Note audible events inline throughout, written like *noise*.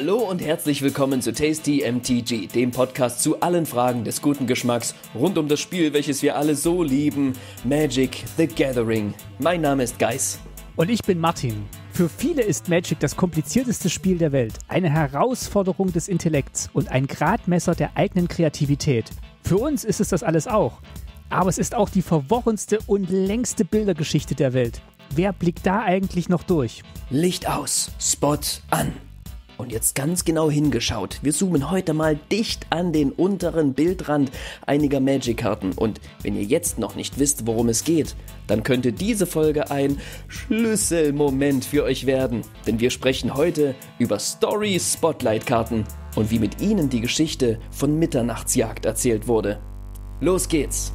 Hallo und herzlich willkommen zu Tasty MTG, dem Podcast zu allen Fragen des guten Geschmacks rund um das Spiel, welches wir alle so lieben, Magic the Gathering. Mein Name ist Geis. Und ich bin Martin. Für viele ist Magic das komplizierteste Spiel der Welt, eine Herausforderung des Intellekts und ein Gradmesser der eigenen Kreativität. Für uns ist es das alles auch. Aber es ist auch die verworrenste und längste Bildergeschichte der Welt. Wer blickt da eigentlich noch durch? Licht aus, Spot an. Und jetzt ganz genau hingeschaut. Wir zoomen heute mal dicht an den unteren Bildrand einiger Magic-Karten. Und wenn ihr jetzt noch nicht wisst, worum es geht, dann könnte diese Folge ein Schlüsselmoment für euch werden. Denn wir sprechen heute über Story Spotlight-Karten und wie mit ihnen die Geschichte von Mitternachtsjagd erzählt wurde. Los geht's!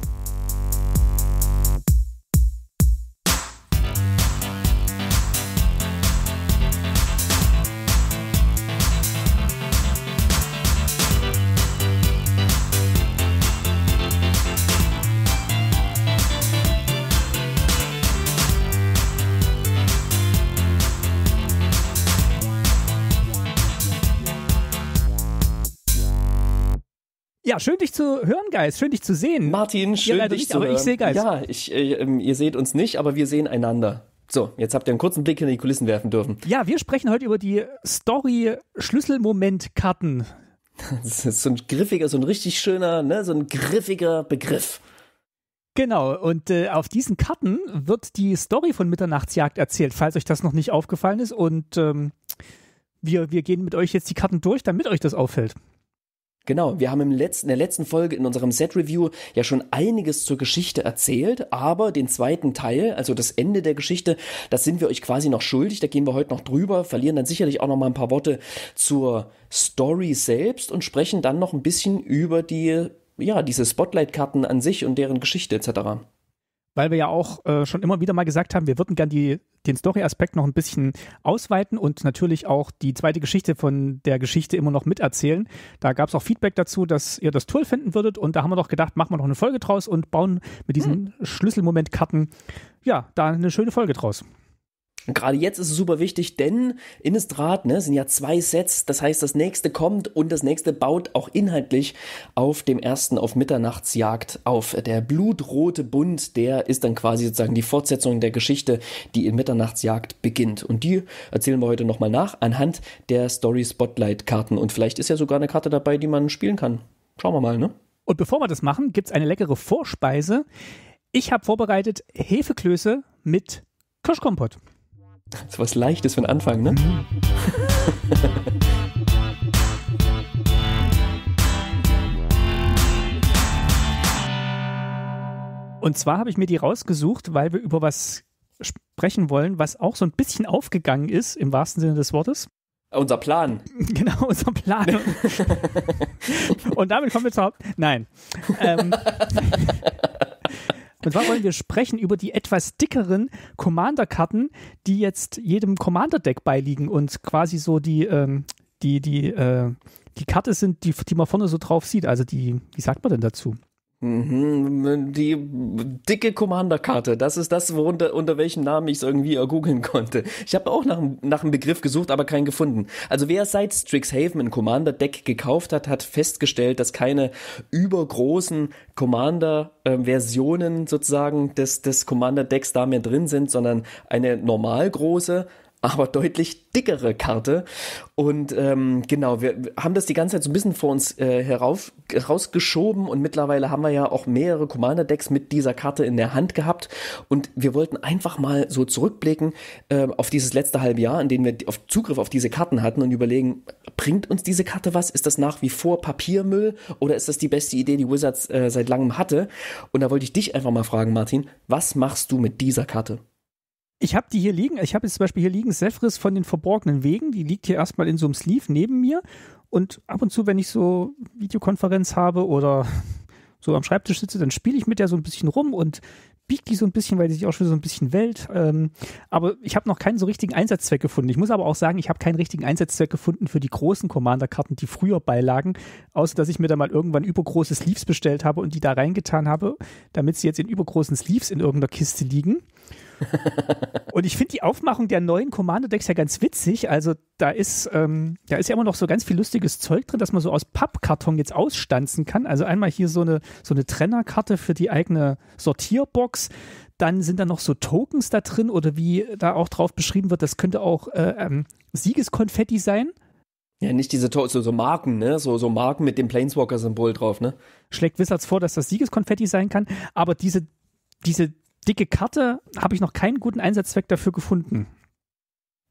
Ja, schön dich zu hören, Geist. Schön dich zu sehen. Martin, schön ja, dich nicht, zu aber hören. Ich sehe Geist. Ja, ich, äh, ähm, ihr seht uns nicht, aber wir sehen einander. So, jetzt habt ihr einen kurzen Blick hinter die Kulissen werfen dürfen. Ja, wir sprechen heute über die Story-Schlüsselmoment-Karten. *laughs* Das ist so ein griffiger, so ein richtig schöner, ne, so ein griffiger Begriff. Genau, und äh, auf diesen Karten wird die Story von Mitternachtsjagd erzählt, falls euch das noch nicht aufgefallen ist. Und ähm, wir, wir gehen mit euch jetzt die Karten durch, damit euch das auffällt. Genau, wir haben im letzten, in der letzten Folge in unserem Set-Review ja schon einiges zur Geschichte erzählt, aber den zweiten Teil, also das Ende der Geschichte, das sind wir euch quasi noch schuldig, da gehen wir heute noch drüber, verlieren dann sicherlich auch noch mal ein paar Worte zur Story selbst und sprechen dann noch ein bisschen über die, ja, diese Spotlight-Karten an sich und deren Geschichte etc weil wir ja auch äh, schon immer wieder mal gesagt haben, wir würden gern die, den Story-Aspekt noch ein bisschen ausweiten und natürlich auch die zweite Geschichte von der Geschichte immer noch miterzählen. Da gab es auch Feedback dazu, dass ihr das toll finden würdet und da haben wir doch gedacht, machen wir noch eine Folge draus und bauen mit diesen hm. Schlüsselmomentkarten ja, da eine schöne Folge draus gerade jetzt ist es super wichtig, denn Innistrad ne, sind ja zwei Sets. Das heißt, das nächste kommt und das nächste baut auch inhaltlich auf dem ersten auf Mitternachtsjagd auf. Der blutrote Bund, der ist dann quasi sozusagen die Fortsetzung der Geschichte, die in Mitternachtsjagd beginnt. Und die erzählen wir heute nochmal nach anhand der Story Spotlight Karten. Und vielleicht ist ja sogar eine Karte dabei, die man spielen kann. Schauen wir mal, ne? Und bevor wir das machen, gibt es eine leckere Vorspeise. Ich habe vorbereitet Hefeklöße mit Kirschkompott. So was Leichtes für den Anfang, ne? Mhm. *laughs* Und zwar habe ich mir die rausgesucht, weil wir über was sprechen wollen, was auch so ein bisschen aufgegangen ist, im wahrsten Sinne des Wortes. Unser Plan. *laughs* Genau, unser Plan. *laughs* Und damit kommen wir zur Haupt. Nein. Ähm, und zwar wollen wir sprechen über die etwas dickeren Commander-Karten, die jetzt jedem Commander-Deck beiliegen und quasi so die, ähm, die, die, äh, die Karte sind, die, die man vorne so drauf sieht. Also die, wie sagt man denn dazu? Mhm, die dicke Commander-Karte, das ist das, worunter, unter welchem Namen ich es irgendwie ergoogeln konnte. Ich habe auch nach, nach einem Begriff gesucht, aber keinen gefunden. Also wer seit Strixhaven ein Commander-Deck gekauft hat, hat festgestellt, dass keine übergroßen Commander-Versionen sozusagen des, des Commander-Decks da mehr drin sind, sondern eine normal große, aber deutlich dickere Karte. Und ähm, genau, wir haben das die ganze Zeit so ein bisschen vor uns äh, herauf, herausgeschoben und mittlerweile haben wir ja auch mehrere Commander-Decks mit dieser Karte in der Hand gehabt. Und wir wollten einfach mal so zurückblicken äh, auf dieses letzte halbe Jahr, in dem wir auf Zugriff auf diese Karten hatten und überlegen, bringt uns diese Karte was? Ist das nach wie vor Papiermüll oder ist das die beste Idee, die Wizards äh, seit langem hatte? Und da wollte ich dich einfach mal fragen, Martin, was machst du mit dieser Karte? Ich habe die hier liegen. Ich habe jetzt zum Beispiel hier liegen Sephris von den verborgenen Wegen. Die liegt hier erstmal in so einem Sleeve neben mir. Und ab und zu, wenn ich so Videokonferenz habe oder *laughs* so am Schreibtisch sitze, dann spiele ich mit der so ein bisschen rum und biegt die so ein bisschen, weil die sich auch schon so ein bisschen wählt. Ähm, aber ich habe noch keinen so richtigen Einsatzzweck gefunden. Ich muss aber auch sagen, ich habe keinen richtigen Einsatzzweck gefunden für die großen Commander-Karten, die früher beilagen, außer dass ich mir da mal irgendwann übergroße Sleeves bestellt habe und die da reingetan habe, damit sie jetzt in übergroßen Sleeves in irgendeiner Kiste liegen und ich finde die Aufmachung der neuen Kommandodecks ja ganz witzig. Also da ist, ähm, da ist ja immer noch so ganz viel lustiges Zeug drin, das man so aus Pappkarton jetzt ausstanzen kann. Also einmal hier so eine, so eine Trennerkarte für die eigene Sortierbox. Dann sind da noch so Tokens da drin oder wie da auch drauf beschrieben wird, das könnte auch äh, ähm, Siegeskonfetti sein. Ja, nicht diese to so, so Marken, ne? So, so Marken mit dem Planeswalker-Symbol drauf, ne? Schlägt Wizards vor, dass das Siegeskonfetti sein kann, aber diese, diese dicke Karte habe ich noch keinen guten Einsatzzweck dafür gefunden.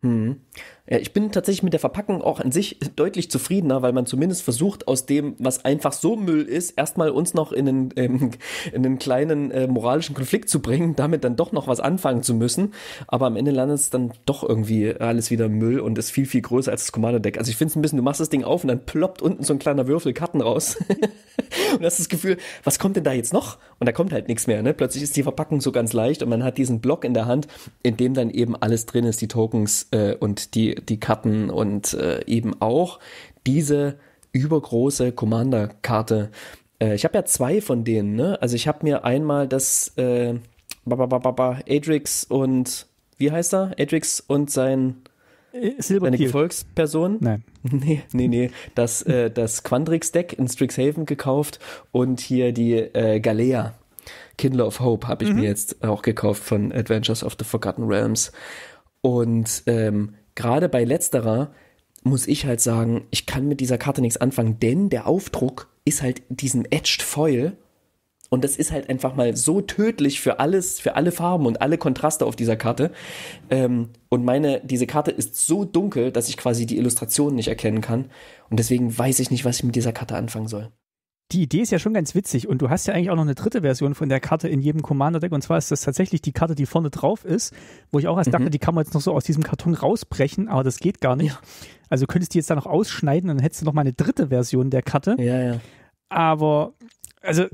Hm. Ja, Ich bin tatsächlich mit der Verpackung auch an sich deutlich zufriedener, weil man zumindest versucht, aus dem, was einfach so Müll ist, erstmal uns noch in einen, *laughs* ähm, in einen kleinen äh, moralischen Konflikt zu bringen, damit dann doch noch was anfangen zu müssen. Aber am Ende landet es dann doch irgendwie alles wieder Müll und ist viel, viel größer als das Commander-Deck. Also ich finde es ein bisschen, du machst das Ding auf und dann ploppt unten so ein kleiner Würfel Karten raus. *laughs* und hast das Gefühl, was kommt denn da jetzt noch? Und da kommt halt nichts mehr. Ne? Plötzlich ist die Verpackung so ganz leicht und man hat diesen Block in der Hand, in dem dann eben alles drin ist, die Tokens äh, und die die, Karten und äh, eben auch diese übergroße Commander-Karte. Äh, ich habe ja zwei von denen, ne? Also ich habe mir einmal das äh, Adrix und wie heißt er? Adrix und sein äh, seine Gefolgsperson? Nein. *laughs* Nee, nee, nee. Das, äh, das Quandrix-Deck in Strixhaven gekauft und hier die äh, Galea, Kindle of Hope, habe ich mhm. mir jetzt auch gekauft von Adventures of the Forgotten Realms. Und ähm, gerade bei letzterer muss ich halt sagen, ich kann mit dieser Karte nichts anfangen, denn der Aufdruck ist halt diesem Etched Foil und das ist halt einfach mal so tödlich für alles, für alle Farben und alle Kontraste auf dieser Karte. Ähm, und meine, diese Karte ist so dunkel, dass ich quasi die Illustration nicht erkennen kann. Und deswegen weiß ich nicht, was ich mit dieser Karte anfangen soll die Idee ist ja schon ganz witzig und du hast ja eigentlich auch noch eine dritte Version von der Karte in jedem Commander-Deck und zwar ist das tatsächlich die Karte, die vorne drauf ist, wo ich auch erst mhm. dachte, die kann man jetzt noch so aus diesem Karton rausbrechen, aber das geht gar nicht. Ja. Also könntest du die jetzt da noch ausschneiden und dann hättest du noch mal eine dritte Version der Karte. Ja, ja. Aber, also,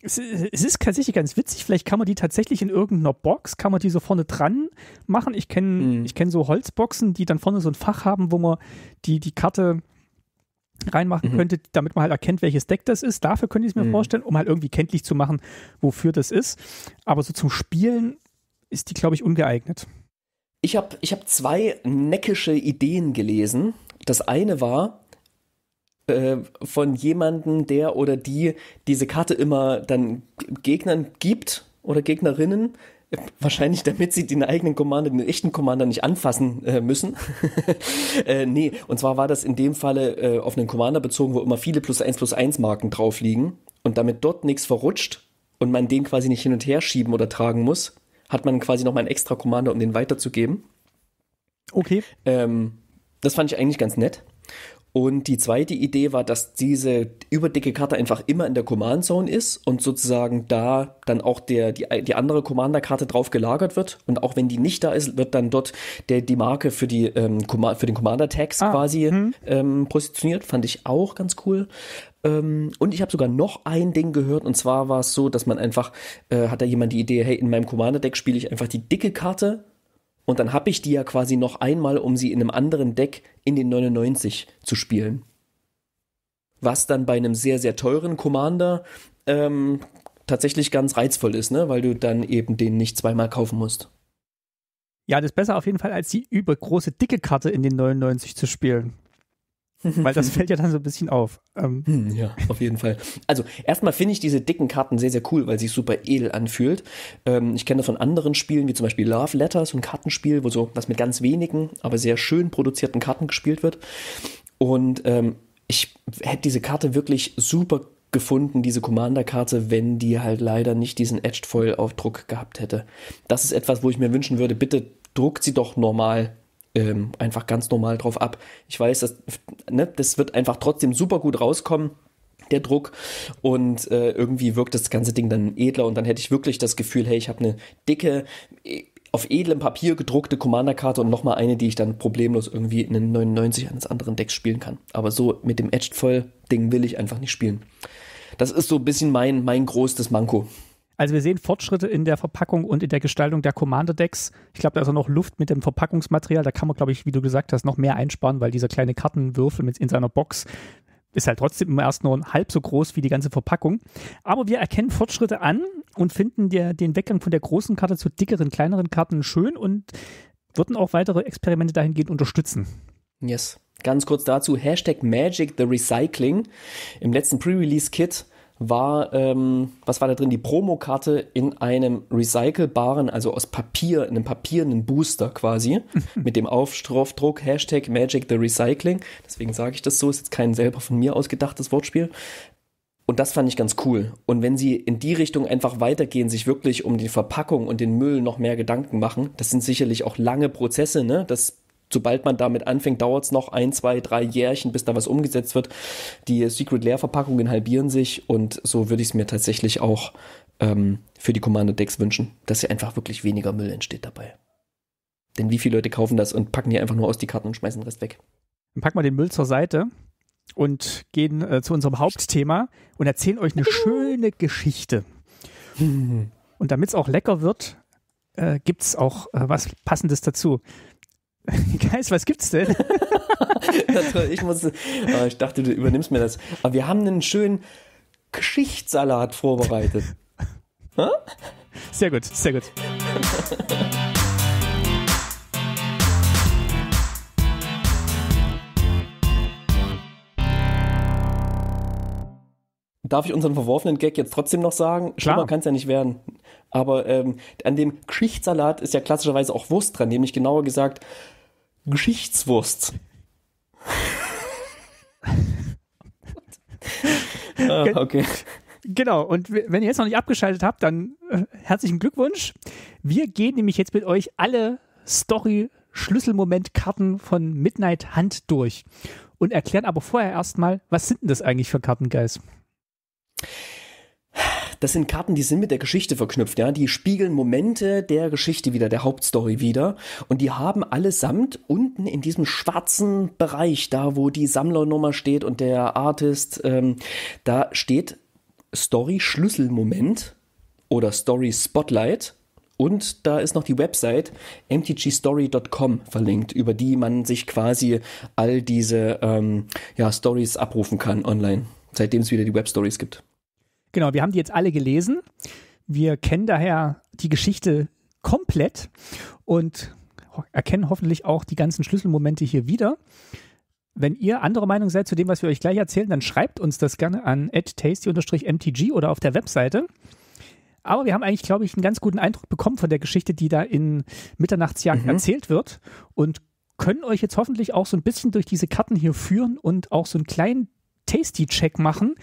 es, es ist tatsächlich ganz witzig, vielleicht kann man die tatsächlich in irgendeiner Box, kann man die so vorne dran machen. Ich kenne mhm. Ich kenn so Holzboxen, die dann vorne so ein Fach haben, wo man die, die Karte reinmachen mhm. könnte, damit man halt erkennt, welches Deck das ist. Dafür könnte ich es mir mhm. vorstellen, um halt irgendwie kenntlich zu machen, wofür das ist. Aber so zum Spielen ist die, glaube ich, ungeeignet. Ich habe ich hab zwei neckische Ideen gelesen. Das eine war äh, von jemandem, der oder die diese Karte immer dann Gegnern gibt oder Gegnerinnen, *laughs* Wahrscheinlich, damit sie den eigenen Commander, den echten Commander nicht anfassen äh, müssen. *laughs* äh, nee, und zwar war das in dem Falle äh, auf einen Commander bezogen, wo immer viele plus eins plus eins Marken drauf liegen. Und damit dort nichts verrutscht und man den quasi nicht hin und her schieben oder tragen muss, hat man quasi nochmal einen extra Commander, um den weiterzugeben. Okay. Ähm, das fand ich eigentlich ganz nett. Und die zweite Idee war, dass diese überdicke Karte einfach immer in der Command Zone ist und sozusagen da dann auch der, die, die andere Commander-Karte drauf gelagert wird. Und auch wenn die nicht da ist, wird dann dort der, die Marke für, die, ähm, für den Commander-Tags ah, quasi hm. ähm, positioniert. Fand ich auch ganz cool. Ähm, und ich habe sogar noch ein Ding gehört, und zwar war es so, dass man einfach, äh, hat da jemand die Idee, hey, in meinem Commander-Deck spiele ich einfach die dicke Karte und dann habe ich die ja quasi noch einmal, um sie in einem anderen Deck in den 99 zu spielen. Was dann bei einem sehr, sehr teuren Commander ähm, tatsächlich ganz reizvoll ist, ne? weil du dann eben den nicht zweimal kaufen musst. Ja, das ist besser auf jeden Fall, als die übergroße dicke Karte in den 99 zu spielen. *laughs* Weil das fällt ja dann so ein bisschen auf. Ähm. Hm, ja, auf jeden Fall. Also erstmal finde ich diese dicken Karten sehr, sehr cool, weil sie super edel anfühlt. Ähm, ich kenne von anderen Spielen, wie zum Beispiel Love Letters, so ein Kartenspiel, wo so was mit ganz wenigen, aber sehr schön produzierten Karten gespielt wird. Und ähm, ich hätte diese Karte wirklich super gefunden, diese Commander-Karte, wenn die halt leider nicht diesen Edged Foil-Aufdruck gehabt hätte. Das ist etwas, wo ich mir wünschen würde, bitte druckt sie doch normal ähm, einfach ganz normal drauf ab. Ich weiß, dass, ne, das wird einfach trotzdem super gut rauskommen der Druck und äh, irgendwie wirkt das ganze Ding dann edler und dann hätte ich wirklich das Gefühl, hey, ich habe eine dicke, e, auf edlem Papier gedruckte Commander-Karte und nochmal eine, die ich dann problemlos irgendwie in den 99 eines anderen Decks spielen kann. Aber so mit dem Edged-Voll-Ding will ich einfach nicht spielen. Das ist so ein bisschen mein, mein großes Manko. Also wir sehen Fortschritte in der Verpackung und in der Gestaltung der Commander Decks. Ich glaube, da ist auch noch Luft mit dem Verpackungsmaterial. Da kann man, glaube ich, wie du gesagt hast, noch mehr einsparen, weil dieser kleine Kartenwürfel mit in seiner Box ist halt trotzdem immer erst nur halb so groß wie die ganze Verpackung. Aber wir erkennen Fortschritte an und finden der, den Weggang von der großen Karte zu dickeren, kleineren Karten schön und würden auch weitere Experimente dahingehend unterstützen. Yes. Ganz kurz dazu, Hashtag Magic the Recycling. Im letzten Pre-Release-Kit war, ähm, was war da drin? Die Promokarte in einem recycelbaren, also aus Papier, in einem papierenden Booster quasi, *laughs* mit dem Aufstrofdruck Hashtag Magic the Recycling. Deswegen sage ich das so, ist jetzt kein selber von mir ausgedachtes Wortspiel. Und das fand ich ganz cool. Und wenn sie in die Richtung einfach weitergehen, sich wirklich um die Verpackung und den Müll noch mehr Gedanken machen, das sind sicherlich auch lange Prozesse, ne? Das sobald man damit anfängt, dauert es noch ein, zwei, drei Jährchen, bis da was umgesetzt wird. Die Secret Lair Verpackungen halbieren sich und so würde ich es mir tatsächlich auch ähm, für die Commander Decks wünschen, dass hier einfach wirklich weniger Müll entsteht dabei. Denn wie viele Leute kaufen das und packen hier einfach nur aus die Karten und schmeißen den Rest weg? Dann packen wir den Müll zur Seite und gehen äh, zu unserem Hauptthema und erzählen euch eine schöne Geschichte. *laughs* Und damit es auch lecker wird, äh, gibt es auch äh, was Passendes dazu. Geist, *laughs* was gibt's denn? *laughs* ich, musste, ah, ich dachte, du übernimmst mir das. Aber wir haben einen schönen Geschichtssalat vorbereitet. *laughs* sehr gut, sehr gut. Darf ich unseren verworfenen Gag jetzt trotzdem noch sagen? Schlimmer kann es ja nicht werden. Aber ähm, an dem Geschichtssalat ist ja klassischerweise auch Wurst dran, nämlich genauer gesagt Geschichtswurst. ah, *laughs* okay. Genau, und wenn ihr jetzt noch nicht abgeschaltet habt, dann äh, herzlichen Glückwunsch. Wir gehen nämlich jetzt mit euch alle Story-Schlüsselmoment-Karten von Midnight Hand durch und erklären aber vorher erstmal, was sind denn das eigentlich für Karten, Guys? Das sind Karten, die sind mit der Geschichte verknüpft, ja. Die spiegeln Momente der Geschichte wieder, der Hauptstory wieder. Und die haben allesamt unten in diesem schwarzen Bereich, da wo die Sammlernummer steht und der Artist, ähm, da steht Story-Schlüsselmoment oder Story-Spotlight. Und da ist noch die Website mtgstory.com verlinkt, über die man sich quasi all diese ähm, ja, Stories abrufen kann online, seitdem es wieder die Webstories gibt. Genau, wir haben die jetzt alle gelesen. Wir kennen daher die Geschichte komplett und erkennen hoffentlich auch die ganzen Schlüsselmomente hier wieder. Wenn ihr andere Meinung seid zu dem, was wir euch gleich erzählen, dann schreibt uns das gerne an tasty-mtg oder auf der Webseite. Aber wir haben eigentlich, glaube ich, einen ganz guten Eindruck bekommen von der Geschichte, die da in Mitternachtsjagd mhm. erzählt wird und können euch jetzt hoffentlich auch so ein bisschen durch diese Karten hier führen und auch so einen kleinen Tasty-Check machen,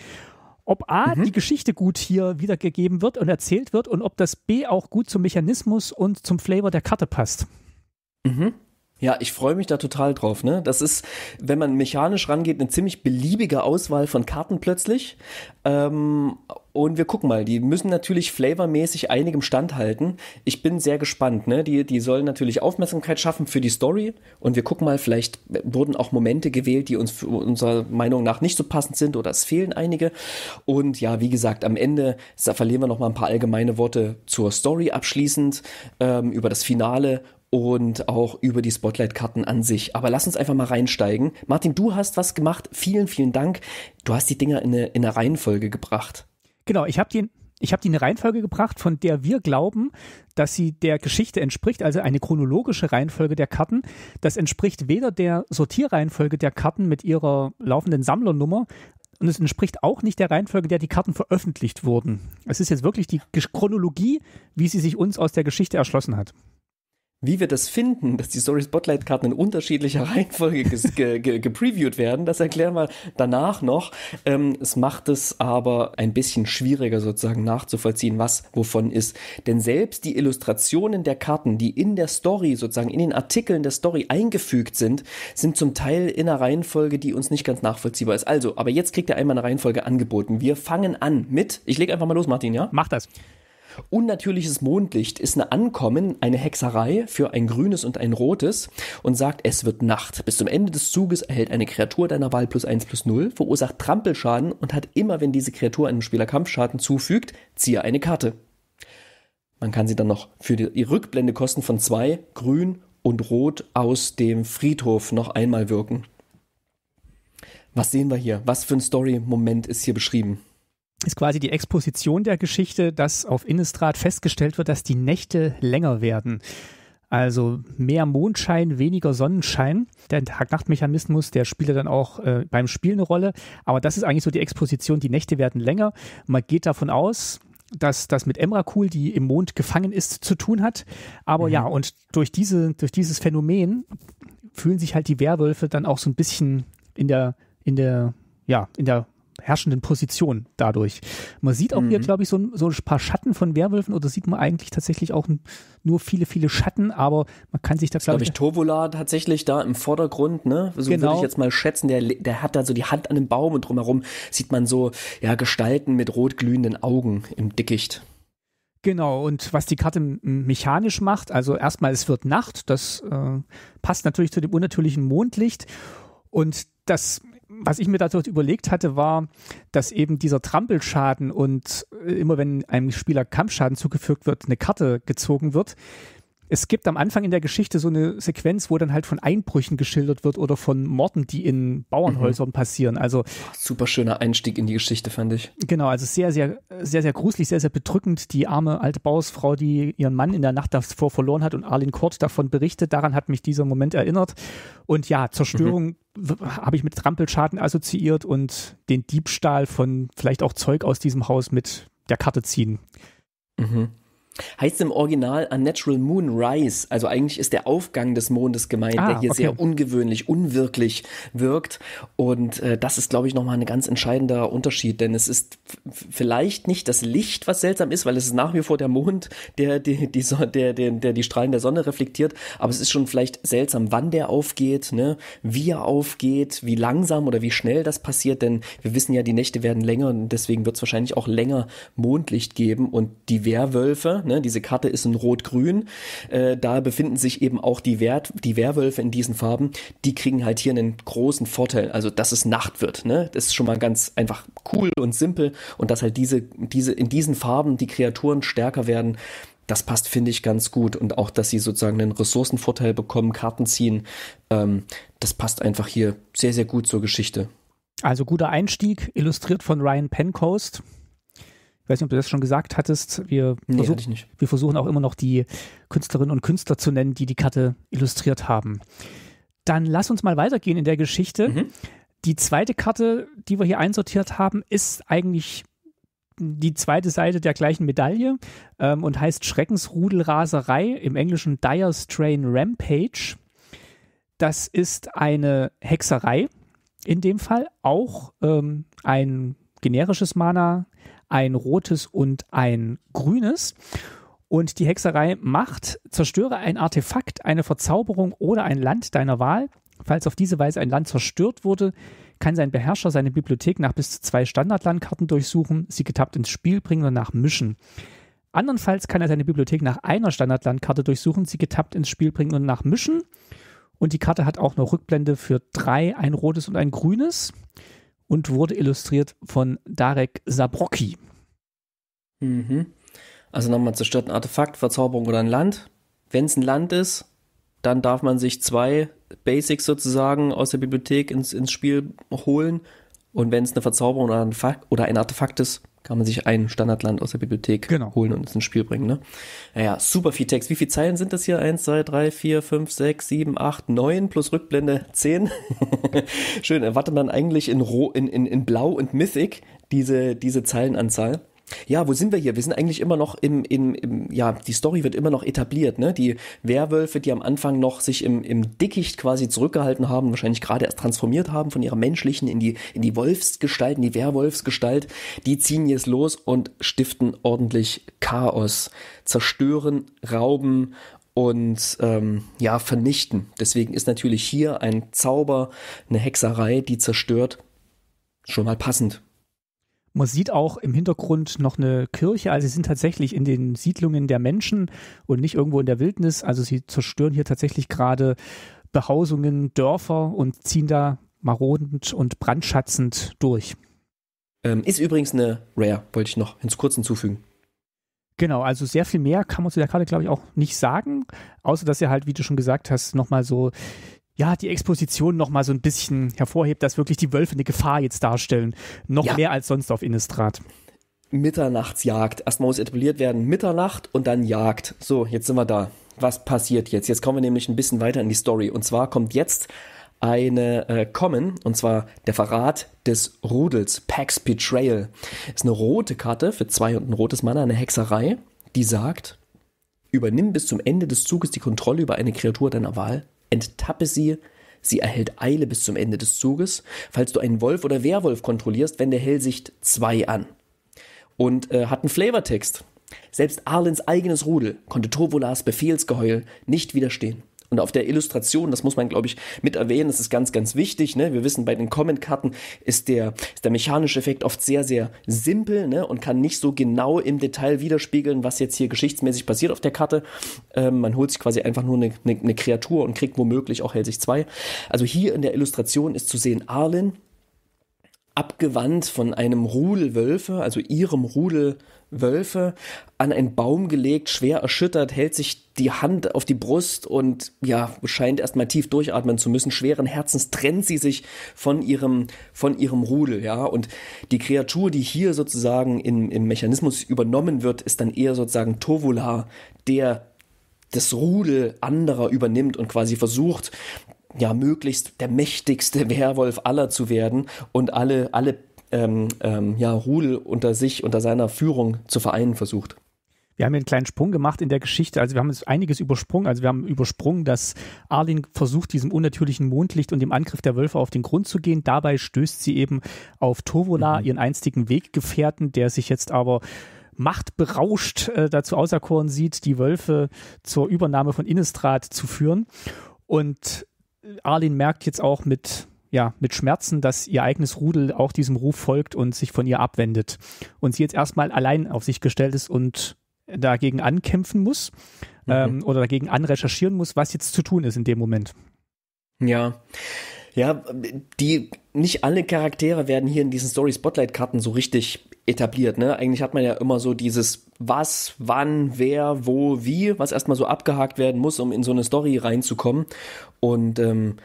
ob A, mhm. die Geschichte gut hier wiedergegeben wird und erzählt wird und ob das B auch gut zum Mechanismus und zum Flavor der Karte passt. Mhm. Ja, ich freue mich da total drauf. Ne? Das ist, wenn man mechanisch rangeht, eine ziemlich beliebige Auswahl von Karten plötzlich. Ähm, und wir gucken mal, die müssen natürlich flavormäßig einigem standhalten. Ich bin sehr gespannt. Ne? Die, die sollen natürlich Aufmerksamkeit schaffen für die Story. Und wir gucken mal, vielleicht wurden auch Momente gewählt, die uns unserer Meinung nach nicht so passend sind oder es fehlen einige. Und ja, wie gesagt, am Ende verlieren wir noch mal ein paar allgemeine Worte zur Story abschließend, ähm, über das Finale und auch über die Spotlight-Karten an sich. Aber lass uns einfach mal reinsteigen. Martin, du hast was gemacht. Vielen, vielen Dank. Du hast die Dinger in eine, in eine Reihenfolge gebracht. Genau, ich habe die, ich habe die in eine Reihenfolge gebracht, von der wir glauben, dass sie der Geschichte entspricht, also eine chronologische Reihenfolge der Karten. Das entspricht weder der Sortierreihenfolge der Karten mit ihrer laufenden Sammlernummer, und es entspricht auch nicht der Reihenfolge, der die Karten veröffentlicht wurden. Es ist jetzt wirklich die Chronologie, wie sie sich uns aus der Geschichte erschlossen hat wie wir das finden, dass die Story Spotlight Karten in unterschiedlicher *laughs* Reihenfolge ge ge gepreviewt werden, das erklären wir danach noch. Ähm, es macht es aber ein bisschen schwieriger sozusagen nachzuvollziehen, was wovon ist. Denn selbst die Illustrationen der Karten, die in der Story sozusagen in den Artikeln der Story eingefügt sind, sind zum Teil in einer Reihenfolge, die uns nicht ganz nachvollziehbar ist. Also, aber jetzt kriegt ihr einmal eine Reihenfolge angeboten. Wir fangen an mit, ich lege einfach mal los, Martin, ja? Mach das. Unnatürliches Mondlicht ist eine Ankommen, eine Hexerei für ein grünes und ein rotes und sagt, es wird Nacht. Bis zum Ende des Zuges erhält eine Kreatur deiner Wahl plus eins plus null, verursacht Trampelschaden und hat immer, wenn diese Kreatur einem Spieler Kampfschaden zufügt, ziehe eine Karte. Man kann sie dann noch für die Rückblendekosten von zwei grün und rot aus dem Friedhof noch einmal wirken. Was sehen wir hier? Was für ein Story-Moment ist hier beschrieben? ist quasi die Exposition der Geschichte, dass auf Innistrad festgestellt wird, dass die Nächte länger werden. Also mehr Mondschein, weniger Sonnenschein. Der Tag-Nacht-Mechanismus, der spielt dann auch äh, beim Spiel eine Rolle. Aber das ist eigentlich so die Exposition, die Nächte werden länger. Man geht davon aus, dass das mit Emrakul, die im Mond gefangen ist, zu tun hat. Aber mhm. ja, und durch, diese, durch dieses Phänomen fühlen sich halt die Werwölfe dann auch so ein bisschen in der, in der, ja, in der herrschenden Position dadurch. Man sieht auch mhm. hier, glaube ich, so ein, so ein paar Schatten von Werwölfen oder sieht man eigentlich tatsächlich auch nur viele, viele Schatten, aber man kann sich da, glaube ich. Glaube ich, Tovola tatsächlich da im Vordergrund, ne? So genau. würde ich jetzt mal schätzen, der, der hat da so die Hand an dem Baum und drumherum sieht man so, ja, Gestalten mit rot glühenden Augen im Dickicht. Genau, und was die Karte mechanisch macht, also erstmal, es wird Nacht, das äh, passt natürlich zu dem unnatürlichen Mondlicht und das was ich mir dazu überlegt hatte, war, dass eben dieser Trampelschaden und äh, immer wenn einem Spieler Kampfschaden zugefügt wird, eine Karte gezogen wird, es gibt am Anfang in der Geschichte so eine Sequenz, wo dann halt von Einbrüchen geschildert wird oder von Morden, die in Bauernhäusern mhm. passieren. Also super schöner Einstieg in die Geschichte fand ich. Genau, also sehr sehr sehr sehr gruselig, sehr sehr bedrückend. Die arme alte Bauersfrau, die ihren Mann in der Nacht davor verloren hat und Arlene Kort davon berichtet, daran hat mich dieser Moment erinnert. Und ja, Zerstörung mhm. habe ich mit Trampelschaden assoziiert und den Diebstahl von vielleicht auch Zeug aus diesem Haus mit der Karte ziehen. Mhm. Heißt im Original A Natural Moon Rise, also eigentlich ist der Aufgang des Mondes gemeint, ah, der hier okay. sehr ungewöhnlich, unwirklich wirkt. Und äh, das ist, glaube ich, nochmal ein ganz entscheidender Unterschied, denn es ist vielleicht nicht das Licht, was seltsam ist, weil es ist nach wie vor der Mond, der die, die, so der, der, der die Strahlen der Sonne reflektiert, aber es ist schon vielleicht seltsam, wann der aufgeht, ne? wie er aufgeht, wie langsam oder wie schnell das passiert, denn wir wissen ja, die Nächte werden länger und deswegen wird es wahrscheinlich auch länger Mondlicht geben und die Werwölfe, Ne? Diese Karte ist in Rot-Grün. Äh, da befinden sich eben auch die, Wert die Werwölfe in diesen Farben. Die kriegen halt hier einen großen Vorteil. Also, dass es Nacht wird. Ne? Das ist schon mal ganz einfach cool und simpel. Und dass halt diese, diese, in diesen Farben die Kreaturen stärker werden. Das passt, finde ich, ganz gut. Und auch, dass sie sozusagen einen Ressourcenvorteil bekommen, Karten ziehen. Ähm, das passt einfach hier sehr, sehr gut zur Geschichte. Also guter Einstieg, illustriert von Ryan Pencoast. Ich weiß nicht, ob du das schon gesagt hattest. Wir, nee, versuch, nicht. wir versuchen auch immer noch die Künstlerinnen und Künstler zu nennen, die die Karte illustriert haben. Dann lass uns mal weitergehen in der Geschichte. Mhm. Die zweite Karte, die wir hier einsortiert haben, ist eigentlich die zweite Seite der gleichen Medaille ähm, und heißt Schreckensrudelraserei, im Englischen Dire Strain Rampage. Das ist eine Hexerei in dem Fall, auch ähm, ein generisches Mana, ein rotes und ein grünes. Und die Hexerei macht, zerstöre ein Artefakt, eine Verzauberung oder ein Land deiner Wahl. Falls auf diese Weise ein Land zerstört wurde, kann sein Beherrscher seine Bibliothek nach bis zu zwei Standardlandkarten durchsuchen, sie getappt ins Spiel bringen und danach mischen. Andernfalls kann er seine Bibliothek nach einer Standardlandkarte durchsuchen, sie getappt ins Spiel bringen und nach mischen. Und die Karte hat auch noch Rückblende für drei, ein rotes und ein grünes und wurde illustriert von Darek Zabrocki. Mhm. Also nochmal zerstört ein Artefakt, Verzauberung oder ein Land. Wenn es ein Land ist, dann darf man sich zwei Basics sozusagen aus der Bibliothek ins, ins Spiel holen. Und wenn es eine Verzauberung oder ein, oder ein Artefakt ist, kann man sich ein Standardland aus der Bibliothek genau. holen und ins Spiel bringen. Ne? Naja, super viel Text. Wie viele Zeilen sind das hier? Eins, zwei, drei, vier, fünf, sechs, sieben, acht, neun plus Rückblende *laughs* zehn. Schön, erwartet man eigentlich in, Ro in, in, in Blau und Mythic diese, diese Zeilenanzahl. Ja, wo sind wir hier? Wir sind eigentlich immer noch im, im, im ja, die Story wird immer noch etabliert, ne? Die Werwölfe, die am Anfang noch sich im, im Dickicht quasi zurückgehalten haben, wahrscheinlich gerade erst transformiert haben von ihrer menschlichen in die, in die Wolfsgestalt, in die Werwolfsgestalt, die ziehen jetzt los und stiften ordentlich Chaos, zerstören, rauben und ähm, ja, vernichten. Deswegen ist natürlich hier ein Zauber, eine Hexerei, die zerstört, schon mal passend. Man sieht auch im Hintergrund noch eine Kirche. Also sie sind tatsächlich in den Siedlungen der Menschen und nicht irgendwo in der Wildnis. Also sie zerstören hier tatsächlich gerade Behausungen, Dörfer und ziehen da marodend und brandschatzend durch. Ähm, ist übrigens eine Rare, wollte ich noch ins Kurz hinzufügen. Genau, also sehr viel mehr kann man zu der Karte, glaube ich, auch nicht sagen, außer dass er halt, wie du schon gesagt hast, nochmal so ja, die Exposition noch mal so ein bisschen hervorhebt, dass wirklich die Wölfe eine Gefahr jetzt darstellen. Noch ja. mehr als sonst auf Innistrad. Mitternachtsjagd. Erstmal muss etabliert werden Mitternacht und dann Jagd. So, jetzt sind wir da. Was passiert jetzt? Jetzt kommen wir nämlich ein bisschen weiter in die Story. Und zwar kommt jetzt eine äh, kommen und zwar der Verrat des Rudels, Pax Betrayal. Ist eine rote Karte für zwei und ein rotes Mana, eine Hexerei, die sagt, übernimm bis zum Ende des Zuges die Kontrolle über eine Kreatur deiner Wahl enttappe sie, sie erhält Eile bis zum Ende des Zuges, falls du einen Wolf oder Werwolf kontrollierst, wende Hellsicht 2 an. Und äh, hat einen Flavortext. Selbst Arlens eigenes Rudel konnte Tovolas Befehlsgeheul nicht widerstehen. Und auf der Illustration, das muss man, glaube ich, mit erwähnen, das ist ganz, ganz wichtig. Ne? Wir wissen, bei den Comment-Karten ist der, ist der mechanische Effekt oft sehr, sehr simpel ne? und kann nicht so genau im Detail widerspiegeln, was jetzt hier geschichtsmäßig passiert auf der Karte. Ähm, man holt sich quasi einfach nur eine ne, ne Kreatur und kriegt womöglich auch Hellsicht 2. Also hier in der Illustration ist zu sehen Arlen, abgewandt von einem Rudel Wölfe, also ihrem Rudel Wölfe an einen Baum gelegt, schwer erschüttert, hält sich die Hand auf die Brust und ja, scheint erstmal tief durchatmen zu müssen. Schweren Herzens trennt sie sich von ihrem, von ihrem Rudel, ja. Und die Kreatur, die hier sozusagen in, im Mechanismus übernommen wird, ist dann eher sozusagen Tovula, der das Rudel anderer übernimmt und quasi versucht, ja, möglichst der mächtigste Werwolf aller zu werden und alle, alle ähm, ähm, ja, Rudel unter sich, unter seiner Führung zu vereinen versucht. Wir haben hier einen kleinen Sprung gemacht in der Geschichte. Also wir haben jetzt einiges übersprungen. Also wir haben übersprungen, dass Arlin versucht, diesem unnatürlichen Mondlicht und dem Angriff der Wölfe auf den Grund zu gehen. Dabei stößt sie eben auf Tovola, mhm. ihren einstigen Weggefährten, der sich jetzt aber machtberauscht äh, dazu auserkoren sieht, die Wölfe zur Übernahme von Innistrad zu führen. Und Arlin merkt jetzt auch mit ja, mit Schmerzen, dass ihr eigenes Rudel auch diesem Ruf folgt und sich von ihr abwendet. Und sie jetzt erstmal allein auf sich gestellt ist und dagegen ankämpfen muss mhm. ähm, oder dagegen anrecherchieren muss, was jetzt zu tun ist in dem Moment. Ja. Ja, die nicht alle Charaktere werden hier in diesen Story Spotlight Karten so richtig etabliert, ne? Eigentlich hat man ja immer so dieses was, wann, wer, wo, wie, was erstmal so abgehakt werden muss, um in so eine Story reinzukommen und ähm,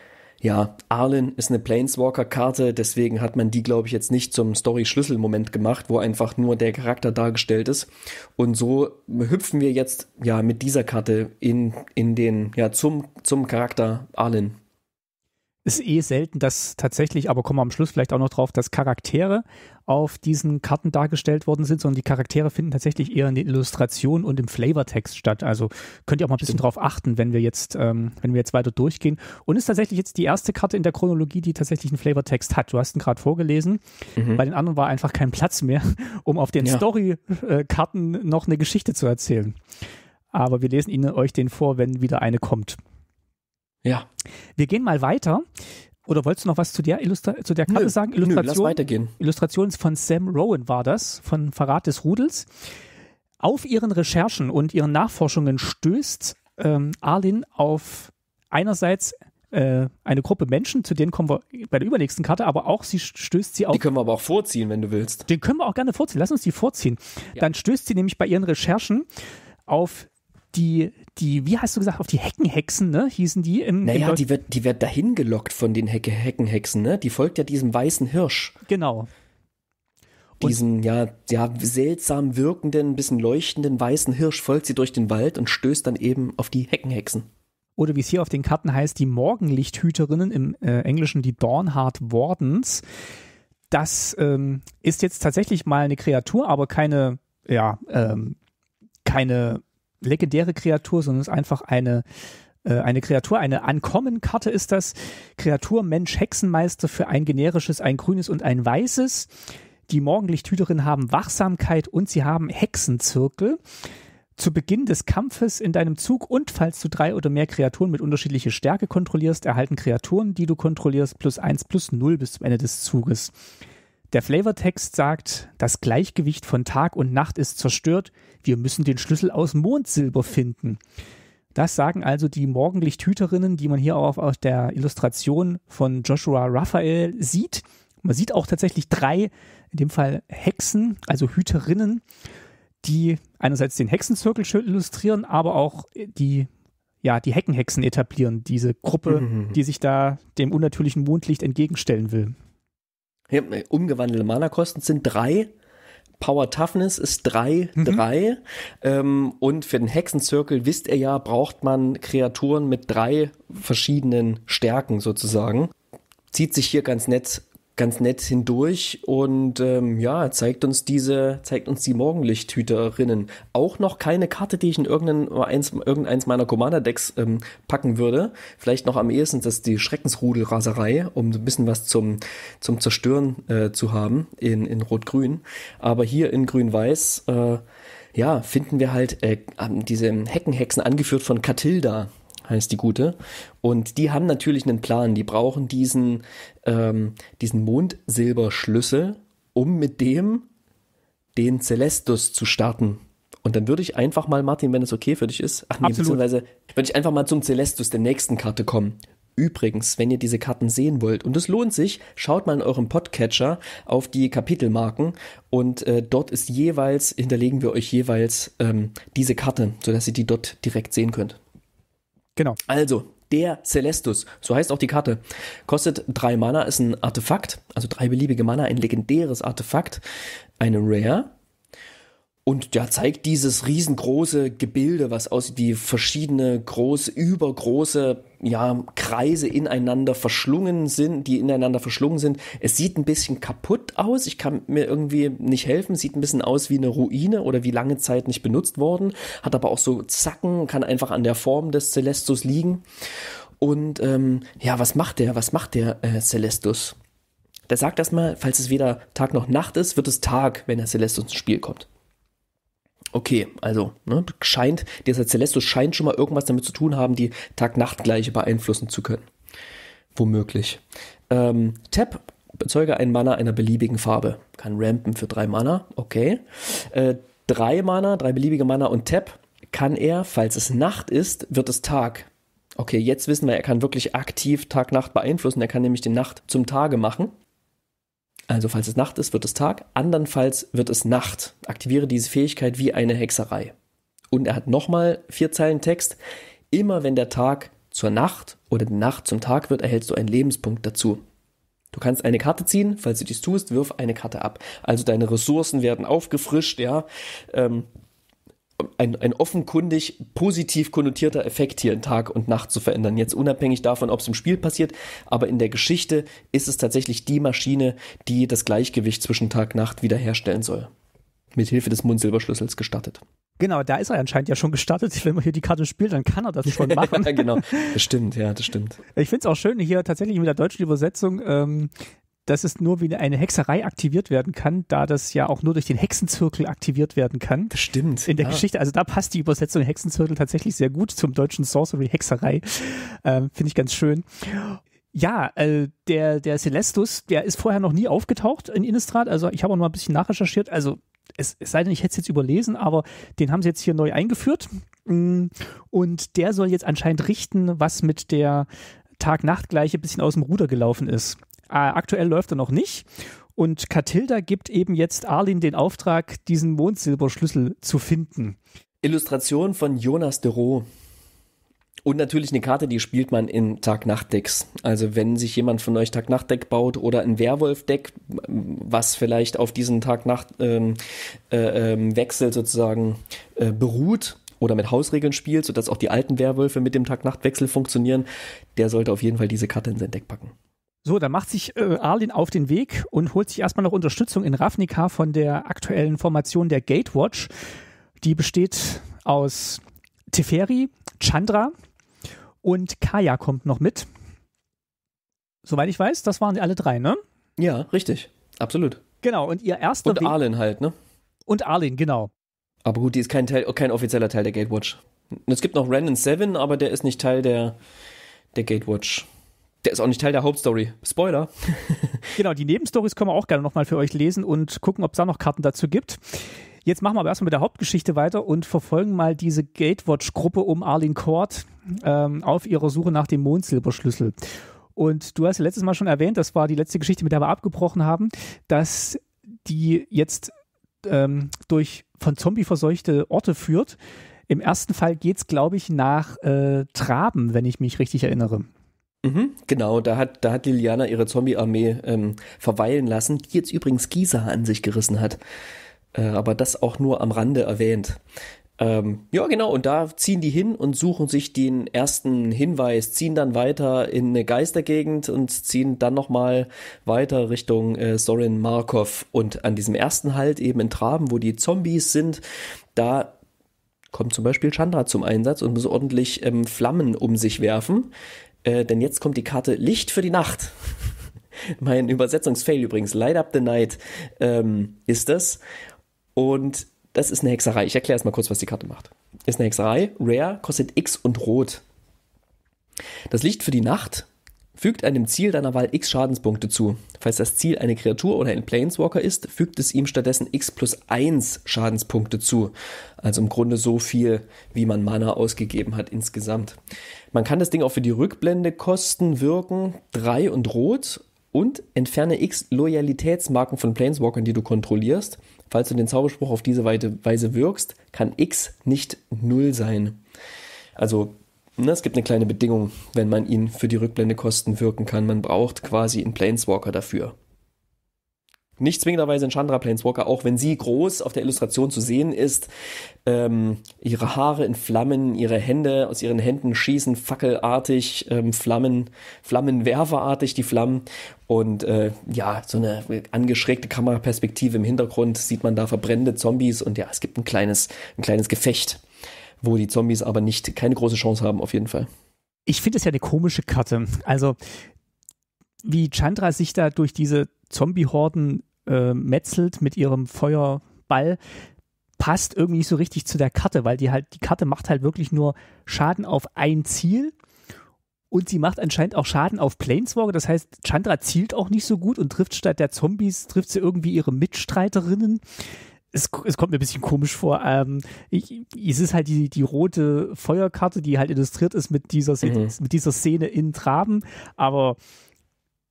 ja, Arlen ist eine Planeswalker-Karte, deswegen hat man die, glaube ich, jetzt nicht zum story schlüssel moment gemacht, wo einfach nur der Charakter dargestellt ist. Und so hüpfen wir jetzt ja mit dieser Karte in, in den, ja, zum, zum Charakter Arlen ist eh selten, dass tatsächlich, aber kommen wir am Schluss vielleicht auch noch drauf, dass Charaktere auf diesen Karten dargestellt worden sind, sondern die Charaktere finden tatsächlich eher in den Illustrationen und im Flavortext statt. Also könnt ihr auch mal ein bisschen drauf achten, wenn wir jetzt, ähm, wenn wir jetzt weiter durchgehen. Und ist tatsächlich jetzt die erste Karte in der Chronologie, die tatsächlich einen Flavortext hat. Du hast ihn gerade vorgelesen. Mhm. Bei den anderen war einfach kein Platz mehr, *laughs* um auf den ja. Story-Karten noch eine Geschichte zu erzählen. Aber wir lesen Ihnen euch den vor, wenn wieder eine kommt. Ja. Wir gehen mal weiter. Oder wolltest du noch was zu der, Illustra zu der Karte nö, sagen? Illustration, nö, lass weitergehen. Illustration von Sam Rowan war das, von Verrat des Rudels. Auf ihren Recherchen und ihren Nachforschungen stößt ähm, Arlin auf einerseits äh, eine Gruppe Menschen, zu denen kommen wir bei der übernächsten Karte, aber auch sie stößt sie auf. Die können wir aber auch vorziehen, wenn du willst. Den können wir auch gerne vorziehen. Lass uns die vorziehen. Ja. Dann stößt sie nämlich bei ihren Recherchen auf die, die, wie hast du gesagt, auf die Heckenhexen, ne, hießen die? im. naja, in die, wird, die wird dahin gelockt von den Hecke Heckenhexen, ne? Die folgt ja diesem weißen Hirsch. Genau. Diesen, ja, ja, seltsam wirkenden, ein bisschen leuchtenden weißen Hirsch folgt sie durch den Wald und stößt dann eben auf die Heckenhexen. Oder wie es hier auf den Karten heißt, die Morgenlichthüterinnen, im äh, Englischen die Dornhard Wardens. Das ähm, ist jetzt tatsächlich mal eine Kreatur, aber keine, ja, ähm, keine legendäre Kreatur, sondern es ist einfach eine äh, eine Kreatur, eine Ankommenkarte ist das. Kreatur, Mensch, Hexenmeister für ein generisches, ein grünes und ein weißes. Die Morgenlichthüterin haben Wachsamkeit und sie haben Hexenzirkel. Zu Beginn des Kampfes in deinem Zug und falls du drei oder mehr Kreaturen mit unterschiedlicher Stärke kontrollierst, erhalten Kreaturen, die du kontrollierst, plus eins plus null bis zum Ende des Zuges. Der Flavortext sagt, das Gleichgewicht von Tag und Nacht ist zerstört, wir müssen den Schlüssel aus Mondsilber finden. Das sagen also die Morgenlichthüterinnen, die man hier auch auf der Illustration von Joshua Raphael sieht. Man sieht auch tatsächlich drei, in dem Fall Hexen, also Hüterinnen, die einerseits den Hexenzirkel illustrieren, aber auch die, ja, die Heckenhexen etablieren, diese Gruppe, mhm. mhm, mhm. die sich da dem unnatürlichen Mondlicht entgegenstellen will. Ja, umgewandelte Mana-Kosten sind drei. Power Toughness ist 3, 3. Mhm. Ähm, und für den Hexenzirkel, wisst ihr ja, braucht man Kreaturen mit drei verschiedenen Stärken sozusagen. Zieht sich hier ganz nett ganz nett hindurch und ähm, ja, zeigt uns diese, zeigt uns die Morgenlichthüterinnen. Auch noch keine Karte, die ich in irgendein, irgendeins meiner Commander-Decks ähm, packen würde. Vielleicht noch am ehesten das die Schreckensrudelraserei, um ein bisschen was zum, zum Zerstören äh, zu haben in, in Rot-Grün. Aber hier in Grün-Weiß, äh, ja, finden wir halt äh, diese Heckenhexen angeführt von Katilda heißt die gute. Und die haben natürlich einen Plan. Die brauchen diesen, ähm, diesen Mondsilberschlüssel, um mit dem den Celestus zu starten. Und dann würde ich einfach mal, Martin, wenn es okay für dich ist, ach nee, beziehungsweise würde ich einfach mal zum Celestus der nächsten Karte kommen. Übrigens, wenn ihr diese Karten sehen wollt, und es lohnt sich, schaut mal in eurem Podcatcher auf die Kapitelmarken und äh, dort ist jeweils, hinterlegen wir euch jeweils ähm, diese Karte, sodass ihr die dort direkt sehen könnt. Genau. Also, der Celestus, so heißt auch die Karte, kostet drei Mana, ist ein Artefakt, also drei beliebige Mana, ein legendäres Artefakt, eine Rare und ja, zeigt dieses riesengroße Gebilde, was aussieht die verschiedene große, übergroße ja, Kreise ineinander verschlungen sind, die ineinander verschlungen sind. Es sieht ein bisschen kaputt aus. Ich kann mir irgendwie nicht helfen. Sieht ein bisschen aus wie eine Ruine oder wie lange Zeit nicht benutzt worden. Hat aber auch so Zacken, kann einfach an der Form des Celestus liegen. Und ähm, ja, was macht der? Was macht der äh, Celestus? Der sagt erstmal, falls es weder Tag noch Nacht ist, wird es Tag, wenn der Celestus ins Spiel kommt. Okay, also ne, scheint, dieser Celestus scheint schon mal irgendwas damit zu tun haben, die Tag-Nacht-Gleiche beeinflussen zu können. Womöglich. Ähm, Tap, bezeuge ein Mana einer beliebigen Farbe. Kann rampen für drei Mana, okay. Äh, drei Mana, drei beliebige Mana und Tap kann er, falls es Nacht ist, wird es Tag. Okay, jetzt wissen wir, er kann wirklich aktiv Tag-Nacht beeinflussen. Er kann nämlich die Nacht zum Tage machen. Also falls es Nacht ist, wird es Tag, andernfalls wird es Nacht. Aktiviere diese Fähigkeit wie eine Hexerei. Und er hat nochmal vier Zeilen Text. Immer wenn der Tag zur Nacht oder die Nacht zum Tag wird, erhältst du einen Lebenspunkt dazu. Du kannst eine Karte ziehen, falls du dies tust, wirf eine Karte ab. Also deine Ressourcen werden aufgefrischt, ja. Ähm, ein, ein offenkundig positiv konnotierter Effekt hier in Tag und Nacht zu verändern. Jetzt unabhängig davon, ob es im Spiel passiert, aber in der Geschichte ist es tatsächlich die Maschine, die das Gleichgewicht zwischen Tag und Nacht wiederherstellen soll. Mit Hilfe des Mundsilberschlüssels gestattet. Genau, da ist er anscheinend ja schon gestartet. Wenn man hier die Karte spielt, dann kann er das schon machen. *laughs* genau, das stimmt, ja, das stimmt. Ich finde es auch schön hier tatsächlich mit der deutschen Übersetzung. Ähm, dass es nur wie eine Hexerei aktiviert werden kann, da das ja auch nur durch den Hexenzirkel aktiviert werden kann. stimmt. In der ah. Geschichte, also da passt die Übersetzung Hexenzirkel tatsächlich sehr gut zum deutschen Sorcery Hexerei. Ähm, Finde ich ganz schön. Ja, äh, der, der Celestus, der ist vorher noch nie aufgetaucht in Innistrad. Also ich habe auch noch ein bisschen nachrecherchiert. Also es, es sei denn, ich hätte es jetzt überlesen, aber den haben sie jetzt hier neu eingeführt. Mm, und der soll jetzt anscheinend richten, was mit der Tag-Nacht-Gleiche ein bisschen aus dem Ruder gelaufen ist. Äh, aktuell läuft er noch nicht. Und Katilda gibt eben jetzt Arlin den Auftrag, diesen Mondsilberschlüssel zu finden. Illustration von Jonas de Dero. Und natürlich eine Karte, die spielt man in Tag-Nacht-Decks. Also wenn sich jemand von euch Tag-Nacht-Deck baut oder ein Werwolf-Deck, was vielleicht auf diesen Tag-Nacht-Wechsel ähm, äh, ähm, sozusagen äh, beruht oder mit Hausregeln spielt, sodass auch die alten Werwölfe mit dem Tag-Nacht-Wechsel funktionieren, der sollte auf jeden Fall diese Karte in sein Deck packen. So, dann macht sich äh, Arlin auf den Weg und holt sich erstmal noch Unterstützung in Ravnica von der aktuellen Formation der Gatewatch. Die besteht aus Teferi, Chandra und Kaya kommt noch mit. Soweit ich weiß, das waren die alle drei, ne? Ja, richtig. Absolut. Genau, und ihr erster Und Arlen halt, ne? Und Arlen, genau. Aber gut, die ist kein, Teil, kein offizieller Teil der Gatewatch. Es gibt noch Random Seven, aber der ist nicht Teil der, der Gatewatch. Der ist auch nicht Teil der Hauptstory. Spoiler. *laughs* genau, die Nebenstories können wir auch gerne nochmal für euch lesen und gucken, ob es da noch Karten dazu gibt. Jetzt machen wir aber erstmal mit der Hauptgeschichte weiter und verfolgen mal diese Gatewatch-Gruppe um Arlene Kort ähm, auf ihrer Suche nach dem Mondsilberschlüssel. Und du hast ja letztes Mal schon erwähnt, das war die letzte Geschichte, mit der wir abgebrochen haben, dass die jetzt ähm, durch von Zombie verseuchte Orte führt. Im ersten Fall geht es, glaube ich, nach äh, Traben, wenn ich mich richtig erinnere. Mhm, genau, da hat, da hat Liliana ihre Zombie-Armee ähm, verweilen lassen, die jetzt übrigens Giza an sich gerissen hat. Äh, aber das auch nur am Rande erwähnt. Ähm, ja, genau, und da ziehen die hin und suchen sich den ersten Hinweis, ziehen dann weiter in eine Geistergegend und ziehen dann nochmal weiter Richtung äh, Sorin Markov. Und an diesem ersten Halt eben in Traben, wo die Zombies sind, da kommt zum Beispiel Chandra zum Einsatz und muss ordentlich ähm, Flammen um sich werfen. Äh, denn jetzt kommt die Karte Licht für die Nacht. *laughs* mein Übersetzungsfail übrigens, Light Up the Night ähm, ist das. Und das ist eine Hexerei. Ich erkläre erstmal kurz, was die Karte macht. Ist eine Hexerei, rare, kostet X und Rot. Das Licht für die Nacht Fügt einem Ziel deiner Wahl x Schadenspunkte zu. Falls das Ziel eine Kreatur oder ein Planeswalker ist, fügt es ihm stattdessen x plus 1 Schadenspunkte zu. Also im Grunde so viel, wie man Mana ausgegeben hat insgesamt. Man kann das Ding auch für die Rückblende wirken, 3 und rot und entferne x Loyalitätsmarken von Planeswalkern, die du kontrollierst. Falls du den Zauberspruch auf diese Weise wirkst, kann x nicht 0 sein. Also es gibt eine kleine Bedingung, wenn man ihn für die Rückblendekosten wirken kann. Man braucht quasi einen Planeswalker dafür. Nicht zwingenderweise ein Chandra Planeswalker, auch wenn sie groß auf der Illustration zu sehen ist. Ähm, ihre Haare in Flammen, ihre Hände aus ihren Händen schießen fackelartig, ähm, Flammen, Flammenwerferartig die Flammen. Und äh, ja, so eine angeschrägte Kameraperspektive im Hintergrund sieht man da verbrennende Zombies und ja, es gibt ein kleines, ein kleines Gefecht wo die Zombies aber nicht keine große Chance haben, auf jeden Fall. Ich finde es ja eine komische Karte. Also, wie Chandra sich da durch diese Zombie-Horden äh, metzelt mit ihrem Feuerball, passt irgendwie nicht so richtig zu der Karte, weil die halt, die Karte macht halt wirklich nur Schaden auf ein Ziel. Und sie macht anscheinend auch Schaden auf Planeswalker. Das heißt, Chandra zielt auch nicht so gut und trifft statt der Zombies, trifft sie irgendwie ihre Mitstreiterinnen es, es kommt mir ein bisschen komisch vor. Ähm, ich, es ist halt die, die rote Feuerkarte, die halt illustriert ist mit dieser, mhm. mit dieser Szene in Traben. Aber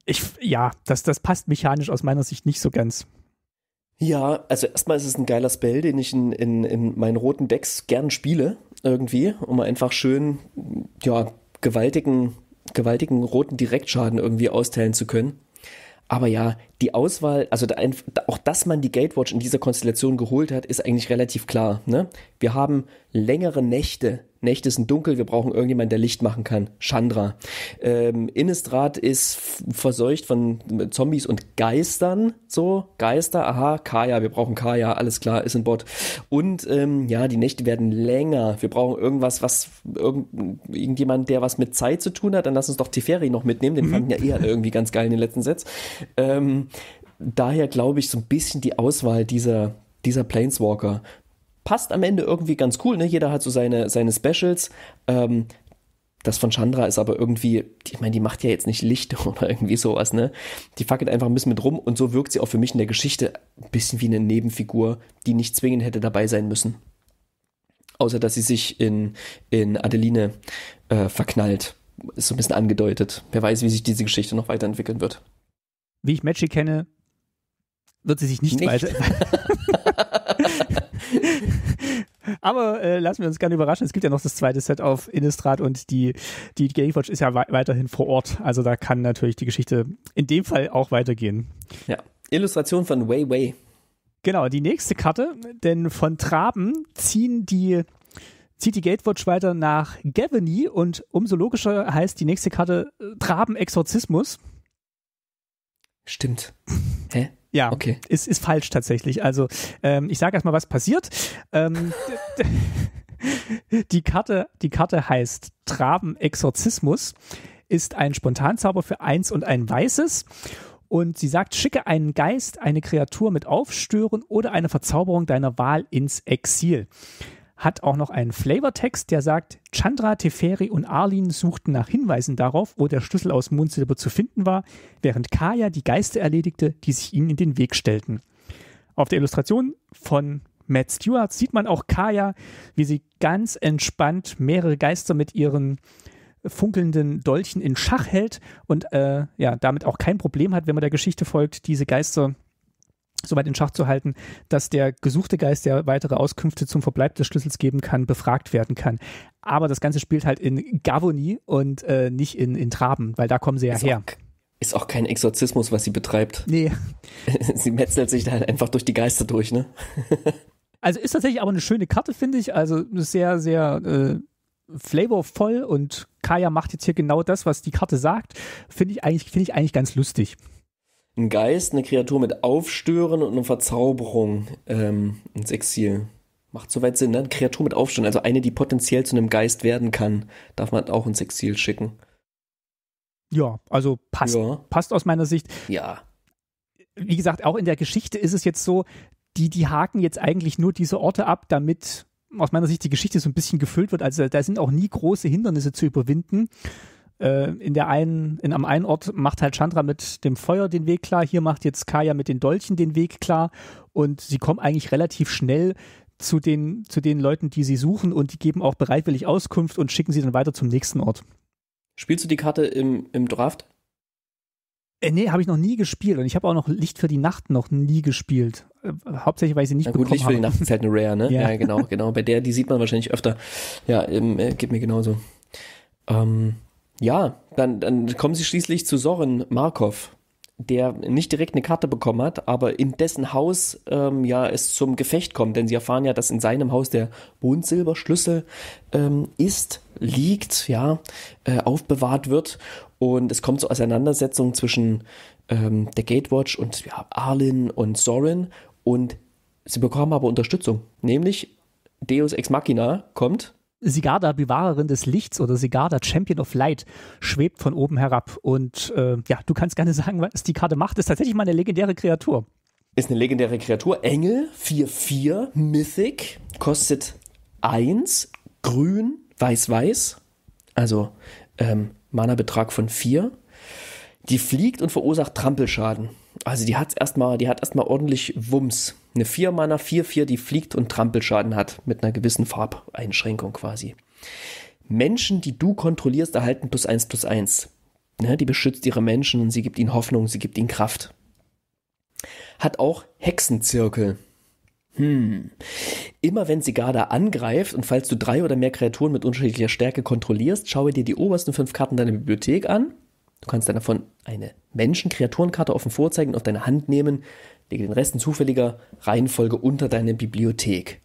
ich, ja, das, das passt mechanisch aus meiner Sicht nicht so ganz. Ja, also erstmal ist es ein geiler Spell, den ich in, in, in meinen roten Decks gern spiele, irgendwie, um einfach schön, ja, gewaltigen, gewaltigen roten Direktschaden irgendwie austeilen zu können. Aber ja, die Auswahl, also da, auch dass man die Gatewatch in dieser Konstellation geholt hat, ist eigentlich relativ klar. Ne? Wir haben längere Nächte Nächte sind dunkel, wir brauchen irgendjemanden, der Licht machen kann. Chandra. Ähm, Innistrad ist verseucht von Zombies und Geistern. So, Geister, aha, Kaya, wir brauchen Kaya, alles klar, ist ein Bot. Und ähm, ja, die Nächte werden länger. Wir brauchen irgendwas, was irgend, irgendjemand, der was mit Zeit zu tun hat. Dann lass uns doch Teferi noch mitnehmen, den mhm. fanden ja eher irgendwie ganz geil in den letzten Sets. Ähm, daher glaube ich so ein bisschen die Auswahl dieser, dieser Planeswalker passt am Ende irgendwie ganz cool. Ne? Jeder hat so seine, seine Specials. Ähm, das von Chandra ist aber irgendwie, ich meine, die macht ja jetzt nicht Licht *laughs* oder irgendwie sowas, ne? Die fackelt einfach ein bisschen mit rum und so wirkt sie auch für mich in der Geschichte ein bisschen wie eine Nebenfigur, die nicht zwingend hätte dabei sein müssen. Außer, dass sie sich in, in Adeline äh, verknallt. Ist so ein bisschen angedeutet. Wer weiß, wie sich diese Geschichte noch weiterentwickeln wird. Wie ich Magic kenne, wird sie sich nicht, nicht. weiter. *laughs* *laughs* Aber äh, lassen wir uns gerne überraschen. Es gibt ja noch das zweite Set auf Innistrad und die, die Gamewatch ist ja we weiterhin vor Ort. Also da kann natürlich die Geschichte in dem Fall auch weitergehen. Ja, Illustration von Wei Wei. Genau, die nächste Karte, denn von Traben ziehen die zieht die Gatewatch weiter nach Gavany und umso logischer heißt die nächste Karte äh, Traben Exorzismus. Stimmt. *laughs* Hä? Ja, okay. ist, ist falsch tatsächlich. Also ähm, ich sage erstmal, was passiert. Ähm, *laughs* die, Karte, die Karte heißt Traben-Exorzismus, ist ein Spontanzauber für eins und ein weißes. Und sie sagt, schicke einen Geist, eine Kreatur mit Aufstören oder eine Verzauberung deiner Wahl ins Exil hat auch noch einen Flavortext, der sagt, Chandra, Teferi und Arlin suchten nach Hinweisen darauf, wo der Schlüssel aus Mondsilber zu finden war, während Kaya die Geister erledigte, die sich ihnen in den Weg stellten. Auf der Illustration von Matt Stewart sieht man auch Kaya, wie sie ganz entspannt mehrere Geister mit ihren funkelnden Dolchen in Schach hält und äh, ja, damit auch kein Problem hat, wenn man der Geschichte folgt, diese Geister soweit in Schach zu halten, dass der gesuchte Geist, der weitere Auskünfte zum Verbleib des Schlüssels geben kann, befragt werden kann. Aber das Ganze spielt halt in Gavoni und äh, nicht in, in Traben, weil da kommen sie ja ist her. Auch, ist auch kein Exorzismus, was sie betreibt. Nee. *laughs* sie metzelt sich da halt einfach durch die Geister durch, ne? *laughs* also ist tatsächlich aber eine schöne Karte, finde ich. Also sehr, sehr äh, flavorvoll und Kaya macht jetzt hier genau das, was die Karte sagt. Finde ich eigentlich, finde ich eigentlich ganz lustig ein Geist, eine Kreatur mit Aufstören und einer Verzauberung ähm, ins Exil. Macht soweit Sinn, ne? Eine Kreatur mit Aufstören, also eine, die potenziell zu einem Geist werden kann, darf man auch ins Exil schicken. Ja, also passt. Ja. Passt aus meiner Sicht. Ja. Wie gesagt, auch in der Geschichte ist es jetzt so, die, die haken jetzt eigentlich nur diese Orte ab, damit aus meiner Sicht die Geschichte so ein bisschen gefüllt wird. Also da sind auch nie große Hindernisse zu überwinden äh, in der einen, in am einen Ort macht halt Chandra mit dem Feuer den Weg klar, hier macht jetzt Kaya mit den Dolchen den Weg klar und sie kommen eigentlich relativ schnell zu den, zu den Leuten, die sie suchen und die geben auch bereitwillig Auskunft und schicken sie dann weiter zum nächsten Ort. Spielst du die Karte im, im Draft? Äh, nee, habe ich noch nie gespielt und ich habe auch noch Licht für die Nacht noch nie gespielt. Äh, hauptsächlich, weil ich sie nicht ja, gut, bekommen Licht habe. für die Nacht ist halt eine Rare, ne? *laughs* ja. ja. genau, genau. Bei der, die sieht man wahrscheinlich öfter. Ja, ähm, äh, geht mir genauso. Ähm, ja, dann, dann kommen sie schließlich zu Soren Markov, der nicht direkt eine Karte bekommen hat, aber in dessen Haus ähm, ja es zum Gefecht kommt, denn sie erfahren ja, dass in seinem Haus der Mondsilberschlüssel ähm, ist, liegt, ja, äh, aufbewahrt wird und es kommt zu Auseinandersetzung zwischen ähm, der Gatewatch und ja, Arlin und Sorin und sie bekommen aber Unterstützung, nämlich Deus Ex Machina kommt Sigarda, Bewahrerin des Lichts oder Sigarda, Champion of Light, schwebt von oben herab. Und äh, ja, du kannst gerne sagen, was die Karte macht. ist tatsächlich mal eine legendäre Kreatur. Ist eine legendäre Kreatur. Engel, 4-4, Mythic, kostet 1, grün, weiß-weiß. Also ähm, Mana-Betrag von 4. Die fliegt und verursacht Trampelschaden. Also die hat erstmal, die hat erstmal ordentlich Wumms. Eine 4 Mana 4-4, die fliegt und Trampelschaden hat, mit einer gewissen Farbeinschränkung quasi. Menschen, die du kontrollierst, erhalten plus 1 plus 1. Ne, die beschützt ihre Menschen und sie gibt ihnen Hoffnung, sie gibt ihnen Kraft. Hat auch Hexenzirkel. Hm. Immer wenn sie Garda angreift und falls du drei oder mehr Kreaturen mit unterschiedlicher Stärke kontrollierst, schaue dir die obersten fünf Karten deiner Bibliothek an Du kannst dann davon eine Menschenkreaturenkarte offen vorzeigen und auf deine Hand nehmen. Lege den Rest in zufälliger Reihenfolge unter deine Bibliothek.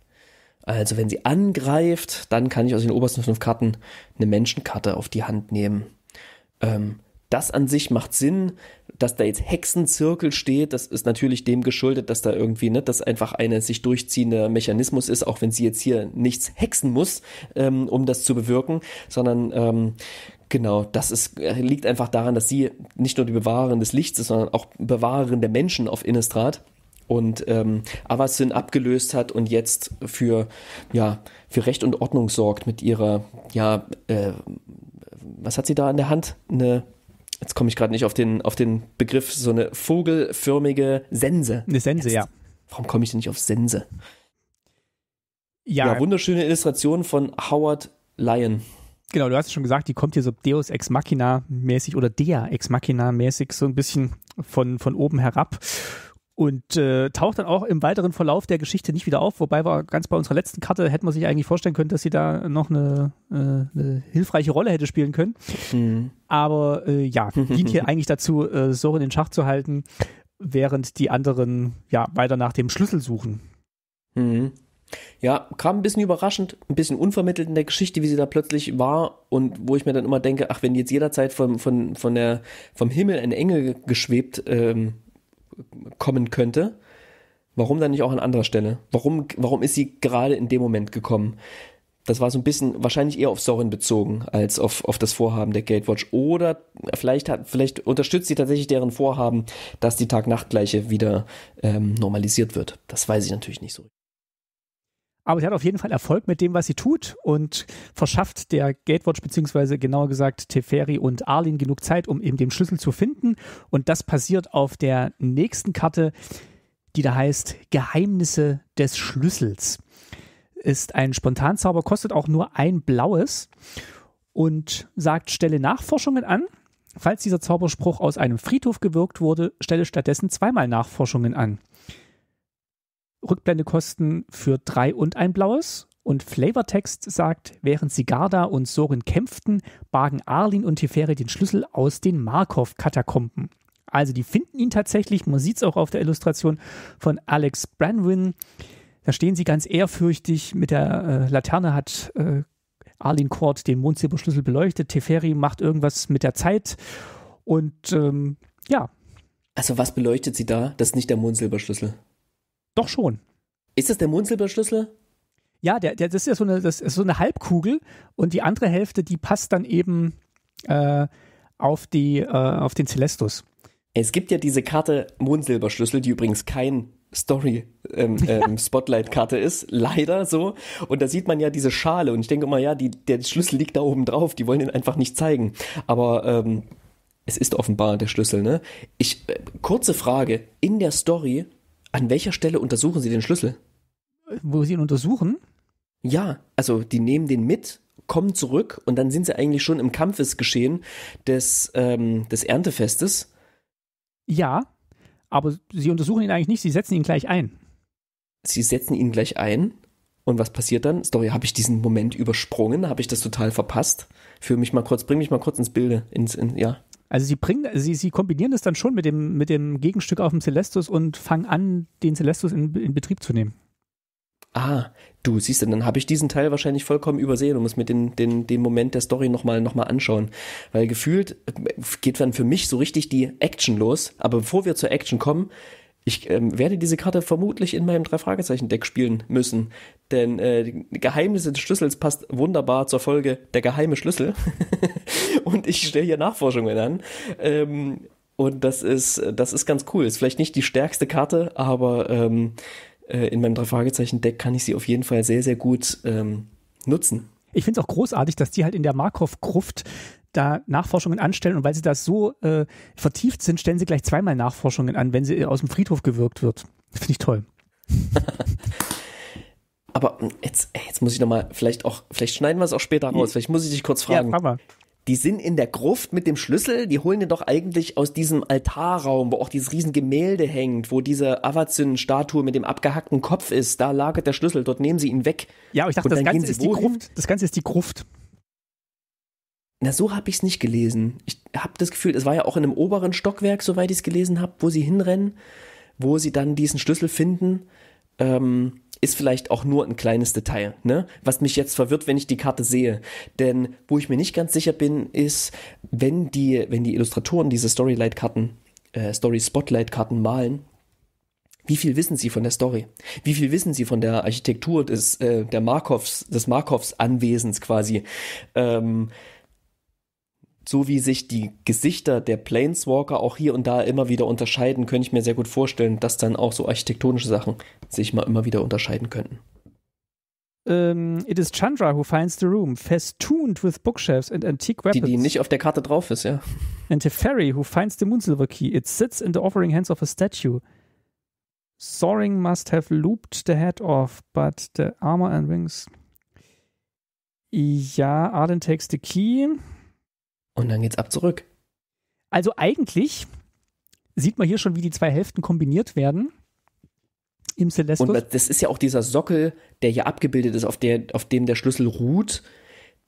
Also wenn sie angreift, dann kann ich aus den obersten fünf Karten eine Menschenkarte auf die Hand nehmen. Ähm, das an sich macht Sinn, dass da jetzt Hexenzirkel steht, das ist natürlich dem geschuldet, dass da irgendwie, ne, das einfach eine sich durchziehende Mechanismus ist, auch wenn sie jetzt hier nichts hexen muss, ähm, um das zu bewirken, sondern ähm, Genau, das ist, äh, liegt einfach daran, dass sie nicht nur die Bewahrerin des Lichts ist, sondern auch Bewahrerin der Menschen auf Innistrad und ähm, Avacyn abgelöst hat und jetzt für, ja, für Recht und Ordnung sorgt mit ihrer, ja, äh, was hat sie da an der Hand? Eine, jetzt komme ich gerade nicht auf den, auf den Begriff, so eine vogelförmige Sense. Eine Sense, jetzt. ja. Warum komme ich denn nicht auf Sense? Ja. ja, wunderschöne Illustration von Howard Lyon genau, du hast es schon gesagt, die kommt hier so Deus Ex Machina mäßig oder Dea Ex Machina mäßig so ein bisschen von, von oben herab und äh, taucht dann auch im weiteren Verlauf der Geschichte nicht wieder auf. Wobei war ganz bei unserer letzten Karte hätte man sich eigentlich vorstellen können, dass sie da noch eine, äh, eine hilfreiche Rolle hätte spielen können. Mhm. Aber äh, ja, *laughs* dient hier eigentlich dazu, äh, Soren in Schach zu halten, während die anderen ja weiter nach dem Schlüssel suchen. Mhm. Ja, kam ein bisschen überraschend, ein bisschen unvermittelt in der Geschichte, wie sie da plötzlich war und wo ich mir dann immer denke, ach, wenn jetzt jederzeit von, von, von der, vom Himmel ein Engel geschwebt ähm, kommen könnte, warum dann nicht auch an anderer Stelle? Warum, warum ist sie gerade in dem Moment gekommen? Das war so ein bisschen wahrscheinlich eher auf Sorin bezogen als auf, auf das Vorhaben der Gatewatch. Oder vielleicht, hat, vielleicht unterstützt sie tatsächlich deren Vorhaben, dass die Tag-Nacht-Gleiche wieder ähm, normalisiert wird. Das weiß ich natürlich nicht so. Aber sie hat auf jeden Fall Erfolg mit dem, was sie tut und verschafft der Gatewatch beziehungsweise genauer gesagt Teferi und Arlin genug Zeit, um eben den Schlüssel zu finden. Und das passiert auf der nächsten Karte, die da heißt Geheimnisse des Schlüssels. Ist ein Spontanzauber, kostet auch nur ein blaues und sagt, stelle Nachforschungen an. Falls dieser Zauberspruch aus einem Friedhof gewirkt wurde, stelle stattdessen zweimal Nachforschungen an. Rückblendekosten für drei und ein blaues. Und Flavortext sagt, während Sigarda und Sorin kämpften, bargen Arlin und Teferi den Schlüssel aus den Markov-Katakomben. Also die finden ihn tatsächlich, man sieht es auch auf der Illustration von Alex Branwin. Da stehen sie ganz ehrfürchtig mit der äh, Laterne, hat äh, Arlin Kort den Mondsilberschlüssel beleuchtet, Teferi macht irgendwas mit der Zeit und ähm, ja. Also was beleuchtet sie da? Das ist nicht der Mondsilberschlüssel. Doch schon. Ist das der Munzelberschlüssel? Ja, der, der, das ist ja so eine, das ist so eine Halbkugel und die andere Hälfte, die passt dann eben äh, auf, die, äh, auf den Celestus. Es gibt ja diese Karte Mondsilberschlüssel, die übrigens kein Story ähm, *laughs* ähm, Spotlight-Karte ist, leider so. Und da sieht man ja diese Schale und ich denke immer, ja, die, der Schlüssel liegt da oben drauf, die wollen ihn einfach nicht zeigen. Aber ähm, es ist offenbar der Schlüssel, ne? Ich, äh, kurze Frage, in der Story an welcher Stelle untersuchen Sie den Schlüssel? Wo Sie ihn untersuchen? Ja, also die nehmen den mit, kommen zurück und dann sind sie eigentlich schon im Kampfesgeschehen des, ähm, des Erntefestes. Ja, aber sie untersuchen ihn eigentlich nicht, sie setzen ihn gleich ein. Sie setzen ihn gleich ein. Und was passiert dann? Story, habe ich diesen Moment übersprungen? Habe ich das total verpasst? Fühl mich mal kurz, bring mich mal kurz ins Bilde. Ins, in, ja. Also sie bringen, sie, sie kombinieren das dann schon mit dem, mit dem Gegenstück auf dem Celestus und fangen an, den Celestus in, in Betrieb zu nehmen. Ah, du siehst dann habe ich diesen Teil wahrscheinlich vollkommen übersehen und muss mir den, den, den Moment der Story nochmal noch mal anschauen. Weil gefühlt äh, geht dann für mich so richtig die Action los. Aber bevor wir zur Action kommen, ich ähm, werde diese Karte vermutlich in meinem Drei-Fragezeichen-Deck spielen müssen, denn äh, Geheimnis des Schlüssels passt wunderbar zur Folge Der geheime Schlüssel. *laughs* und ich stelle hier Nachforschungen an. Ähm, und das ist, das ist ganz cool. Ist vielleicht nicht die stärkste Karte, aber ähm, äh, in meinem Drei-Fragezeichen-Deck kann ich sie auf jeden Fall sehr, sehr gut ähm, nutzen. Ich finde es auch großartig, dass die halt in der Markov-Gruft da Nachforschungen anstellen und weil sie das so äh, vertieft sind, stellen sie gleich zweimal Nachforschungen an, wenn sie aus dem Friedhof gewirkt wird. Finde ich toll. *laughs* Aber hm, jetzt, jetzt muss ich nochmal, vielleicht auch, vielleicht schneiden wir es auch später raus, vielleicht muss ich dich kurz fragen. Ja, Die sind in der Gruft mit dem Schlüssel, die holen den doch eigentlich aus diesem Altarraum, wo auch dieses Riesengemälde hängt, wo diese Avazyn-Statue mit dem abgehackten Kopf ist, da lagert der Schlüssel, dort nehmen sie ihn weg. Ja, aber ich dachte, das Ganze, ist wohin? die Gruft, das Ganze ist die Gruft. Na, so habe ich es nicht gelesen. Ich habe das Gefühl, es war ja auch in einem oberen Stockwerk, soweit ich es gelesen habe, wo sie hinrennen, wo sie dann diesen Schlüssel finden. Ähm, ist vielleicht auch nur ein kleines Detail, ne? Was mich jetzt verwirrt, wenn ich die Karte sehe. Denn wo ich mir nicht ganz sicher bin, ist, wenn die, wenn die Illustratoren diese Storylight-Karten, äh, Story-Spotlight-Karten malen, wie viel wissen sie von der Story? Wie viel wissen sie von der Architektur des, äh, der Markovs, des Markovs-Anwesens quasi? Ähm, so wie sich die Gesichter der Planeswalker auch hier und da immer wieder unterscheiden, könnte ich mir sehr gut vorstellen, dass dann auch so architektonische Sachen sich mal immer wieder unterscheiden könnten. Um, ähm, it is Chandra who finds the room, festooned with bookshelves and antique weapons. Die, die nicht auf der Karte drauf ist, ja. And Teferi who finds the Moonsilver key. It sits in the offering hands of a statue. Soaring must have looped the head off, but the armor and wings. Ja, Arden takes the key. Und dann geht's ab zurück. Also eigentlich sieht man hier schon, wie die zwei Hälften kombiniert werden im Celestus. Und das ist ja auch dieser Sockel, der hier abgebildet ist, auf, der, auf dem der Schlüssel ruht.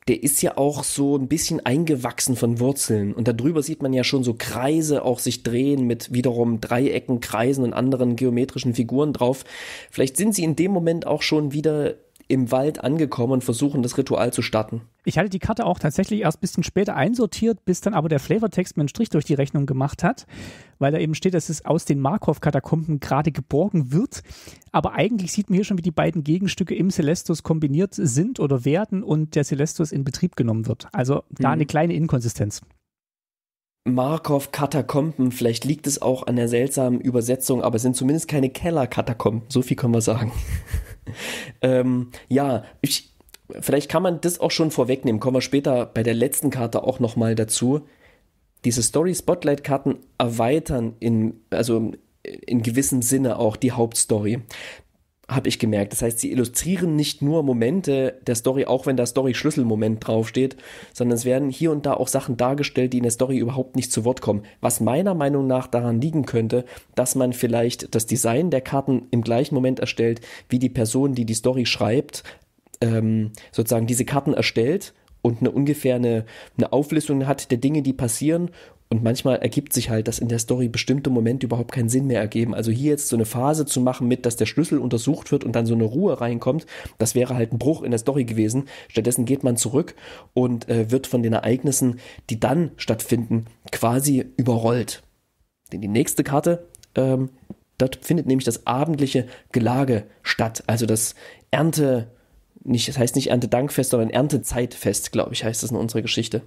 Der ist ja auch so ein bisschen eingewachsen von Wurzeln. Und darüber sieht man ja schon so Kreise auch sich drehen mit wiederum Dreiecken, Kreisen und anderen geometrischen Figuren drauf. Vielleicht sind sie in dem Moment auch schon wieder im Wald angekommen und versuchen, das Ritual zu starten. Ich hatte die Karte auch tatsächlich erst ein bisschen später einsortiert, bis dann aber der Flavortext mir einen Strich durch die Rechnung gemacht hat, weil da eben steht, dass es aus den Markov-Katakomben gerade geborgen wird. Aber eigentlich sieht man hier schon, wie die beiden Gegenstücke im Celestus kombiniert sind oder werden und der Celestus in Betrieb genommen wird. Also da mhm. eine kleine Inkonsistenz. Markov-Katakomben. Vielleicht liegt es auch an der seltsamen Übersetzung, aber es sind zumindest keine Keller-Katakomben. So viel können wir sagen. *laughs* ähm, ja, ich, vielleicht kann man das auch schon vorwegnehmen. Kommen wir später bei der letzten Karte auch nochmal dazu. Diese Story-Spotlight-Karten erweitern in, also in gewissem Sinne auch die Hauptstory habe ich gemerkt. Das heißt, sie illustrieren nicht nur Momente der Story, auch wenn da Story-Schlüsselmoment draufsteht, sondern es werden hier und da auch Sachen dargestellt, die in der Story überhaupt nicht zu Wort kommen. Was meiner Meinung nach daran liegen könnte, dass man vielleicht das Design der Karten im gleichen Moment erstellt, wie die Person, die die Story schreibt, ähm, sozusagen diese Karten erstellt und eine ungefähr eine, eine Auflistung hat der Dinge, die passieren und manchmal ergibt sich halt, dass in der Story bestimmte Momente überhaupt keinen Sinn mehr ergeben. Also hier jetzt so eine Phase zu machen mit, dass der Schlüssel untersucht wird und dann so eine Ruhe reinkommt, das wäre halt ein Bruch in der Story gewesen. Stattdessen geht man zurück und äh, wird von den Ereignissen, die dann stattfinden, quasi überrollt. Denn die nächste Karte, ähm, dort findet nämlich das abendliche Gelage statt. Also das Ernte, nicht, das heißt nicht Erntedankfest, sondern Erntezeitfest, glaube ich, heißt das in unserer Geschichte.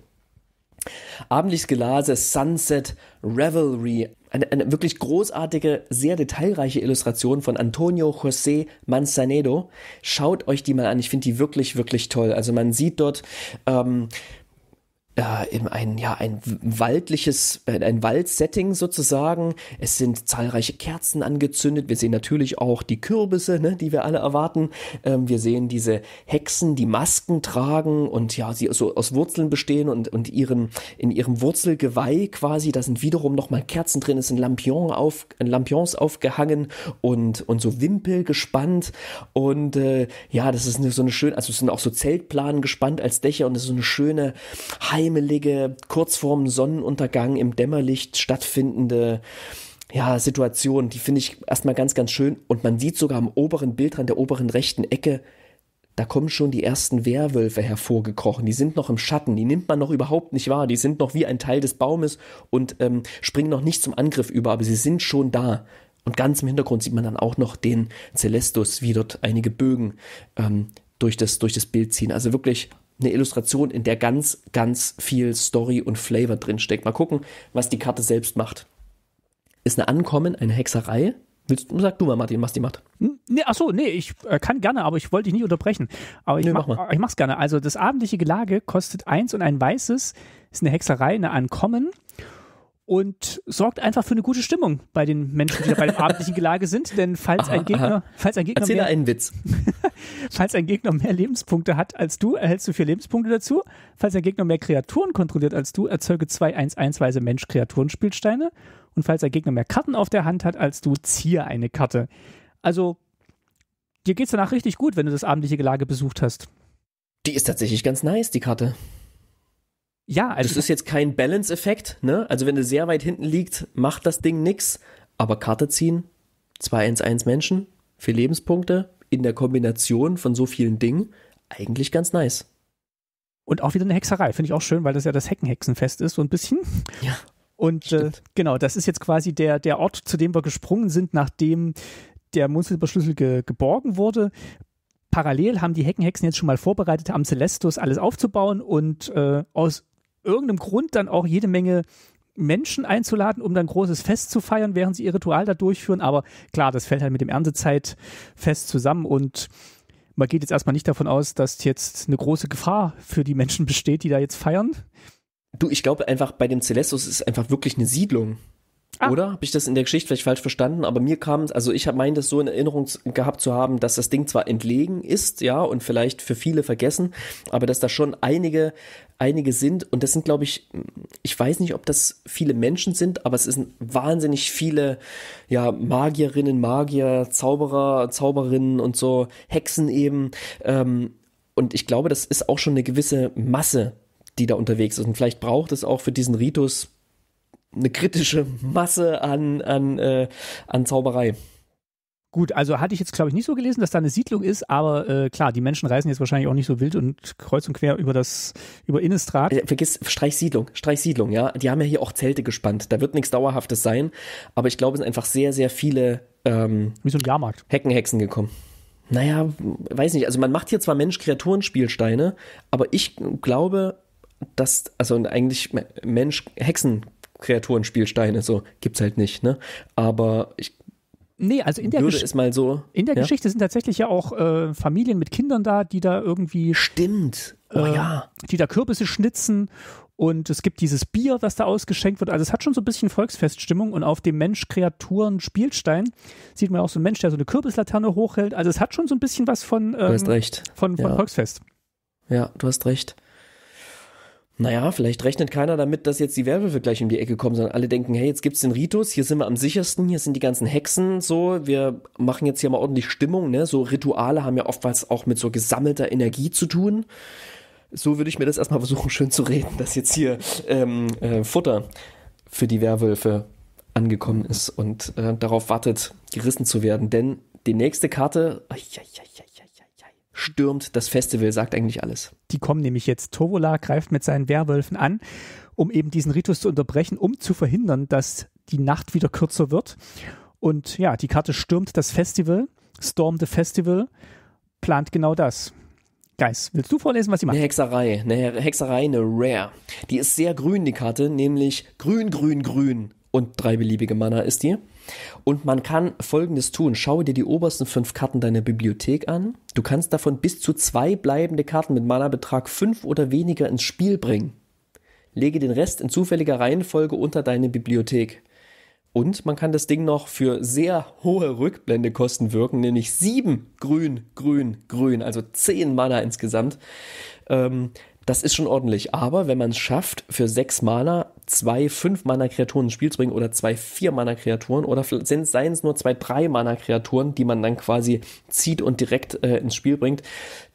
Abendliches Gelase, Sunset, Revelry. Eine, eine, wirklich großartige, sehr detailreiche Illustration von Antonio José Manzanedo. Schaut euch die mal an. Ich finde die wirklich, wirklich toll. Also man sieht dort ähm, in ein, ja, ein waldliches, ein Waldsetting sozusagen. Es sind zahlreiche Kerzen angezündet. Wir sehen natürlich auch die Kürbisse, ne, die wir alle erwarten. Ähm, wir sehen diese Hexen, die Masken tragen und ja, sie so aus Wurzeln bestehen und, und ihren, in ihrem Wurzelgeweih quasi, da sind wiederum nochmal Kerzen drin, es sind Lampion auf, Lampions aufgehangen und, und so Wimpel gespannt. Und äh, ja, das ist so eine schöne, also es sind auch so Zeltplanen gespannt als Dächer und es ist so eine schöne Heim heimelige, kurz vorm Sonnenuntergang im Dämmerlicht stattfindende ja, Situation, die finde ich erstmal ganz, ganz schön. Und man sieht sogar am oberen Bildrand der oberen rechten Ecke, da kommen schon die ersten Werwölfe hervorgekrochen. Die sind noch im Schatten, die nimmt man noch überhaupt nicht wahr. Die sind noch wie ein Teil des Baumes und ähm, springen noch nicht zum Angriff über, aber sie sind schon da. Und ganz im Hintergrund sieht man dann auch noch den Celestus, wie dort einige Bögen ähm, durch, das, durch das Bild ziehen. Also wirklich eine Illustration, in der ganz, ganz viel Story und Flavor drinsteckt. Mal gucken, was die Karte selbst macht. Ist eine Ankommen, eine Hexerei. Willst, sag du mal, Martin, was die macht. Hm? Nee, ach so, nee, ich äh, kann gerne, aber ich wollte dich nicht unterbrechen. Aber ich, nee, mach, mach ich mach's gerne. Also, das abendliche Gelage kostet eins und ein weißes, ist eine Hexerei, eine Ankommen und sorgt einfach für eine gute Stimmung bei den Menschen, die da bei dem abendlichen Gelage sind. Denn falls aha, ein Gegner, aha. falls ein Gegner Erzähl mehr, einen Witz. *laughs* falls ein Gegner mehr Lebenspunkte hat als du, erhältst du vier Lebenspunkte dazu. Falls ein Gegner mehr Kreaturen kontrolliert als du, erzeuge zwei 1-1-weise mensch Kreaturen Spielsteine. Und falls ein Gegner mehr Karten auf der Hand hat als du, ziehe eine Karte. Also, dir geht's danach richtig gut, wenn du das abendliche Gelage besucht hast. Die ist tatsächlich ganz nice, die Karte. Ja, also das ist jetzt kein Balance-Effekt, ne? Also wenn du sehr weit hinten liegt, macht das Ding nix. Aber Karte ziehen, 2-1-1 Menschen, vier Lebenspunkte in der Kombination von so vielen Dingen, eigentlich ganz nice. Und auch wieder eine Hexerei, finde ich auch schön, weil das ja das Heckenhexenfest ist, so ein bisschen. Ja. Und äh, genau, das ist jetzt quasi der, der Ort, zu dem wir gesprungen sind, nachdem der Munzelüberschlüssel ge geborgen wurde. Parallel haben die Heckenhexen jetzt schon mal vorbereitet, am Celestus alles aufzubauen und äh, aus irgendeinem Grund dann auch jede Menge Menschen einzuladen, um dann großes Fest zu feiern, während sie ihr Ritual da durchführen. Aber klar, das fällt halt mit dem Erntezeitfest zusammen und man geht jetzt erstmal nicht davon aus, dass jetzt eine große Gefahr für die Menschen besteht, die da jetzt feiern. Du, ich glaube einfach bei dem Celestus ist es einfach wirklich eine Siedlung. Ah. Oder? Habe ich das in der Geschichte vielleicht falsch verstanden? Aber mir kam, also ich habe meint, das so in Erinnerung gehabt zu haben, dass das Ding zwar entlegen ist, ja, und vielleicht für viele vergessen, aber dass da schon einige, einige sind. Und das sind, glaube ich, ich weiß nicht, ob das viele Menschen sind, aber es sind wahnsinnig viele, ja, Magierinnen, Magier, Zauberer, Zauberinnen und so, Hexen eben. Ähm, und ich glaube, das ist auch schon eine gewisse Masse, die da unterwegs ist. Und vielleicht braucht es auch für diesen Ritus eine kritische Masse an, an, äh, an Zauberei. Gut, also hatte ich jetzt, glaube ich, nicht so gelesen, dass da eine Siedlung ist, aber äh, klar, die Menschen reisen jetzt wahrscheinlich auch nicht so wild und kreuz und quer über das, über Innistrad. Äh, vergiss, Streich Siedlung, Streich Siedlung, ja. Die haben ja hier auch Zelte gespannt. Da wird nichts Dauerhaftes sein, aber ich glaube, es sind einfach sehr, sehr viele ähm, Wie so ein Jahrmarkt. Heckenhexen gekommen. Naja, weiß nicht. Also man macht hier zwar mensch kreaturenspielsteine aber ich glaube, dass, also eigentlich Mensch-Hexen Kreaturen, Spielsteine, so gibt's halt nicht, ne? Aber ich Nee, also in der, Geschichte. mal so, in der ja? Geschichte sind tatsächlich ja auch äh, Familien mit Kindern da, die da irgendwie. Stimmt. Oh, äh, ja. Die da Kürbisse schnitzen und es gibt dieses Bier, das da ausgeschenkt wird. Also es hat schon so ein bisschen Volksfeststimmung und auf dem Mensch-Kreaturen-Spielstein sieht man auch so einen Mensch, der so eine Kürbislaterne hochhält. Also es hat schon so ein bisschen was von, ähm, du hast ähm, recht. von, von ja. Volksfest. Ja, du hast recht naja, vielleicht rechnet keiner damit, dass jetzt die Werwölfe gleich um die Ecke kommen, sondern alle denken, hey, jetzt gibt's den Ritus, hier sind wir am sichersten, hier sind die ganzen Hexen, so, wir machen jetzt hier mal ordentlich Stimmung, ne? So Rituale haben ja oftmals auch mit so gesammelter Energie zu tun. So würde ich mir das erstmal versuchen, schön zu reden, dass jetzt hier ähm, äh, Futter für die Werwölfe angekommen ist und äh, darauf wartet, gerissen zu werden. Denn die nächste Karte, ai, ai, ai, stürmt das Festival, sagt eigentlich alles. Die kommen nämlich jetzt. Tovola greift mit seinen Werwölfen an, um eben diesen Ritus zu unterbrechen, um zu verhindern, dass die Nacht wieder kürzer wird. Und ja, die Karte stürmt das Festival, Storm the Festival, plant genau das. Geist, willst du vorlesen, was sie macht? Eine Hexerei, eine Hexerei, eine Rare. Die ist sehr grün, die Karte, nämlich grün, grün, grün und drei beliebige Mana ist die. Und man kann folgendes tun. Schaue dir die obersten fünf Karten deiner Bibliothek an. Du kannst davon bis zu zwei bleibende Karten mit Mana-Betrag fünf oder weniger ins Spiel bringen. Lege den Rest in zufälliger Reihenfolge unter deine Bibliothek. Und man kann das Ding noch für sehr hohe Rückblendekosten wirken, nämlich sieben grün, grün, grün, also zehn Mana insgesamt. Ähm, das ist schon ordentlich, aber wenn man es schafft, für sechs Mana zwei fünf Mana Kreaturen ins Spiel zu bringen oder zwei vier Mana Kreaturen oder seien es nur zwei drei Mana Kreaturen, die man dann quasi zieht und direkt äh, ins Spiel bringt,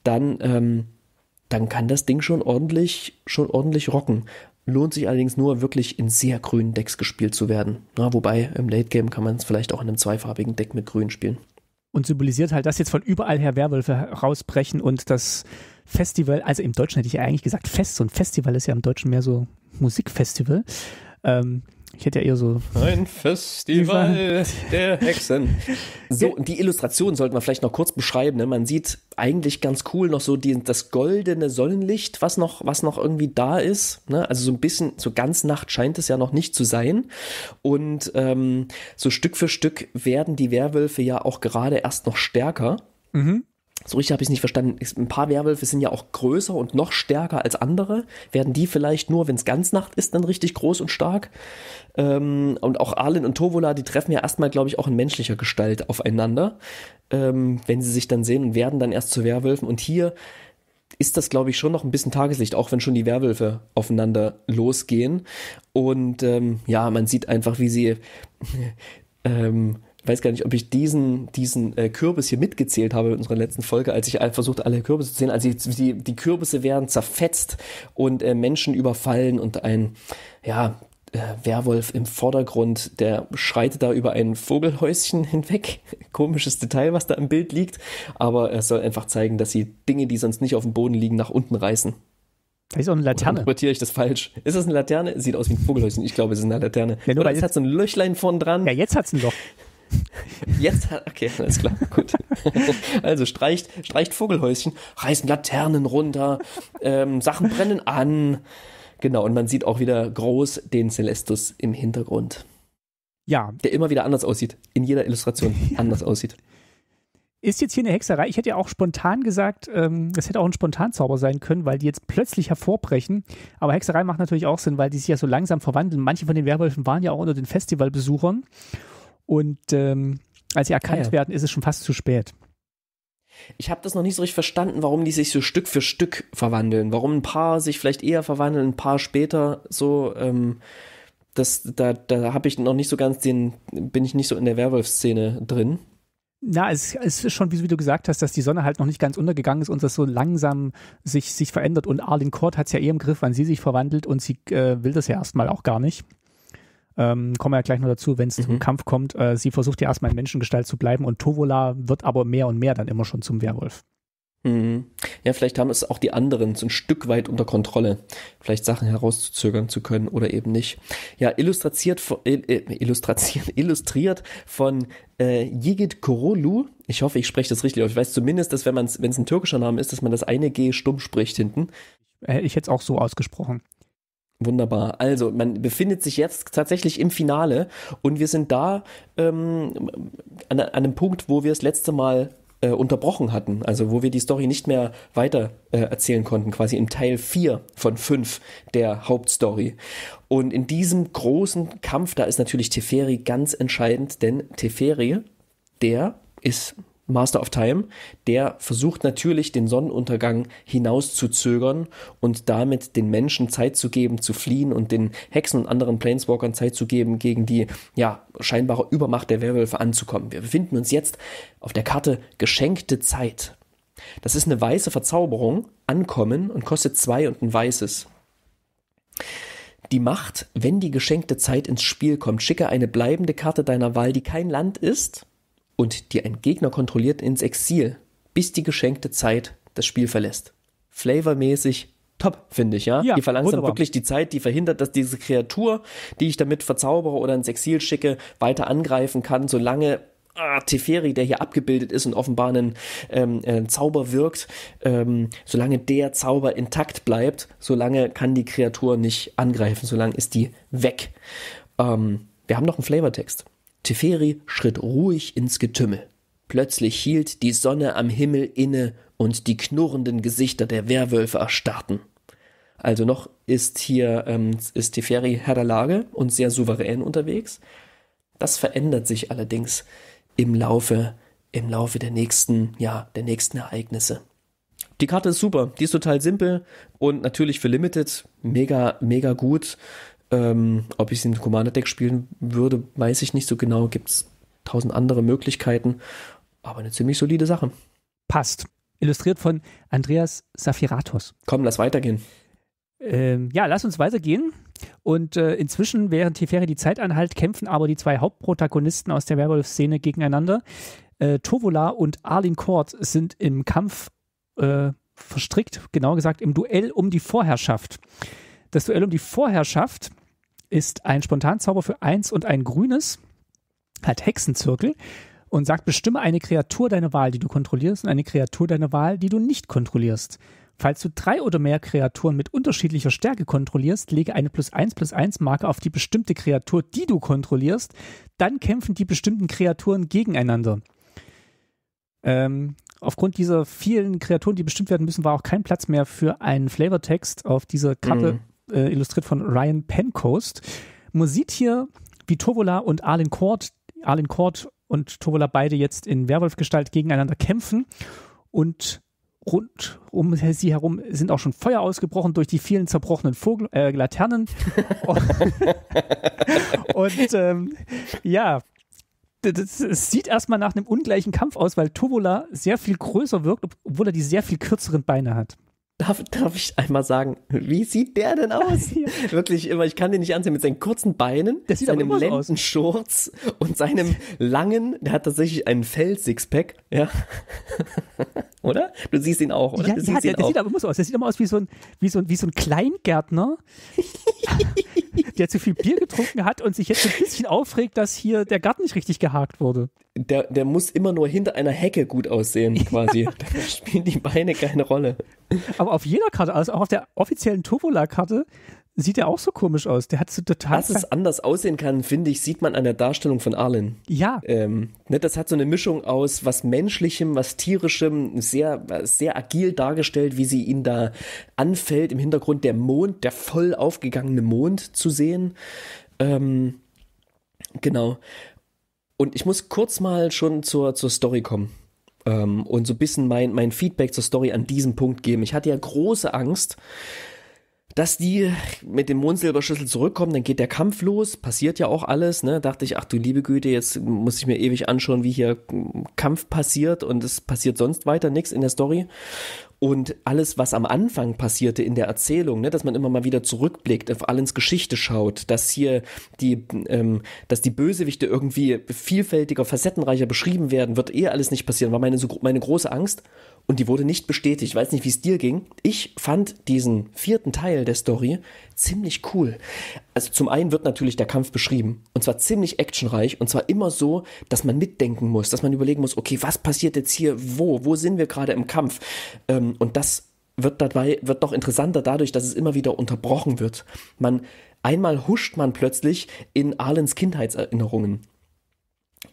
dann ähm, dann kann das Ding schon ordentlich schon ordentlich rocken. Lohnt sich allerdings nur wirklich in sehr grünen Decks gespielt zu werden. Na, wobei im Late Game kann man es vielleicht auch in einem zweifarbigen Deck mit Grün spielen. Und symbolisiert halt, dass jetzt von überall her Werwölfe rausbrechen und das Festival, also im Deutschen hätte ich ja eigentlich gesagt Fest, so ein Festival ist ja im Deutschen mehr so Musikfestival. Ähm, ich hätte ja eher so. Ein Festival der Hexen. *laughs* So, und die Illustration sollten wir vielleicht noch kurz beschreiben. Ne? Man sieht eigentlich ganz cool noch so die, das goldene Sonnenlicht, was noch, was noch irgendwie da ist. Ne? Also so ein bisschen, so ganz Nacht scheint es ja noch nicht zu sein. Und ähm, so Stück für Stück werden die Werwölfe ja auch gerade erst noch stärker. Mhm so richtig habe ich es nicht verstanden. Ein paar Werwölfe sind ja auch größer und noch stärker als andere. Werden die vielleicht nur, wenn es ganz Nacht ist, dann richtig groß und stark? Ähm, und auch Arlen und Tovola, die treffen ja erstmal, glaube ich, auch in menschlicher Gestalt aufeinander, ähm, wenn sie sich dann sehen und werden dann erst zu Werwölfen. Und hier ist das, glaube ich, schon noch ein bisschen Tageslicht, auch wenn schon die Werwölfe aufeinander losgehen. Und ähm, ja, man sieht einfach, wie sie. *laughs* Ähm, weiß gar nicht, ob ich diesen, diesen äh, Kürbis hier mitgezählt habe in unserer letzten Folge, als ich versucht alle Kürbisse zu zählen. Also die, die Kürbisse werden zerfetzt und äh, Menschen überfallen und ein, ja, äh, Werwolf im Vordergrund, der schreitet da über ein Vogelhäuschen *laughs* hinweg. Komisches Detail, was da im Bild liegt, aber es soll einfach zeigen, dass sie Dinge, die sonst nicht auf dem Boden liegen, nach unten reißen. Das ist auch eine Laterne. Interpretiere ich das falsch? Ist das eine Laterne? Sieht aus wie ein Vogelhäuschen. Ich glaube, es ist eine Laterne. Ja, nur Oder es hat so ein Löchlein vorn dran. Ja, jetzt hat es ein Loch. *laughs* Jetzt hat, okay, alles klar, gut. *laughs* Also streicht, streicht Vogelhäuschen, reißen Laternen runter, ähm, Sachen brennen an. Genau, und man sieht auch wieder groß den Celestus im Hintergrund. Ja. Der immer wieder anders aussieht. In jeder Illustration *laughs* anders aussieht. Ist jetzt hier eine Hexerei? Ich hätte ja auch spontan gesagt, ähm, hätte auch ein Spontanzauber sein können, weil die jetzt plötzlich hervorbrechen. Aber Hexerei macht natürlich auch Sinn, weil die sich ja so langsam verwandeln. Manche von den Werwölfen waren ja auch unter den Festivalbesuchern. Und ähm, als sie ah, erkannt ja. werden, ist es schon fast zu spät. Ich habe das noch nicht so richtig verstanden, warum die sich so Stück für Stück verwandeln. Warum ein paar sich vielleicht eher verwandeln, ein paar später so. Ähm, das, da da habe ich noch nicht so ganz den, bin ich nicht so in der Werwolf-Szene drin. Na, es, es, ist schon, wie du gesagt hast, dass die Sonne halt noch nicht ganz untergegangen ist und das so langsam sich, sich verändert. Und Arlene Kort hat es ja eh im Griff, wann sie sich verwandelt und sie äh, will das ja erstmal auch gar nicht ähm, kommen wir ja gleich noch dazu, wenn es mhm. zum Kampf kommt. Äh, sie versucht ja erstmal in Menschengestalt zu bleiben und Tovola wird aber mehr und mehr dann immer schon zum Werwolf. Mhm. Ja, vielleicht haben es auch die anderen so ein Stück weit unter Kontrolle, vielleicht Sachen herauszuzögern zu können oder eben nicht. Ja, illustriert, äh, illustriert, *laughs* illustriert von äh, Yigit Korolu. Ich hoffe, ich spreche das richtig aus. Ich weiß zumindest, dass wenn wenn es ein türkischer Name ist, dass man das eine G stumm spricht hinten. Äh, ich hätte es auch so ausgesprochen. Wunderbar. Also, man befindet sich jetzt tatsächlich im Finale und wir sind da ähm, an, an, einem Punkt, wo wir das letzte Mal äh, unterbrochen hatten. Also, wo wir die Story nicht mehr weiter äh, erzählen konnten, quasi im Teil 4 von 5 der Hauptstory. Und in diesem großen Kampf, da ist natürlich Teferi ganz entscheidend, denn Teferi, der ist Master of Time, der versucht natürlich den Sonnenuntergang hinauszuzögern und damit den Menschen Zeit zu geben, zu fliehen und den Hexen und anderen Planeswalkern Zeit zu geben, gegen die ja scheinbare Übermacht der Werwölfe anzukommen. Wir befinden uns jetzt auf der Karte geschenkte Zeit. Das ist eine weiße Verzauberung, ankommen und kostet zwei und ein weißes. Die Macht, wenn die geschenkte Zeit ins Spiel kommt, schicke eine bleibende Karte deiner Wahl, die kein Land ist, und die ein Gegner kontrolliert ins Exil, bis die geschenkte Zeit das Spiel verlässt. Flavormäßig top, finde ich, ja. ja die verlangsamt wunderbar. wirklich die Zeit, die verhindert, dass diese Kreatur, die ich damit verzaubere oder ins Exil schicke, weiter angreifen kann, solange ah, Teferi, der hier abgebildet ist und offenbar einen ähm, äh, Zauber wirkt, ähm, solange der Zauber intakt bleibt, solange kann die Kreatur nicht angreifen, solange ist die weg. Ähm, wir haben noch einen Flavortext. Teferi schritt ruhig ins Getümmel. Plötzlich hielt die Sonne am Himmel inne und die knurrenden Gesichter der Werwölfe erstarrten. Also noch ist hier ähm, ist Teferi Herr der Lage und sehr souverän unterwegs. Das verändert sich allerdings im Laufe im Laufe der nächsten ja der nächsten Ereignisse. Die Karte ist super, die ist total simpel und natürlich für Limited mega mega gut. Ähm, ob ich es in Commander Deck spielen würde, weiß ich nicht so genau. Gibt es tausend andere Möglichkeiten. Aber eine ziemlich solide Sache. Passt. Illustriert von Andreas Safiratos. Komm, lass weitergehen. Ähm, ja, lass uns weitergehen. Und äh, inzwischen, während Teferi die Zeit anhält, kämpfen aber die zwei Hauptprotagonisten aus der Werwolf-Szene gegeneinander. Äh, Tovola und Arlene Kort sind im Kampf äh, verstrickt, genau gesagt im Duell um die Vorherrschaft. Das Duell um die Vorherrschaft ist ein Spontanzauber für eins und ein grünes, hat Hexenzirkel und sagt, bestimme eine Kreatur deiner Wahl, die du kontrollierst und eine Kreatur deiner Wahl, die du nicht kontrollierst. Falls du drei oder mehr Kreaturen mit unterschiedlicher Stärke kontrollierst, lege eine plus eins plus eins Marke auf die bestimmte Kreatur, die du kontrollierst. Dann kämpfen die bestimmten Kreaturen gegeneinander. Ähm, aufgrund dieser vielen Kreaturen, die bestimmt werden müssen, war auch kein Platz mehr für einen Flavortext auf dieser Karte mhm äh, illustriert von Ryan Pencoast. Man sieht hier, wie Tovola und Arlen Kort, Arlen Kort und Tovola beide jetzt in Werwolfgestalt gegeneinander kämpfen und rund um sie herum sind auch schon Feuer ausgebrochen durch die vielen zerbrochenen Vogel äh, Laternen. *laughs* und *laughs* ähm, ja, es sieht erstmal nach einem ungleichen Kampf aus, weil Tovola sehr viel größer wirkt, obwohl er die sehr viel kürzeren Beine hat. Darf, darf ich einmal sagen, wie sieht der denn aus? *laughs* ja. Wirklich immer, ich kann den nicht ansehen mit seinen kurzen Beinen, das sieht seinem lenten Schurz und seinem langen, der hat tatsächlich einen Fell-Sixpack, ja. *laughs* oder? Du siehst ihn auch, oder? Ja, ja der, der sieht aber immer so aus. Der sieht immer aus wie so ein, wie so ein, wie so ein Kleingärtner, *laughs* der zu viel Bier getrunken hat und sich jetzt ein bisschen aufregt, dass hier der Garten nicht richtig gehakt wurde. Der, der muss immer nur hinter einer Hecke gut aussehen, quasi. *laughs* da spielen die Beine keine Rolle. Aber auf jeder Karte, also auch auf der offiziellen Tovola-Karte, sieht er auch so komisch aus. Der hat so total. Dass es anders aussehen kann, finde ich, sieht man an der Darstellung von Arlen. Ja. Ähm, ne, das hat so eine Mischung aus was Menschlichem, was Tierischem, sehr, sehr agil dargestellt, wie sie ihn da anfällt. Im Hintergrund der Mond, der voll aufgegangene Mond zu sehen. Ähm, genau. Und ich muss kurz mal schon zur, zur Story kommen ähm, und so ein bisschen mein, mein Feedback zur Story an diesem Punkt geben. Ich hatte ja große Angst, dass die mit dem Mondsilberschlüssel zurückkommen, dann geht der Kampf los, passiert ja auch alles, ne? Dachte ich, ach du liebe Güte, jetzt muss ich mir ewig anschauen, wie hier Kampf passiert und es passiert sonst weiter nichts in der Story. Und alles, was am Anfang passierte in der Erzählung, ne, dass man immer mal wieder zurückblickt, auf Allens Geschichte schaut, dass hier die, ähm, dass die Bösewichte irgendwie vielfältiger, facettenreicher beschrieben werden, wird eh alles nicht passieren, war meine, so, meine große Angst und die wurde nicht bestätigt. Ich weiß nicht, wie es dir ging. Ich fand diesen vierten Teil der Story ziemlich cool. Also zum einen wird natürlich der Kampf beschrieben und zwar ziemlich actionreich und zwar immer so, dass man mitdenken muss, dass man überlegen muss, okay, was passiert jetzt hier, wo, wo sind wir gerade im Kampf? Ähm, und das wird dabei, wird noch interessanter dadurch, dass es immer wieder unterbrochen wird. Man, einmal huscht man plötzlich in Arlens Kindheitserinnerungen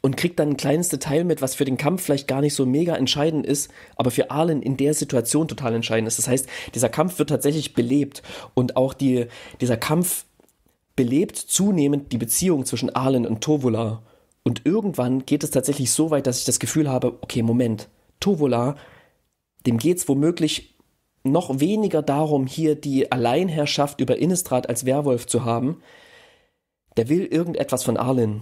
und kriegt dann ein kleines Detail mit, was für den Kampf vielleicht gar nicht so mega entscheidend ist, aber für Arlen in der Situation total entscheidend ist. Das heißt, dieser Kampf wird tatsächlich belebt und auch die, dieser Kampf belebt zunehmend die Beziehung zwischen Arlen und Tovola. Und irgendwann geht es tatsächlich so weit, dass ich das Gefühl habe, okay, Moment, Tovola, dem geht's womöglich noch weniger darum, hier die Alleinherrschaft über Innistrad als Werwolf zu haben. Der will irgendetwas von Arlen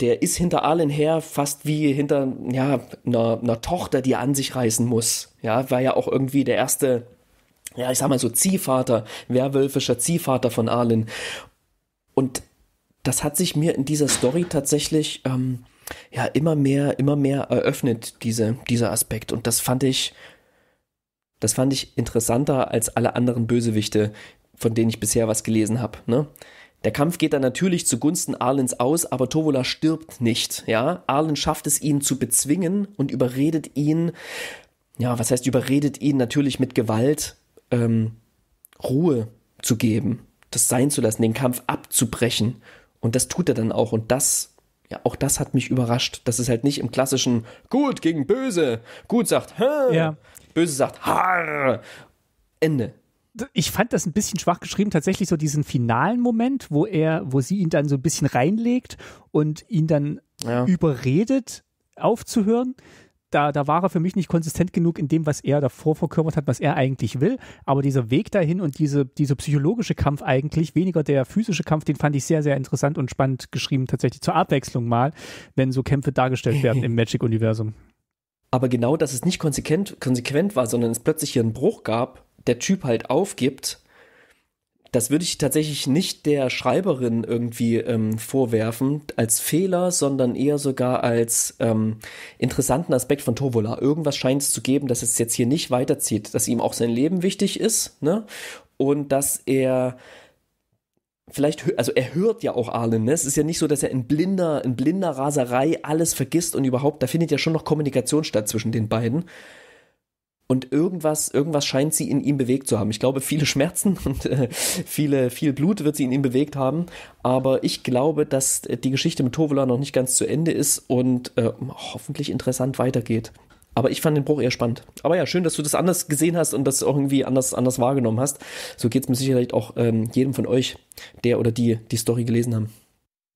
der ist hinter Allen her, fast wie hinter ja, einer, einer Tochter, die er an sich reißen muss. Ja, war ja auch irgendwie der erste, ja, ich sag mal so Ziehvater, werwölfischer Ziehvater von Arlen. Und das hat sich mir in dieser Story tatsächlich ähm, ja immer mehr, immer mehr eröffnet, diese, dieser Aspekt. Und das fand ich, das fand ich interessanter als alle anderen Bösewichte, von denen ich bisher was gelesen habe. Ne? Der Kampf geht dann natürlich zugunsten Arlens aus, aber Tovola stirbt nicht, ja. Arlen schafft es, ihn zu bezwingen und überredet ihn, ja, was heißt überredet ihn natürlich mit Gewalt, ähm, Ruhe zu geben, das sein zu lassen, den Kampf abzubrechen. Und das tut er dann auch. Und das, ja, auch das hat mich überrascht, Das ist halt nicht im klassischen Gut gegen Böse, Gut sagt, Hä, ja. Böse sagt, Harr, Ende ich fand das ein bisschen schwach geschrieben, tatsächlich so diesen finalen Moment, wo er, wo sie ihn dann so ein bisschen reinlegt und ihn dann ja. überredet, aufzuhören. Da, da war er für mich nicht konsistent genug in dem, was er davor verkörpert hat, was er eigentlich will. Aber dieser Weg dahin und diese, dieser psychologische Kampf eigentlich, weniger der physische Kampf, den fand ich sehr, sehr interessant und spannend geschrieben, tatsächlich zur Abwechslung mal, wenn so Kämpfe dargestellt werden im Magic-Universum. Aber genau, dass es nicht konsequent, konsequent war, sondern es plötzlich hier einen Bruch gab, der Typ halt aufgibt, das würde ich tatsächlich nicht der Schreiberin irgendwie ähm, vorwerfen als Fehler, sondern eher sogar als ähm, interessanten Aspekt von Tovola. Irgendwas scheint es zu geben, dass es jetzt hier nicht weiterzieht, dass ihm auch sein Leben wichtig ist, ne? Und dass er vielleicht, also er hört ja auch Arlen, ne? Es ist ja nicht so, dass er in blinder, in blinder Raserei alles vergisst und überhaupt, da findet ja schon noch Kommunikation statt zwischen den beiden und irgendwas, irgendwas scheint sie in ihm bewegt zu haben. Ich glaube, viele Schmerzen *laughs* und äh, viele, viel Blut wird sie in ihm bewegt haben. Aber ich glaube, dass äh, die Geschichte mit Tovola noch nicht ganz zu Ende ist und äh, hoffentlich interessant weitergeht. Aber ich fand den Bruch eher spannend. Aber ja, schön, dass du das anders gesehen hast und das irgendwie anders, anders wahrgenommen hast. So geht es mir sicherlich auch ähm, jedem von euch, der oder die die Story gelesen haben.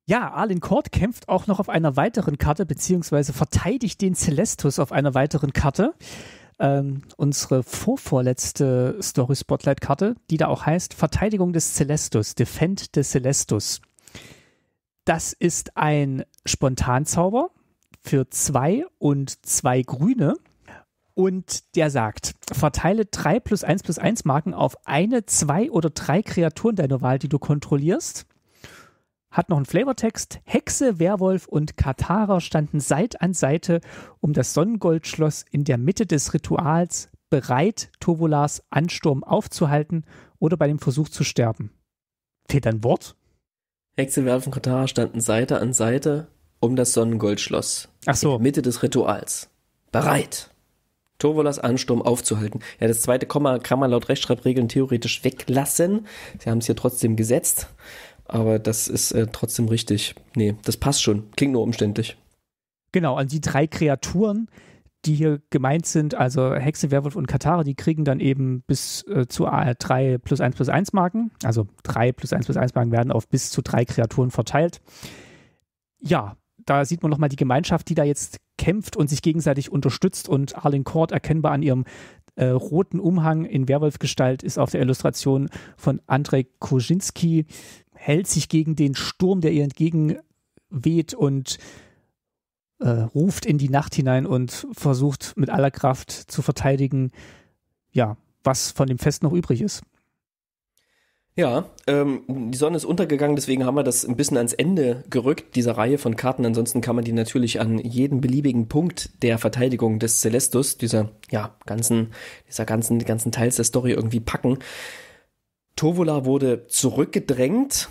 Ja, Arlen Kord kämpft auch noch auf einer weiteren Karte, beziehungsweise verteidigt den Celestus auf einer weiteren Karte ähm, unsere vorvorletzte Story Spotlight Karte, die da auch heißt Verteidigung des Celestus, Defend des Celestus. Das ist ein Spontanzauber für zwei und zwei Grüne. Und der sagt, verteile drei plus eins plus eins Marken auf eine, zwei oder drei Kreaturen deiner Wahl, die du kontrollierst hat noch einen Flavortext. Hexe, Werwolf und Katarer standen Seite an Seite um das Sonnengoldschloss in der Mitte des Rituals, bereit, Tovolas Ansturm aufzuhalten oder bei dem Versuch zu sterben. Fehlt ein Wort? Hexe, Werwolf und Katarer standen Seite an Seite um das Sonnengoldschloss. Ach so. In der Mitte des Rituals. Bereit. Tovolas Ansturm aufzuhalten. Ja, das zweite Komma kann man laut Rechtschreibregeln theoretisch weglassen. Sie haben es hier trotzdem gesetzt. Aber das ist äh, trotzdem richtig. Nee, das passt schon. Klingt nur umständlich. Genau, an die drei Kreaturen, die hier gemeint sind, also Hexe, Werwolf und Katara, die kriegen dann eben bis äh, zu äh, 3 plus eins plus eins Marken. Also drei plus eins plus eins Marken werden auf bis zu drei Kreaturen verteilt. Ja, da sieht man nochmal die Gemeinschaft, die da jetzt kämpft und sich gegenseitig unterstützt. Und Arlen Kord, erkennbar an ihrem äh, roten Umhang in Werwolfgestalt, ist auf der Illustration von Andrzej Kozinski hält sich gegen den Sturm, der ihr entgegenweht und äh, ruft in die Nacht hinein und versucht mit aller Kraft zu verteidigen, ja, was von dem Fest noch übrig ist. Ja, ähm, die Sonne ist untergegangen, deswegen haben wir das ein bisschen ans Ende gerückt, dieser Reihe von Karten. Ansonsten kann man die natürlich an jeden beliebigen Punkt der Verteidigung des Celestus, dieser, ja, ganzen, dieser ganzen, ganzen Teils der Story irgendwie packen. Tovola wurde zurückgedrängt.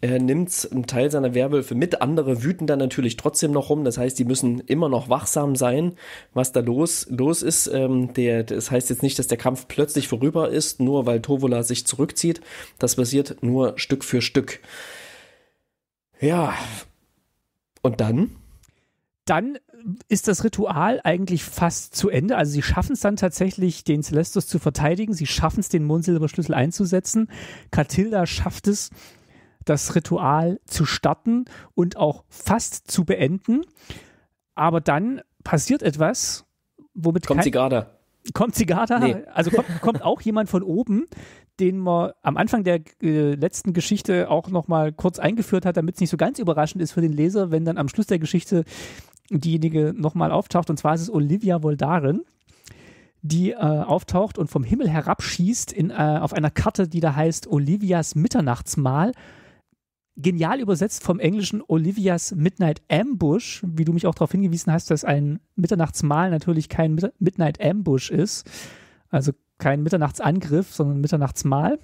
Er nimmt einen Teil seiner Werwölfe mit. Andere wüten dann natürlich trotzdem noch rum. Das heißt, die müssen immer noch wachsam sein, was da los, los ist. Ähm, der, das heißt jetzt nicht, dass der Kampf plötzlich vorüber ist, nur weil Tovola sich zurückzieht. Das passiert nur Stück für Stück. Ja. Und dann? Dann ist das Ritual eigentlich fast zu Ende. Also sie schaffen es dann tatsächlich, den Celestus zu verteidigen. Sie schaffen es, den Mondsilberschlüssel einzusetzen. Catilda schafft es, das Ritual zu starten und auch fast zu beenden. Aber dann passiert etwas, womit kommt sie gerade. Kommt sie gerade? Nee. Also kommt, kommt auch jemand von oben, den man am Anfang der äh, letzten Geschichte auch nochmal kurz eingeführt hat, damit es nicht so ganz überraschend ist für den Leser, wenn dann am Schluss der Geschichte diejenige nochmal auftaucht. Und zwar ist es Olivia Voldarin, die äh, auftaucht und vom Himmel herabschießt in, äh, auf einer Karte, die da heißt Olivias Mitternachtsmahl. Genial übersetzt vom Englischen Olivias Midnight Ambush, wie du mich auch darauf hingewiesen hast, dass ein Mitternachtsmahl natürlich kein Midnight Ambush ist, also kein Mitternachtsangriff, sondern Mitternachtsmahl.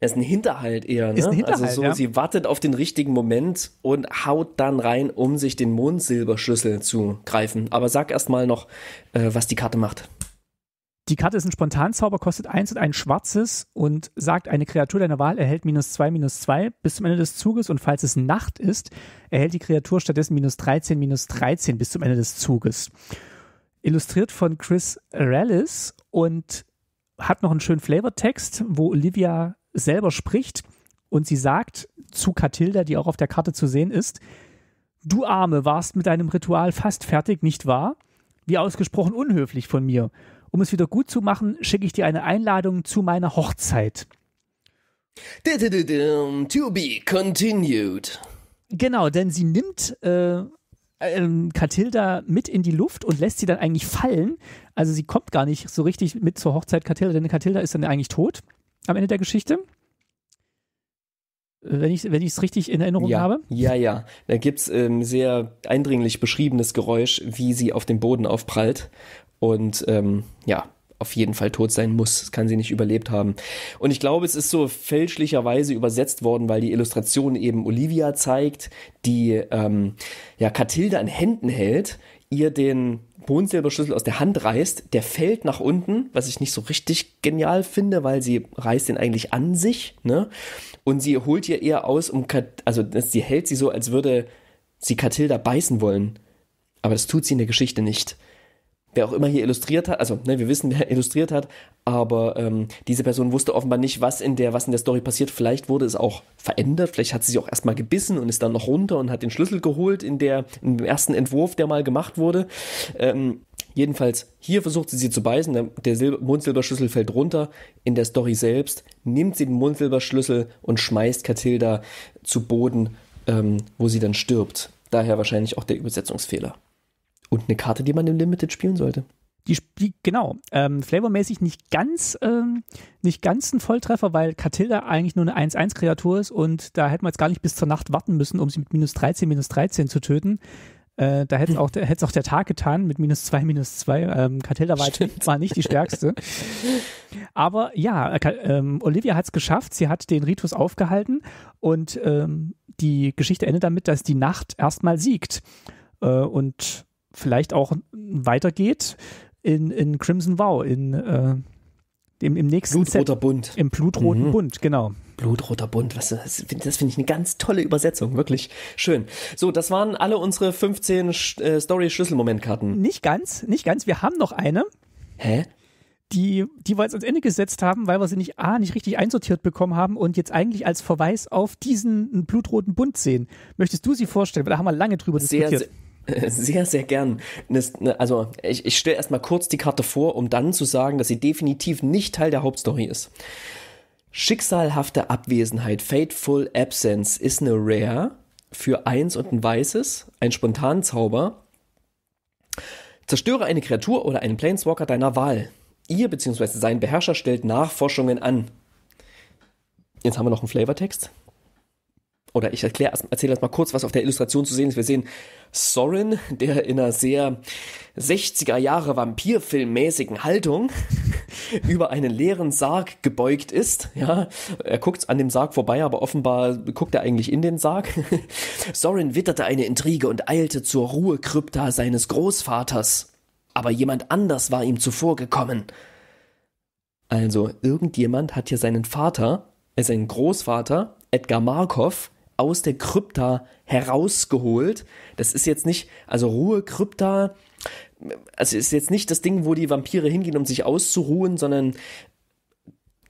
Das ist ein Hinterhalt eher, ne? Also Hinterhalt, also so, ja. sie wartet auf den richtigen Moment und haut dann rein, um sich den Mondsilberschlüssel zu greifen. Aber sag erst mal noch, äh, was die Karte macht. Die Karte ist ein Spontanzauber, kostet eins und ein schwarzes und sagt, eine Kreatur deiner Wahl erhält minus zwei, minus zwei bis zum Ende des Zuges und falls es Nacht ist, erhält die Kreatur stattdessen minus 13, minus 13 bis zum Ende des Zuges. Illustriert von Chris Rallis und hat noch einen schönen Flavortext, wo Olivia selber spricht und sie sagt zu Katilda, die auch auf der Karte zu sehen ist, Du Arme warst mit deinem Ritual fast fertig, nicht wahr? Wie ausgesprochen unhöflich von mir. Um es wieder gut zu machen, schicke ich dir eine Einladung zu meiner Hochzeit. To be continued. Genau, denn sie nimmt äh, ähm, Katilda mit in die Luft und lässt sie dann eigentlich fallen. Also sie kommt gar nicht so richtig mit zur Hochzeit Katilda, denn Katilda ist dann eigentlich tot am Ende der Geschichte? Wenn ich es richtig in Erinnerung ja. habe? Ja, ja. Da gibt es ein ähm, sehr eindringlich beschriebenes Geräusch, wie sie auf dem Boden aufprallt. Und ähm, ja, auf jeden Fall tot sein muss. Das kann sie nicht überlebt haben. Und ich glaube, es ist so fälschlicherweise übersetzt worden, weil die Illustration eben Olivia zeigt, die ähm, ja Kathilde an Händen hält, ihr den Mondsilberschlüssel aus der Hand reißt, der fällt nach unten, was ich nicht so richtig genial finde, weil sie reißt ihn eigentlich an sich, ne? Und sie holt ihr eher aus, um also sie hält sie so, als würde sie Katilda beißen wollen. Aber das tut sie in der Geschichte nicht wer auch immer hier illustriert hat, also ne, wir wissen, wer *laughs* illustriert hat, aber ähm, diese Person wusste offenbar nicht, was in der, was in der Story passiert. Vielleicht wurde es auch verändert, vielleicht hat sie sich auch erstmal gebissen und ist dann noch runter und hat den Schlüssel geholt in der, im ersten Entwurf, der mal gemacht wurde. Ähm, jedenfalls, hier versucht sie sie zu beißen, der, der Silber Mundsilberschlüssel fällt runter. In der Story selbst nimmt sie den Mundsilberschlüssel und schmeißt Katilda zu Boden, ähm, wo sie dann stirbt. Daher wahrscheinlich auch der Übersetzungsfehler. Und eine Karte, die man im Limited spielen sollte. Die, die genau, ähm, flavormäßig nicht ganz, ähm, nicht ganz ein Volltreffer, weil Catilda eigentlich nur eine 1-1-Kreatur ist und da hätten wir jetzt gar nicht bis zur Nacht warten müssen, um sie mit minus 13, minus 13 zu töten. Äh, da hätte es auch, auch der Tag getan mit minus 2, minus 2. Ähm, Catilda war, war nicht die stärkste. Aber ja, äh, Olivia hat es geschafft. Sie hat den Ritus aufgehalten und ähm, die Geschichte endet damit, dass die Nacht erstmal siegt. Äh, und vielleicht auch weitergeht in, in Crimson Vow, in äh, im, im nächsten Blutroter Set, Bund. Im blutroten mhm. Bund, genau. Blutroter Bund, was, das finde find ich eine ganz tolle Übersetzung, wirklich schön. So, das waren alle unsere 15 äh, Story-Schlüsselmomentkarten. Nicht ganz, nicht ganz. Wir haben noch eine. Hä? Die, die wir jetzt ans Ende gesetzt haben, weil wir sie nicht A, nicht richtig einsortiert bekommen haben und jetzt eigentlich als Verweis auf diesen blutroten Bund sehen. Möchtest du sie vorstellen? Weil da haben wir lange drüber sehr, diskutiert. Sehr *laughs* Sehr, sehr gern. Ne, also ich, ich stelle erstmal kurz die Karte vor, um dann zu sagen, dass sie definitiv nicht Teil der Hauptstory ist. Schicksalhafte Abwesenheit, Fateful Absence, ist eine Rare für eins und ein weißes, ein Spontanzauber. Zerstöre eine Kreatur oder einen Planeswalker deiner Wahl. Ihr bzw. sein Beherrscher stellt Nachforschungen an. Jetzt haben wir noch einen Flavortext oder ich erkläre erzähle erstmal kurz, was auf der Illustration zu sehen ist. Wir sehen Sorin, der in einer sehr 60er Jahre Vampirfilmmäßigen Haltung *laughs* über einen leeren Sarg gebeugt ist. Ja, er guckt an dem Sarg vorbei, aber offenbar guckt er eigentlich in den Sarg. *laughs* Sorin witterte eine Intrige und eilte zur Ruhekrypta seines Großvaters. Aber jemand anders war ihm zuvor gekommen. Also, irgendjemand hat hier seinen Vater, äh, seinen Großvater, Edgar Markov, aus der Krypta herausgeholt. Das ist jetzt nicht, also Ruhe, Krypta, also ist jetzt nicht das Ding, wo die Vampire hingehen, um sich auszuruhen, sondern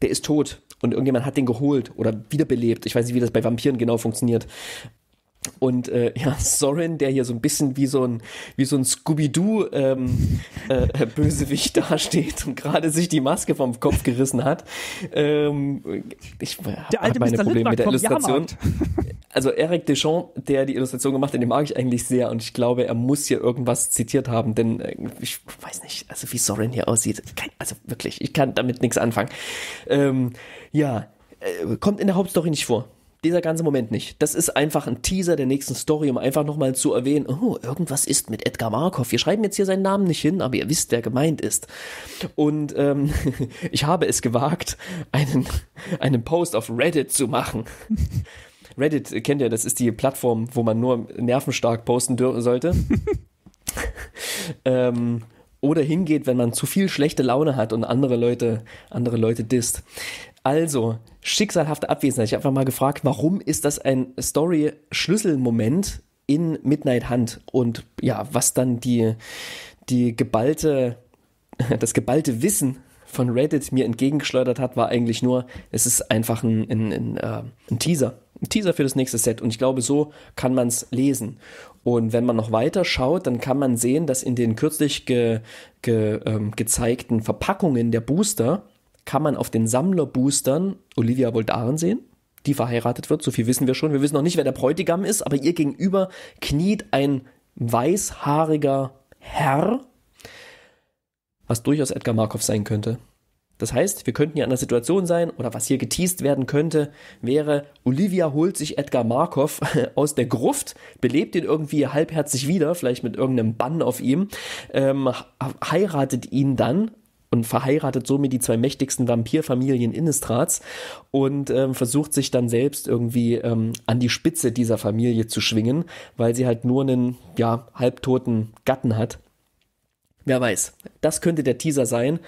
der ist tot und irgendjemand hat den geholt oder wiederbelebt. Ich weiß nicht, wie das bei Vampiren genau funktioniert und äh, *laughs* ja, Sorin, der hier so ein bisschen wie so ein, wie so ein Scooby-Doo-Bösewicht ähm, äh, äh *laughs* dasteht und gerade sich die Maske vom Kopf gerissen hat. Ähm, ich äh, der alte meine Mr. Probleme Lindbergh mit der Illustration. Also Eric Deschamps, der die Illustration gemacht hat, den mag ich eigentlich sehr und ich glaube, er muss hier irgendwas zitiert haben, denn äh, ich weiß nicht, also wie Sorin hier aussieht. Kann, also wirklich, ich kann damit nichts anfangen. Ähm, ja, äh, kommt in der Hauptstory nicht vor dieser ganze Moment nicht. Das ist einfach ein Teaser der nächsten Story, um einfach nochmal zu erwähnen, oh, irgendwas ist mit Edgar Markov. Wir schreiben jetzt hier seinen Namen nicht hin, aber ihr wisst, wer gemeint ist. Und ähm, *laughs* ich habe es gewagt, einen, *laughs* einen Post auf Reddit zu machen. *laughs* Reddit äh, kennt ihr, das ist die Plattform, wo man nur nervenstark posten sollte. ähm, oder hingeht, wenn man zu viel schlechte Laune hat und andere Leute, andere Leute disst. Also, schicksalhafte Abwesenheit. Ich habe einfach mal gefragt, warum ist das ein Story-Schlüsselmoment in Midnight Hunt? Und ja, was dann die, die geballte, *laughs* das geballte Wissen von Reddit mir entgegengeschleudert hat, war eigentlich nur, es ist einfach ein, ein, ein, äh, ein Teaser. Ein Teaser für das nächste Set. Und ich glaube, so kann man es lesen. Und wenn man noch weiter schaut, dann kann man sehen, dass in den kürzlich ge, ge, ähm, gezeigten Verpackungen der Booster kann man auf den Sammlerboostern Olivia Voldaren sehen, die verheiratet wird. So viel wissen wir schon. Wir wissen noch nicht, wer der Bräutigam ist, aber ihr gegenüber kniet ein weißhaariger Herr, was durchaus Edgar Markov sein könnte. Das heißt, wir könnten ja in einer Situation sein, oder was hier geteased werden könnte, wäre, Olivia holt sich Edgar Markov *laughs* aus der Gruft, belebt ihn irgendwie halbherzig wieder, vielleicht mit irgendeinem Bann auf ihm, ähm, heiratet ihn dann, und verheiratet somit die zwei mächtigsten Vampirfamilien Innistrats und ähm, versucht sich dann selbst irgendwie ähm, an die Spitze dieser Familie zu schwingen, weil sie halt nur einen ja, halbtoten Gatten hat. Wer weiß, das könnte der Teaser sein,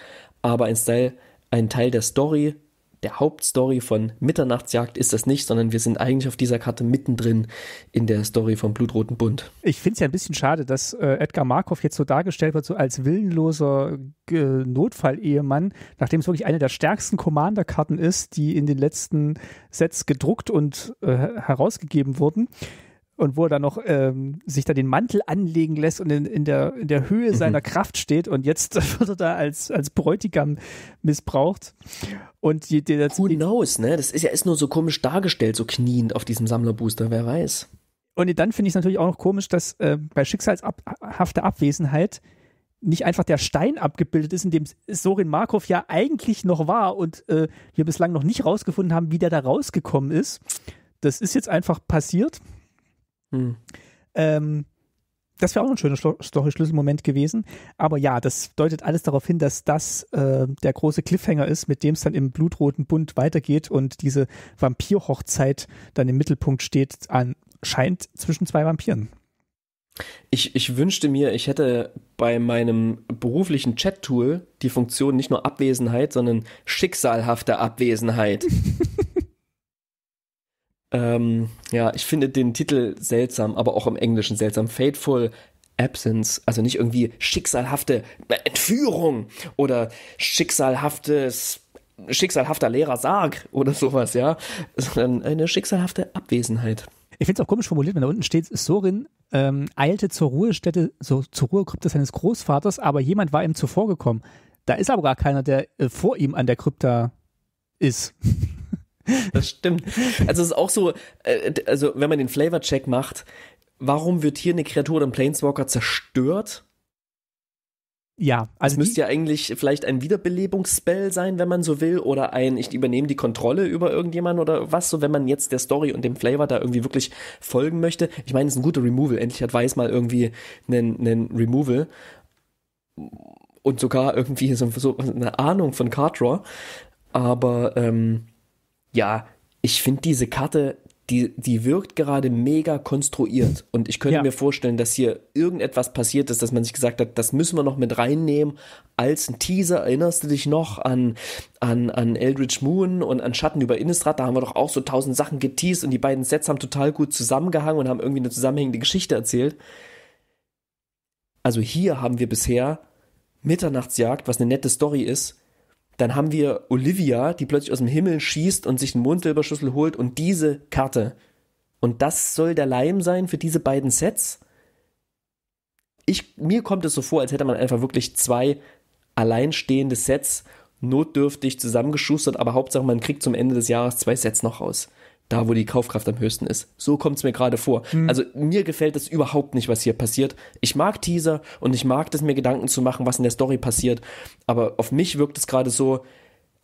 aber ein, Style, ein Teil der Story der Hauptstory von Mitternachtsjagd ist das nicht, sondern wir sind eigentlich auf dieser Karte mittendrin in der Story vom Blutroten Bund. Ich finde es ja ein bisschen schade, dass äh, Edgar Markov jetzt so dargestellt wird, so als willenloser äh, notfall nachdem es wirklich eine der stärksten Commander-Karten ist, die in den letzten Sets gedruckt und äh, herausgegeben wurden und wo er dann noch ähm, sich da den Mantel anlegen lässt und in, in, der, in der Höhe mhm. seiner Kraft steht und jetzt *laughs* wird er da als, als Bräutigam missbraucht. Und die, die, das, Who knows, ne? Das ist ja ist nur so komisch dargestellt, so kniend auf diesem Sammlerbooster, wer weiß. Und dann finde ich es natürlich auch noch komisch, dass äh, bei schicksalshafter Abwesenheit nicht einfach der Stein abgebildet ist, in dem Sorin Markov ja eigentlich noch war und äh, wir bislang noch nicht rausgefunden haben, wie der da rausgekommen ist. Das ist jetzt einfach passiert. Hm. Ähm, das wäre auch ein schöner Story-Schlüsselmoment gewesen. Aber ja, das deutet alles darauf hin, dass das äh, der große Cliffhanger ist, mit dem es dann im blutroten Bund weitergeht und diese Vampir-Hochzeit dann im Mittelpunkt steht, anscheinend zwischen zwei Vampiren. Ich, ich wünschte mir, ich hätte bei meinem beruflichen Chat-Tool die Funktion nicht nur Abwesenheit, sondern schicksalhafte Abwesenheit. *laughs* Ähm, ja, ich finde den Titel seltsam, aber auch im Englischen seltsam. Fateful Absence, also nicht irgendwie schicksalhafte Entführung oder schicksalhaftes schicksalhafter leerer Sarg oder sowas, ja, sondern eine schicksalhafte Abwesenheit. Ich finde es auch komisch formuliert, wenn da unten steht, Sorin ähm, eilte zur Ruhestätte, so, zur Ruhekrypte seines Großvaters, aber jemand war ihm zuvor gekommen. Da ist aber gar keiner, der äh, vor ihm an der Krypta ist. *laughs* Das stimmt. Also es ist auch so, äh, also wenn man den Flavor-Check macht, warum wird hier eine Kreatur oder ein Planeswalker zerstört? Ja, also. Es müsste ja eigentlich vielleicht ein Wiederbelebungsspell sein, wenn man so will, oder ein, ich übernehme die Kontrolle über irgendjemanden oder was, so wenn man jetzt der Story und dem Flavor da irgendwie wirklich folgen möchte. Ich meine, es ist ein guter Removal. Endlich hat Weiß mal irgendwie einen, einen Removal und sogar irgendwie so, so eine Ahnung von Card Draw. Aber ähm, ja, ich finde diese Karte, die, die wirkt gerade mega konstruiert. Und ich könnte ja. mir vorstellen, dass hier irgendetwas passiert ist, dass man sich gesagt hat, das müssen wir noch mit reinnehmen als ein Teaser. Erinnerst du dich noch an, an, an Eldritch Moon und an Schatten über Innistrad? Da haben wir doch auch so tausend Sachen geteased und die beiden Sets haben total gut zusammengehangen und haben irgendwie eine zusammenhängende Geschichte erzählt. Also hier haben wir bisher Mitternachtsjagd, was eine nette Story ist, dann haben wir Olivia, die plötzlich aus dem Himmel schießt und sich einen Mondsilberschlüssel holt und diese Karte. Und das soll der Leim sein für diese beiden Sets? Ich, mir kommt es so vor, als hätte man einfach wirklich zwei alleinstehende Sets notdürftig zusammengeschustert, aber Hauptsache man kriegt zum Ende des Jahres zwei Sets noch raus da, wo die Kaufkraft am höchsten ist. So kommt es mir gerade vor. Hm. Also mir gefällt es überhaupt nicht, was hier passiert. Ich mag Teaser und ich mag es, mir Gedanken zu machen, was in der Story passiert. Aber auf mich wirkt es gerade so,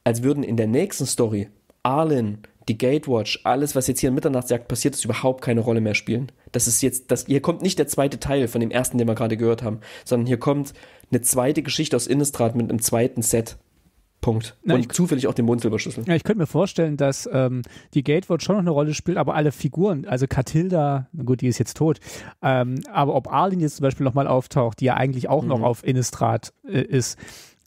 als würden in der nächsten Story Arlen, die Gatewatch, alles, was jetzt hier in Mitternachtsjagd passiert ist, überhaupt keine Rolle mehr spielen. Das ist jetzt, das, hier kommt nicht der zweite Teil von dem ersten, den wir gerade gehört haben, sondern hier kommt eine zweite Geschichte aus Innistrad mit einem zweiten Set. Punkt. Na, und zufällig auch den Mundsilberschlüssel. Ja, ich könnte mir vorstellen, dass ähm, die Gatewatch schon noch eine Rolle spielt, aber alle Figuren, also Katilda, gut, die ist jetzt tot, ähm, aber ob Arlin jetzt zum Beispiel nochmal auftaucht, die ja eigentlich auch mhm. noch auf Innistrad äh, ist,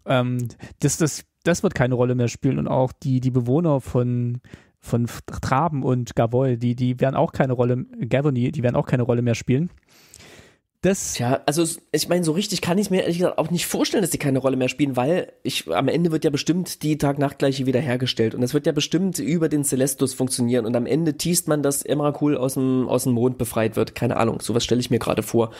ähm, das, das, das wird keine Rolle mehr spielen und auch die, die Bewohner von von Traben und Gavoy, die, die werden auch keine Rolle, Gavony, die werden auch keine Rolle mehr spielen. Das Ja, also ich meine, so richtig kann ich mir ehrlich gesagt auch nicht vorstellen, dass die keine Rolle mehr spielen, weil ich am Ende wird ja bestimmt die Tag-Nacht-Gleiche wiederhergestellt und das wird ja bestimmt über den Celestus funktionieren und am Ende teast man, dass Emrakul aus dem, aus dem Mond befreit wird. Keine Ahnung, sowas stelle ich mir gerade vor.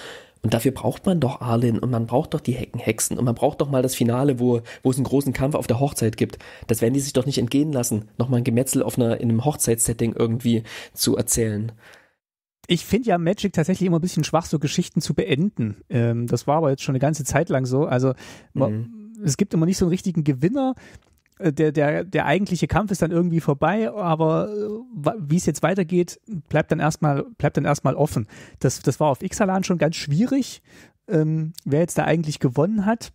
Und dafür braucht man doch Arlen und man braucht doch die Heckenhexen und man braucht doch mal das Finale, wo, wo es einen großen Kampf auf der Hochzeit gibt. Das werden die sich doch nicht entgehen lassen, nochmal ein Gemetzel auf einer, in einem Hochzeitssetting irgendwie zu erzählen. Ich finde ja Magic tatsächlich immer ein bisschen schwach, so Geschichten zu beenden. Ähm, das war aber jetzt schon eine ganze Zeit lang so. Also mhm. es gibt immer nicht so einen richtigen Gewinner. Äh, der, der, der eigentliche Kampf ist dann irgendwie vorbei, aber äh, wie es jetzt weitergeht, bleibt dann erstmal, bleibt dann erstmal offen. Das, das war auf Ixalan schon ganz schwierig, ähm, wer jetzt da eigentlich gewonnen hat.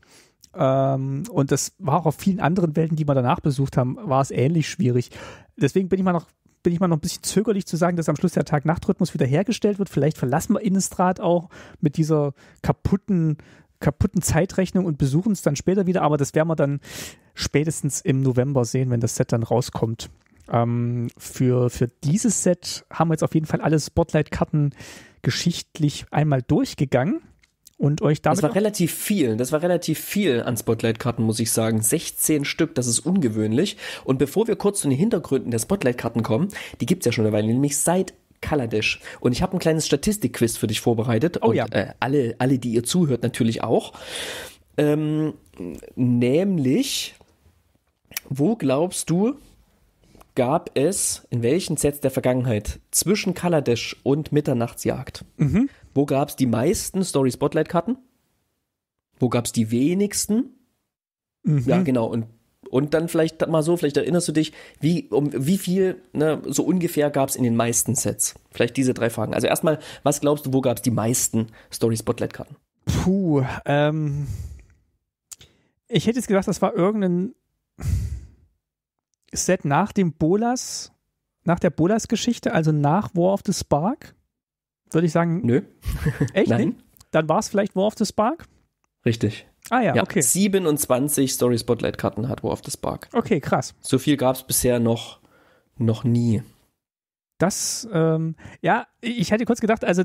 Ähm, und das war auch auf vielen anderen Welten, die wir danach besucht haben, war es ähnlich schwierig. Deswegen bin ich mal noch bin ich mal noch ein bisschen zögerlich zu sagen, dass am Schluss der Tag-Nacht-Rhythmus wiederhergestellt wird. Vielleicht verlassen wir Innistrad auch mit dieser kaputten, kaputten Zeitrechnung und besuchen es dann später wieder. Aber das werden wir dann spätestens im November sehen, wenn das Set dann rauskommt. Ähm, für, für dieses Set haben wir jetzt auf jeden Fall alle Spotlight-Karten geschichtlich einmal durchgegangen und euch damit. Das war relativ viel. Das war relativ viel an Spotlight-Karten, muss ich sagen. 16 Stück, das ist ungewöhnlich. Und bevor wir kurz zu den Hintergründen der Spotlight-Karten kommen, die gibt's ja schon eine Weile, nämlich seit Kaladesh. Und ich habe ein kleines Statistikquiz für dich vorbereitet. Oh und, ja. Äh, alle, alle, die ihr zuhört, natürlich auch. Ähm, nämlich, wo glaubst du, gab es in welchen Sets der Vergangenheit zwischen Kaladesh und Mitternachtsjagd? Mhm. Wo gab es die meisten Story Spotlight-Karten? Wo gab es die wenigsten? Mhm. Ja, genau. Und, und dann vielleicht mal so, vielleicht erinnerst du dich, wie, um, wie viel ne, so ungefähr gab es in den meisten Sets? Vielleicht diese drei Fragen. Also erstmal, was glaubst du, wo gab es die meisten Story Spotlight-Karten? Puh, ähm, ich hätte jetzt gedacht, das war irgendein Set nach dem Bolas, nach der Bolas-Geschichte, also nach War of the Spark würde ich sagen. Nö. *laughs* Echt? Nein. Nicht? Dann war es vielleicht War of the Spark? Richtig. Ah ja, ja, okay. 27 Story Spotlight Karten hat War of the Spark. Okay, krass. So viel gab es bisher noch, noch nie. Das, ähm, ja, ich hatte kurz gedacht, also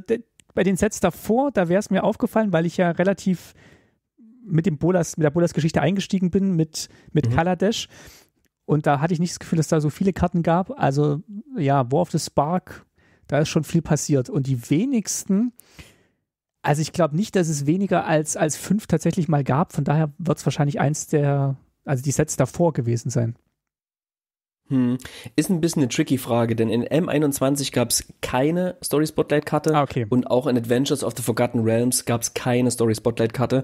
bei den Sets davor, da wäre es mir aufgefallen, weil ich ja relativ mit dem Bolas, mit der Bolas-Geschichte eingestiegen bin, mit, mit mhm. Kaladesh. Und da hatte ich nicht das Gefühl, dass da so viele Karten gab. Also ja, War of the Spark da ist schon viel passiert. Und die wenigsten, also ich glaube nicht, dass es weniger als, als fünf tatsächlich mal gab. Von daher wird es wahrscheinlich eins der, also die Sets davor gewesen sein. Hm. Ist ein bisschen eine tricky Frage, denn in M21 gab es keine Story Spotlight Karte ah, okay. und auch in Adventures of the Forgotten Realms gab es keine Story Spotlight Karte.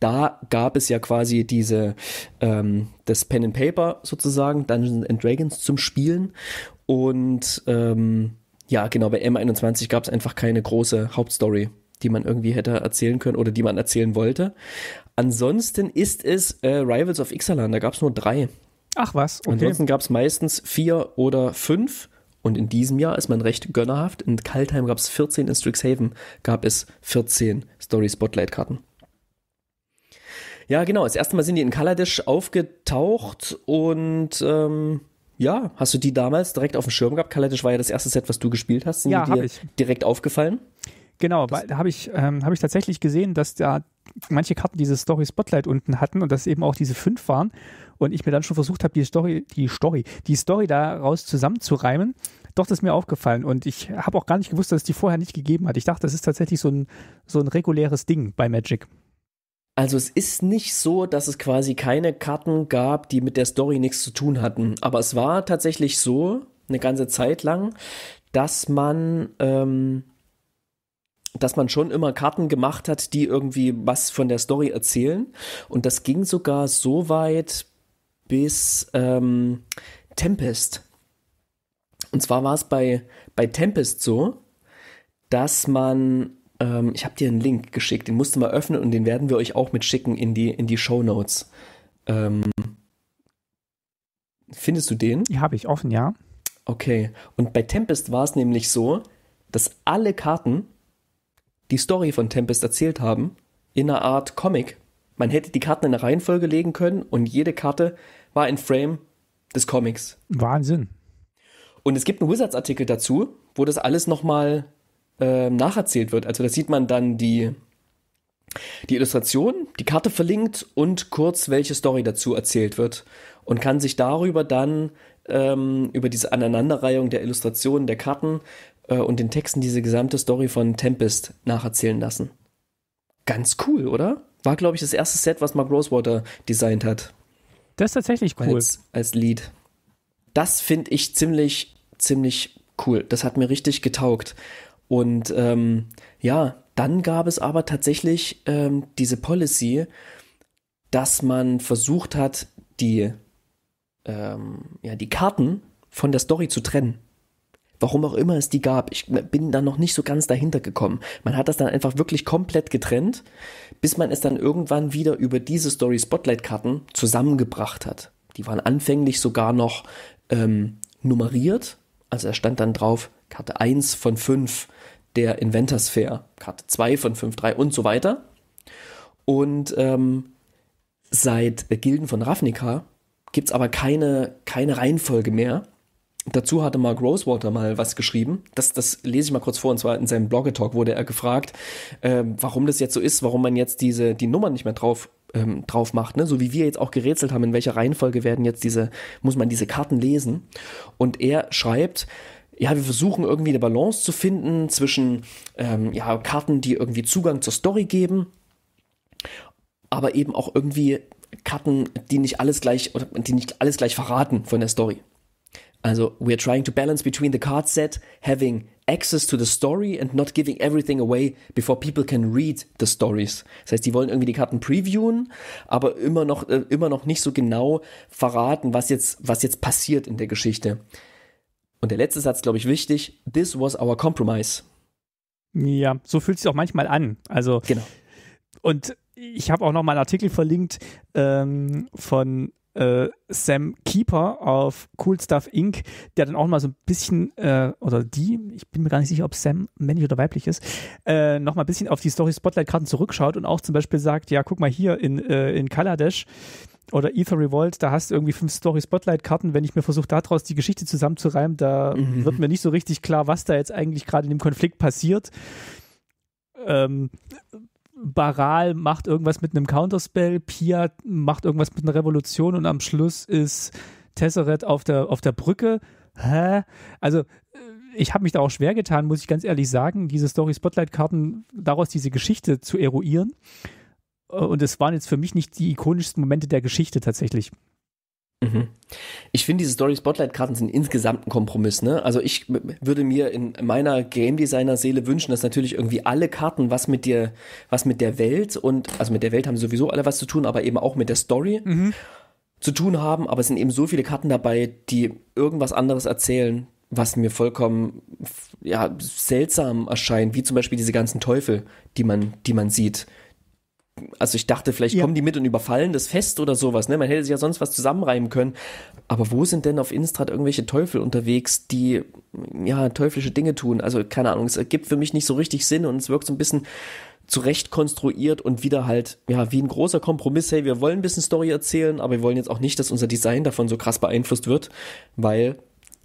Da gab es ja quasi diese ähm, das Pen and Paper sozusagen Dungeons and Dragons zum Spielen und ähm, ja, genau, bei M21 gab es einfach keine große Hauptstory, die man irgendwie hätte erzählen können oder die man erzählen wollte. Ansonsten ist es äh, Rivals of Ixalan, da gab es nur drei. Ach was, okay. Ansonsten gab es meistens vier oder fünf. Und in diesem Jahr ist man recht gönnerhaft. In Kaltheim gab es 14, in Strixhaven gab es 14 Story-Spotlight-Karten. Ja, genau. Das erste Mal sind die in Kaladesh aufgetaucht und ähm, ja, hast du die damals direkt auf dem Schirm gehabt? Kaleitisch war ja das erste Set, was du gespielt hast. Sind ja, die dir ich. direkt aufgefallen? Genau, weil da habe ich, ähm, hab ich tatsächlich gesehen, dass da manche Karten diese Story Spotlight unten hatten und dass eben auch diese fünf waren und ich mir dann schon versucht habe, die Story, die Story, die Story daraus zusammenzureimen. Doch, das ist mir aufgefallen und ich habe auch gar nicht gewusst, dass es die vorher nicht gegeben hat. Ich dachte, das ist tatsächlich so ein, so ein reguläres Ding bei Magic. Also es ist nicht so, dass es quasi keine Karten gab, die mit der Story nichts zu tun hatten. Aber es war tatsächlich so, eine ganze Zeit lang, dass man, ähm, dass man schon immer Karten gemacht hat, die irgendwie was von der Story erzählen. Und das ging sogar so weit bis ähm, Tempest. Und zwar war es bei, bei Tempest so, dass man ähm, ich habe dir einen Link geschickt, den musst du mal öffnen und den werden wir euch auch mitschicken in die, in die Show Notes. Ähm, findest du den? Ja, habe ich offen, ja. Okay. Und bei Tempest war es nämlich so, dass alle Karten die Story von Tempest erzählt haben, in einer Art Comic. Man hätte die Karten in eine Reihenfolge legen können und jede Karte war ein Frame des Comics. Wahnsinn. Und es gibt einen Wizards-Artikel dazu, wo das alles nochmal ähm, nacherzählt wird. Also da sieht man dann die, die Illustration, die Karte verlinkt und kurz welche Story dazu erzählt wird und kann sich darüber dann ähm, über diese Aneinanderreihung der Illustrationen, der Karten äh, und den Texten diese gesamte Story von Tempest nacherzählen lassen. Ganz cool, oder? War, glaube ich, das erste Set, was Mark Rosewater designt hat. Das ist tatsächlich cool. Als, als Lied. Das finde ich ziemlich, ziemlich cool. Das hat mir richtig getaugt. Und ähm, ja, dann gab es aber tatsächlich ähm, diese Policy, dass man versucht hat, die, ähm, ja, die Karten von der Story zu trennen. Warum auch immer es die gab. Ich bin da noch nicht so ganz dahinter gekommen. Man hat das dann einfach wirklich komplett getrennt, bis man es dann irgendwann wieder über diese Story Spotlight-Karten zusammengebracht hat. Die waren anfänglich sogar noch ähm, nummeriert. Also da stand dann drauf Karte 1 von 5 der Inventorsphere, Karte 2 von 5, 3 und so weiter. Und ähm, seit Gilden von Ravnica gibt es aber keine, keine Reihenfolge mehr. Dazu hatte Mark Rosewater mal was geschrieben. Das, das lese ich mal kurz vor. Und zwar in seinem Blogger-Talk wurde er gefragt, äh, warum das jetzt so ist, warum man jetzt diese, die Nummern nicht mehr drauf, ähm, drauf macht. Ne? So wie wir jetzt auch gerätselt haben, in welcher Reihenfolge werden jetzt diese, muss man diese Karten lesen. Und er schreibt, ja, wir versuchen irgendwie eine Balance zu finden zwischen ähm, ja, Karten, die irgendwie Zugang zur Story geben, aber eben auch irgendwie Karten, die nicht alles gleich oder die nicht alles gleich verraten von der Story. Also, we're trying to balance between the card set having access to the story and not giving everything away before people can read the stories. Das heißt, die wollen irgendwie die Karten previewen, aber immer noch, äh, immer noch nicht so genau verraten, was jetzt, was jetzt passiert in der Geschichte. Und der letzte Satz, glaube ich, wichtig: This was our compromise. Ja, so fühlt sich auch manchmal an. Also genau. Und ich habe auch noch mal einen Artikel verlinkt ähm, von äh, Sam Keeper auf Cool Stuff Inc., der dann auch mal so ein bisschen, äh, oder die, ich bin mir gar nicht sicher, ob Sam männlich oder weiblich ist, äh, nochmal ein bisschen auf die Story Spotlight-Karten zurückschaut und auch zum Beispiel sagt, ja, guck mal hier in, äh, in Kaladesh, oder Ether Revolt, da hast du irgendwie fünf Story-Spotlight-Karten. Wenn ich mir versuche, daraus die Geschichte zusammenzureimen, da mhm. wird mir nicht so richtig klar, was da jetzt eigentlich gerade in dem Konflikt passiert. Ähm, Baral macht irgendwas mit einem Counterspell, Pia macht irgendwas mit einer Revolution und am Schluss ist Tesseret auf der, auf der Brücke. Hä? Also, äh, ich habe mich da auch schwer getan, muss ich ganz ehrlich sagen, diese Story-Spotlight-Karten, daraus diese Geschichte zu eruieren. Äh, und es waren jetzt für mich nicht die ikonischsten Momente der Geschichte tatsächlich. Mhm. Ich finde, diese Story-Spotlight-Karten sind insgesamt ein Kompromiss. Ne? Also ich würde mir in meiner Game-Designer-Seele wünschen, dass natürlich irgendwie alle Karten was mit dir, was mit der Welt und, also mit der Welt haben sowieso alle was zu tun, aber eben auch mit der Story mhm. zu tun haben. Aber es sind eben so viele Karten dabei, die irgendwas anderes erzählen, was mir vollkommen ja, seltsam erscheint, wie zum Beispiel diese ganzen Teufel, die man, die man sieht also ich dachte, vielleicht ja. kommen die mit und überfallen das Fest oder sowas, ne? Man hätte sich ja sonst was zusammenreimen können. Aber wo sind denn auf Instrad irgendwelche Teufel unterwegs, die ja teuflische Dinge tun? Also, keine Ahnung, es ergibt für mich nicht so richtig Sinn und es wirkt so ein bisschen zurecht konstruiert und wieder halt, ja, wie ein großer Kompromiss, hey, wir wollen ein bisschen Story erzählen, aber wir wollen jetzt auch nicht, dass unser Design davon so krass beeinflusst wird, weil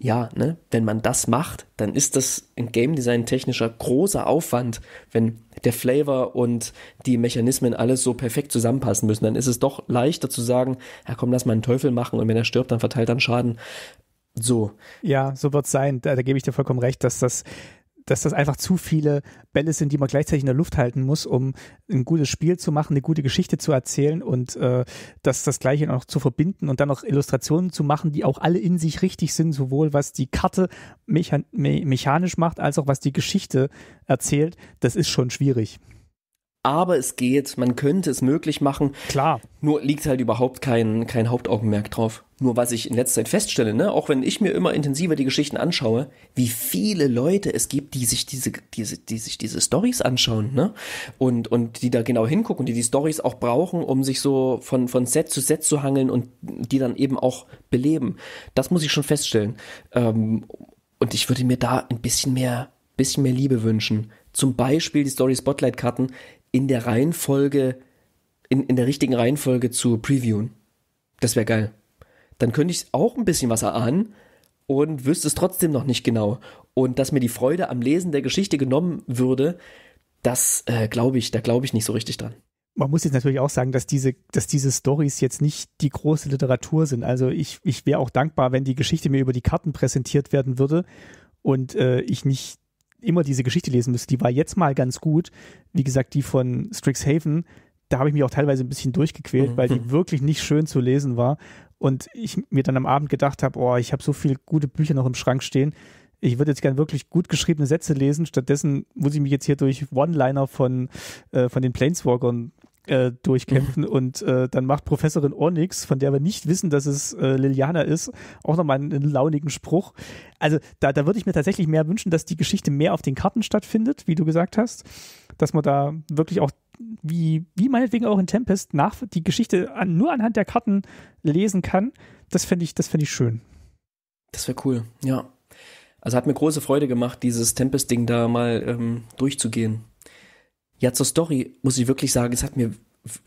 ja, ne, wenn man das macht, dann ist das ein Game Design technischer großer Aufwand, wenn der Flavor und die Mechanismen alles so perfekt zusammenpassen müssen, dann ist es doch leichter zu sagen, ja komm, lass mal einen Teufel machen und wenn er stirbt, dann verteilt er einen Schaden. So. Ja, so wird's sein. Da, da gebe ich dir vollkommen recht, dass das dass das einfach zu viele Bälle sind, die man gleichzeitig in der Luft halten muss, um ein gutes Spiel zu machen, eine gute Geschichte zu erzählen und äh, das, das Gleiche noch zu verbinden und dann noch Illustrationen zu machen, die auch alle in sich richtig sind, sowohl was die Karte mechan me mechanisch macht, als auch was die Geschichte erzählt. Das ist schon schwierig aber es geht, man könnte es möglich machen. Klar. Nur liegt halt überhaupt kein, kein Hauptaugenmerk drauf. Nur was ich in letzter Zeit feststelle, ne, auch wenn ich mir immer intensiver die Geschichten anschaue, wie viele Leute es gibt, die sich diese, diese, die sich diese Stories anschauen, ne? Und, und die da genau hingucken, die die Stories auch brauchen, um sich so von, von Set zu Set zu hangeln und die dann eben auch beleben. Das muss ich schon feststellen. Ähm, und ich würde mir da ein bisschen mehr, bisschen mehr Liebe wünschen. Zum Beispiel die Story Spotlight Karten, in der Reihenfolge, in, in der richtigen Reihenfolge zu previewen. Das wäre geil. Dann könnte ich auch ein bisschen was erahnen und wüsste es trotzdem noch nicht genau. Und dass mir die Freude am Lesen der Geschichte genommen würde, das äh, glaube ich, da glaube ich nicht so richtig dran. Man muss jetzt natürlich auch sagen, dass diese, dass diese Stories jetzt nicht die große Literatur sind. Also ich, ich wäre auch dankbar, wenn die Geschichte mir über die Karten präsentiert werden würde und äh, ich nicht immer diese Geschichte lesen müsste, die war jetzt mal ganz gut. Wie gesagt, die von Strixhaven, da habe ich mich auch teilweise ein bisschen durchgequält, mhm. weil die mhm. wirklich nicht schön zu lesen war. Und ich mir dann am Abend gedacht habe, oh, ich habe so viele gute Bücher noch im Schrank stehen. Ich würde jetzt gerne wirklich gut geschriebene Sätze lesen. Stattdessen muss ich mich jetzt hier durch One-Liner von, äh, von den Planeswalkern äh, durchkämpfen. *laughs* Und äh, dann macht Professorin Onyx, von der wir nicht wissen, dass es äh, Liliana ist, auch nochmal einen, einen launigen Spruch. Also da, da würde ich mir tatsächlich mehr wünschen, dass die Geschichte mehr auf den Karten stattfindet, wie du gesagt hast. Dass man da wirklich auch, wie, wie meinetwegen auch in Tempest, nach, die Geschichte an, nur anhand der Karten lesen kann. Das fände ich, ich schön. Das wäre cool, ja. Also hat mir große Freude gemacht, dieses Tempest-Ding da mal ähm, durchzugehen ja, zur Story muss ich wirklich sagen, es hat mir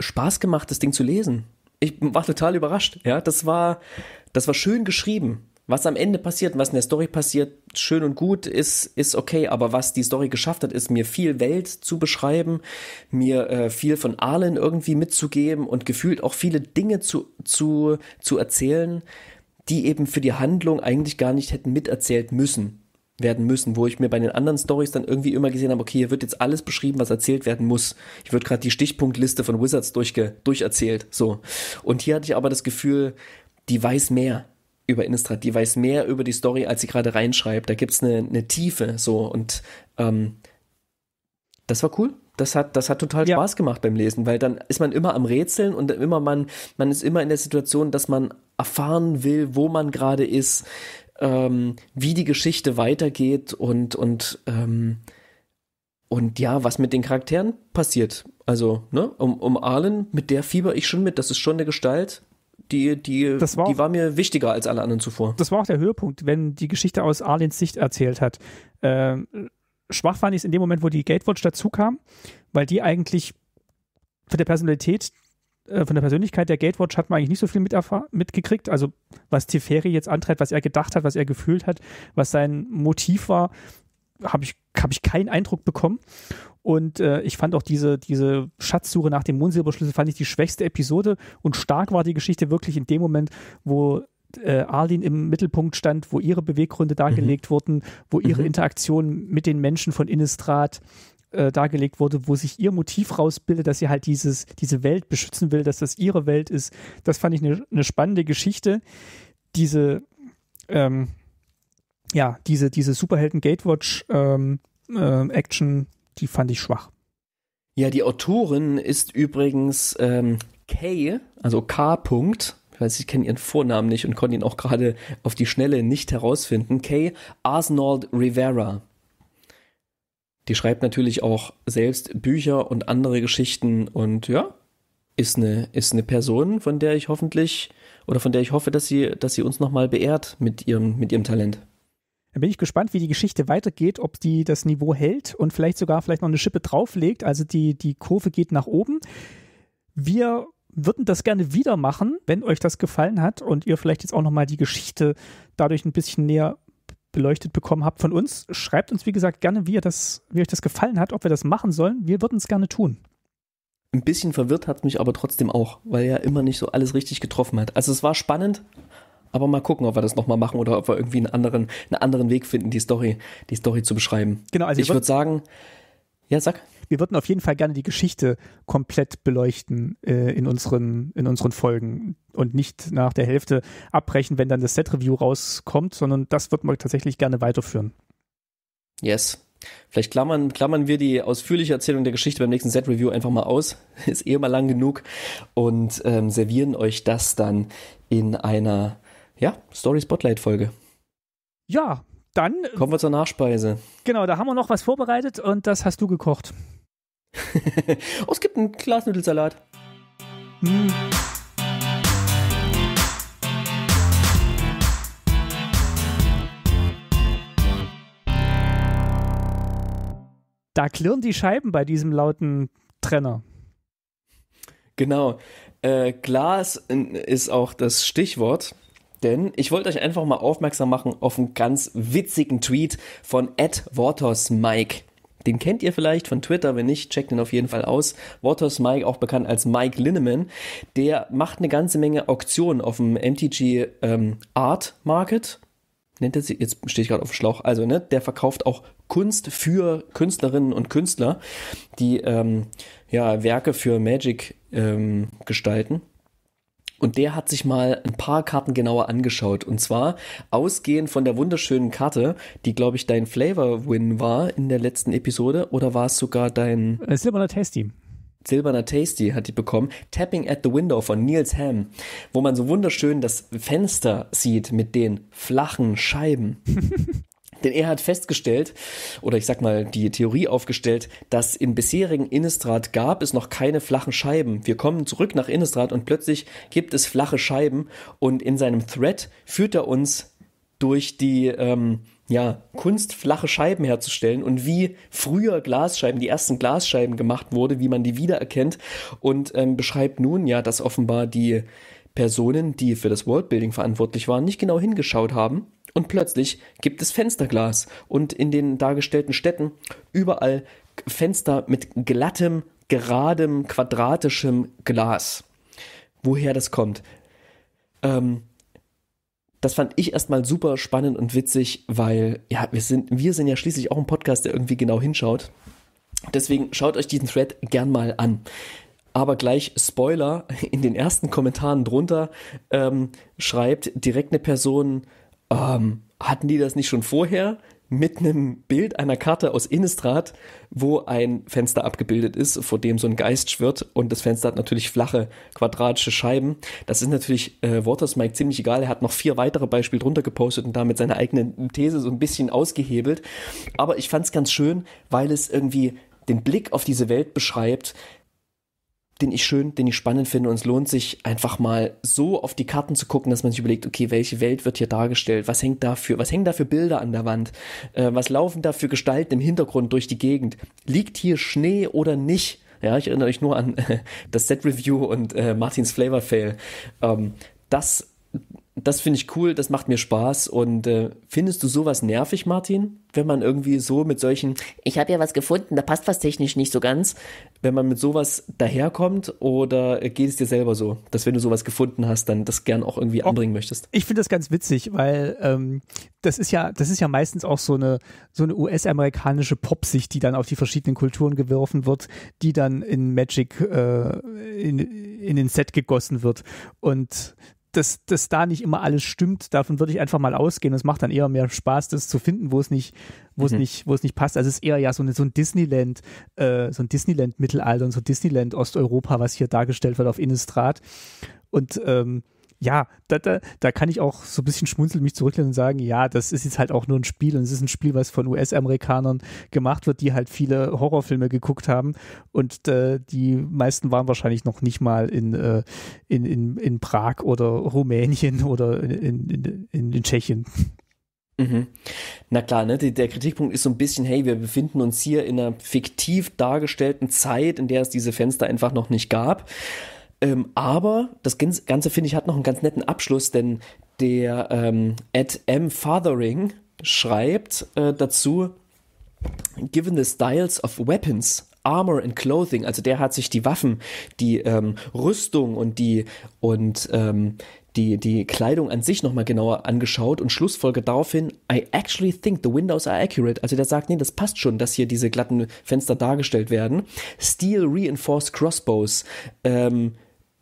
Spaß gemacht, das Ding zu lesen. Ich war total überrascht. Ja, das war, das war schön geschrieben. Was am Ende passiert was in der Story passiert, schön und gut, ist, ist okay, aber was die Story geschafft hat, ist mir viel Welt zu beschreiben, mir äh, viel von Arlen irgendwie mitzugeben und gefühlt auch viele Dinge zu, zu, zu erzählen, die eben für die Handlung eigentlich gar nicht hätten miterzählt müssen werden müssen, wo ich mir bei den anderen Stories dann irgendwie immer gesehen habe, okay, hier wird jetzt alles beschrieben, was erzählt werden muss. Ich würde gerade die Stichpunktliste von Wizards durchge durcherzählt, so. Und hier hatte ich aber das Gefühl, die weiß mehr über Innistrad, die weiß mehr über die Story, als sie gerade reinschreibt. Da gibt's eine, eine Tiefe, so. Und ähm, das war cool das hat, das hat total Spaß gemacht beim Lesen, weil dann ist man immer am Rätseln und immer man, man ist immer in der Situation, dass man erfahren will, wo man gerade ist, ähm, wie die Geschichte weitergeht und, und, ähm, und ja, was mit den Charakteren passiert. Also, ne, um, um Arlen, mit der fieber ich schon mit. Das ist schon eine Gestalt, die, die, war, die war mir wichtiger als alle anderen zuvor. Das war auch der Höhepunkt, wenn die Geschichte aus Arlens Sicht erzählt hat. Ähm, schwach fand ich es in dem Moment, wo die Gatewatch dazu kam, weil die eigentlich von der Personalität äh, von der Persönlichkeit der Gatewatch hat man eigentlich nicht so viel mitgekriegt. Also was Teferi jetzt antreibt, was er gedacht hat, was er gefühlt hat, was sein Motiv war, habe ich, hab ich keinen Eindruck bekommen. Und äh, ich fand auch diese, diese Schatzsuche nach dem Mondsilberschlüssel, fand ich die schwächste Episode. Und stark war die Geschichte wirklich in dem Moment, wo äh, Arlin im Mittelpunkt stand, wo ihre Beweggründe mhm. dargelegt mhm. wurden, wo ihre mhm. Interaktion mit den Menschen von Innistrad äh, dargelegt wurde, wo sich ihr Motiv rausbildet, dass sie halt dieses, diese Welt beschützen will, dass das ihre Welt ist. Das fand ich eine ne spannende Geschichte. Diese, ähm, ja, diese, diese Superhelden-Gatewatch-Action, ähm, äh, die fand ich schwach. Ja, die Autorin ist übrigens ähm, Kay, also K. -Punkt. Ich weiß, ich kenne ihren Vornamen nicht und konnte ihn auch gerade auf die Schnelle nicht herausfinden. Kay Arnold Rivera. Die schreibt natürlich auch selbst Bücher und andere Geschichten und ja, ist eine, ist eine Person, von der ich hoffentlich oder von der ich hoffe, dass sie, dass sie uns nochmal beehrt mit ihrem, mit ihrem Talent. Dann bin ich gespannt, wie die Geschichte weitergeht, ob die das Niveau hält und vielleicht sogar vielleicht noch eine Schippe drauflegt. Also die, die Kurve geht nach oben. Wir würden das gerne wieder machen, wenn euch das gefallen hat und ihr vielleicht jetzt auch nochmal die Geschichte dadurch ein bisschen näher beleuchtet bekommen habt von uns. Schreibt uns, wie gesagt, gerne, wie, ihr das, wie euch das gefallen hat, ob wir das machen sollen. Wir würden es gerne tun. Ein bisschen verwirrt hat mich aber trotzdem auch, weil er immer nicht so alles richtig getroffen hat. Also es war spannend, aber mal gucken, ob wir das nochmal machen oder ob wir irgendwie einen anderen, einen anderen Weg finden, die Story, die Story zu beschreiben. Genau, also ich würde sagen, ja, sag wir würden auf jeden Fall gerne die Geschichte komplett beleuchten äh, in, unseren, in unseren Folgen und nicht nach der Hälfte abbrechen, wenn dann das Set-Review rauskommt, sondern das würden wir tatsächlich gerne weiterführen. Yes. Vielleicht klammern, klammern wir die ausführliche Erzählung der Geschichte beim nächsten Set-Review einfach mal aus. *laughs* Ist eh mal lang genug. Und ähm, servieren euch das dann in einer ja, Story-Spotlight-Folge. Ja, dann. Kommen wir zur Nachspeise. Genau, da haben wir noch was vorbereitet und das hast du gekocht. *laughs* oh, es gibt einen Glasnudelsalat. Mm. Da klirren die Scheiben bei diesem lauten Trenner. Genau. Äh, Glas ist auch das Stichwort denn ich wollte euch einfach mal aufmerksam machen auf einen ganz witzigen Tweet von Ed Waters Mike. Den kennt ihr vielleicht von Twitter, wenn nicht, checkt ihn auf jeden Fall aus. Waters Mike, auch bekannt als Mike Linneman, der macht eine ganze Menge Auktionen auf dem MTG ähm, Art Market. Nennt er sie, jetzt stehe ich gerade auf dem Schlauch. Also, ne, der verkauft auch Kunst für Künstlerinnen und Künstler, die ähm, ja, Werke für Magic ähm, gestalten. Und der hat sich mal ein paar Karten genauer angeschaut. Und zwar ausgehend von der wunderschönen Karte, die, glaube ich, dein Flavor-Win war in der letzten Episode. Oder war es sogar dein. Äh, Silberner Tasty. Silberner Tasty hat die bekommen, Tapping at the Window von Niels Ham, wo man so wunderschön das Fenster sieht mit den flachen Scheiben. *laughs* Denn er hat festgestellt, oder ich sag mal, die Theorie aufgestellt, dass im bisherigen Innistrad gab es noch keine flachen Scheiben. Wir kommen zurück nach Innistrad und plötzlich gibt es flache Scheiben und in seinem Thread führt er uns durch die ähm, ja, Kunst, flache Scheiben herzustellen und wie früher Glasscheiben, die ersten Glasscheiben gemacht wurde, wie man die wiedererkennt und ähm, beschreibt nun ja, dass offenbar die Personen, die für das Worldbuilding verantwortlich waren, nicht genau hingeschaut haben und plötzlich gibt es Fensterglas und in den dargestellten Städten überall Fenster mit glattem, geradem, quadratischem Glas. Woher das kommt? Ähm, das fand ich erstmal super spannend und witzig, weil ja, wir sind, wir sind ja schließlich auch ein Podcast, der irgendwie genau hinschaut. Deswegen schaut euch diesen Thread gern mal an. Aber gleich Spoiler, in den ersten Kommentaren drunter ähm, schreibt direkt eine Person, ähm, hatten die das nicht schon vorher mit einem Bild einer Karte aus Innistrad, wo ein Fenster abgebildet ist, vor dem so ein Geist schwirrt und das Fenster hat natürlich flache quadratische Scheiben. Das ist natürlich äh, Waters Mike ziemlich egal. Er hat noch vier weitere Beispiele drunter gepostet und damit seine eigene These so ein bisschen ausgehebelt. Aber ich fand es ganz schön, weil es irgendwie den Blick auf diese Welt beschreibt, den ich schön, den ich spannend finde und es lohnt sich einfach mal so auf die Karten zu gucken, dass man sich überlegt, okay, welche Welt wird hier dargestellt, was hängt dafür, was hängen da für Bilder an der Wand, äh, was laufen da für Gestalten im Hintergrund durch die Gegend, liegt hier Schnee oder nicht? Ja, ich erinnere euch nur an äh, *laughs* das Set Review und äh, Martins Flavor Fail. Ähm, das das finde ich cool, das macht mir Spaß. Und äh, findest du sowas nervig, Martin? Wenn man irgendwie so mit solchen, ich habe ja was gefunden, da passt was technisch nicht so ganz, wenn man mit sowas daherkommt oder geht es dir selber so, dass wenn du sowas gefunden hast, dann das gern auch irgendwie oh, anbringen möchtest? Ich finde das ganz witzig, weil ähm, das ist ja, das ist ja meistens auch so eine, so eine US-amerikanische Popsicht, die dann auf die verschiedenen Kulturen geworfen wird, die dann in Magic äh, in, in den Set gegossen wird. Und dass, dass da nicht immer alles stimmt, davon würde ich einfach mal ausgehen. Es macht dann eher mehr Spaß, das zu finden, wo es nicht, wo es mhm. nicht, wo es nicht passt. Also es ist eher ja so, eine, so ein Disneyland, äh, so ein Disneyland-Mittelalter und so Disneyland Osteuropa, was hier dargestellt wird auf Innistrad. Und ähm, ja, da, da, da kann ich auch so ein bisschen schmunzeln mich zurücklehnen und sagen, ja, das ist jetzt halt auch nur ein Spiel und es ist ein Spiel, was von US-Amerikanern gemacht wird, die halt viele Horrorfilme geguckt haben und äh, die meisten waren wahrscheinlich noch nicht mal in, äh, in, in, in Prag oder Rumänien oder in, in, in, in Tschechien. Mhm. Na klar, ne? der Kritikpunkt ist so ein bisschen, hey, wir befinden uns hier in einer fiktiv dargestellten Zeit, in der es diese Fenster einfach noch nicht gab. Ähm, aber das Ganze, finde ich, hat noch einen ganz netten Abschluss, denn der ähm, Ed M. Fathering schreibt äh, dazu, given the styles of weapons, armor and clothing, also der hat sich die Waffen, die ähm, Rüstung und die und ähm, die, die Kleidung an sich nochmal genauer angeschaut und schlussfolgert daraufhin, I actually think the windows are accurate. Also der sagt, nee, das passt schon, dass hier diese glatten Fenster dargestellt werden. Steel reinforced crossbows. Ähm,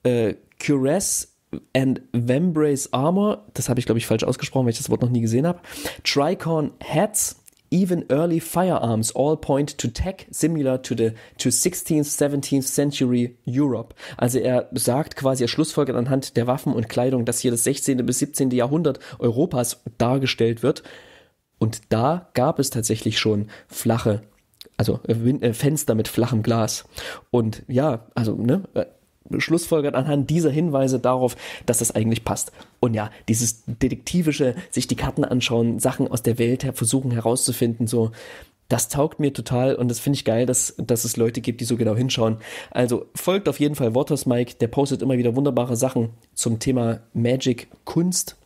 äh, Cuirass and Vembrace Armor, das habe ich glaube ich falsch ausgesprochen, weil ich das Wort noch nie gesehen habe. Tricorn Hats, even early firearms all point to tech similar to the to 16th, 17th century Europe. Also er sagt quasi, er schlussfolgert anhand der Waffen und Kleidung, dass hier das 16. bis 17. Jahrhundert Europas dargestellt wird. Und da gab es tatsächlich schon flache, also äh, äh, Fenster mit flachem Glas. Und ja, also ne, äh, schlussfolgert anhand dieser Hinweise darauf, dass das eigentlich passt. Und ja, dieses detektivische, sich die Karten anschauen, Sachen aus der Welt her versuchen herauszufinden, so, das taugt mir total und das finde ich geil, dass, dass es Leute gibt, die so genau hinschauen. Also folgt auf jeden Fall Waters Mike, der postet immer wieder wunderbare Sachen zum Thema Magic Kunst.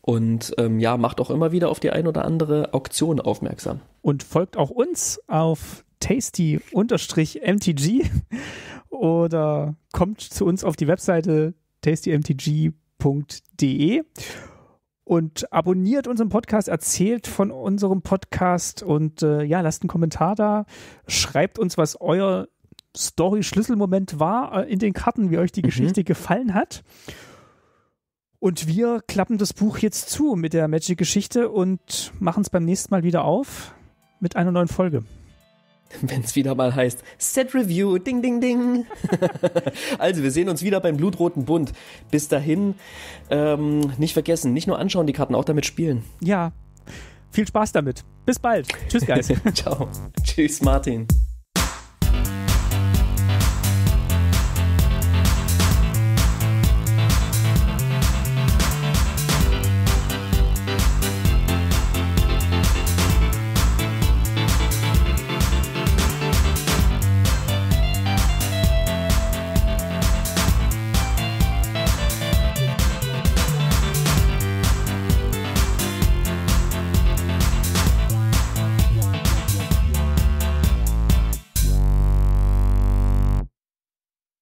Und ähm, ja, macht auch immer wieder auf die ein oder andere Auktion aufmerksam. Und folgt auch uns auf tasty-mtg oder kommt zu uns auf die Webseite tastymtg.de und abonniert unseren Podcast, erzählt von unserem Podcast und äh, ja, lasst einen Kommentar da, schreibt uns, was euer Story-Schlüsselmoment war äh, in den Karten, wie euch die mhm. Geschichte gefallen hat. Und wir klappen das Buch jetzt zu mit der Magic-Geschichte und machen es beim nächsten Mal wieder auf mit einer neuen Folge. *laughs* wenn es wieder mal heißt Set Review, ding, ding, ding. *laughs* also, wir sehen uns wieder beim Blutroten Bund. Bis dahin, ähm, nicht vergessen, nicht nur anschauen die Karten, auch damit spielen. Ja, viel Spaß damit. Bis bald. Tschüss, Guys. *laughs* Ciao. Tschüss, Martin.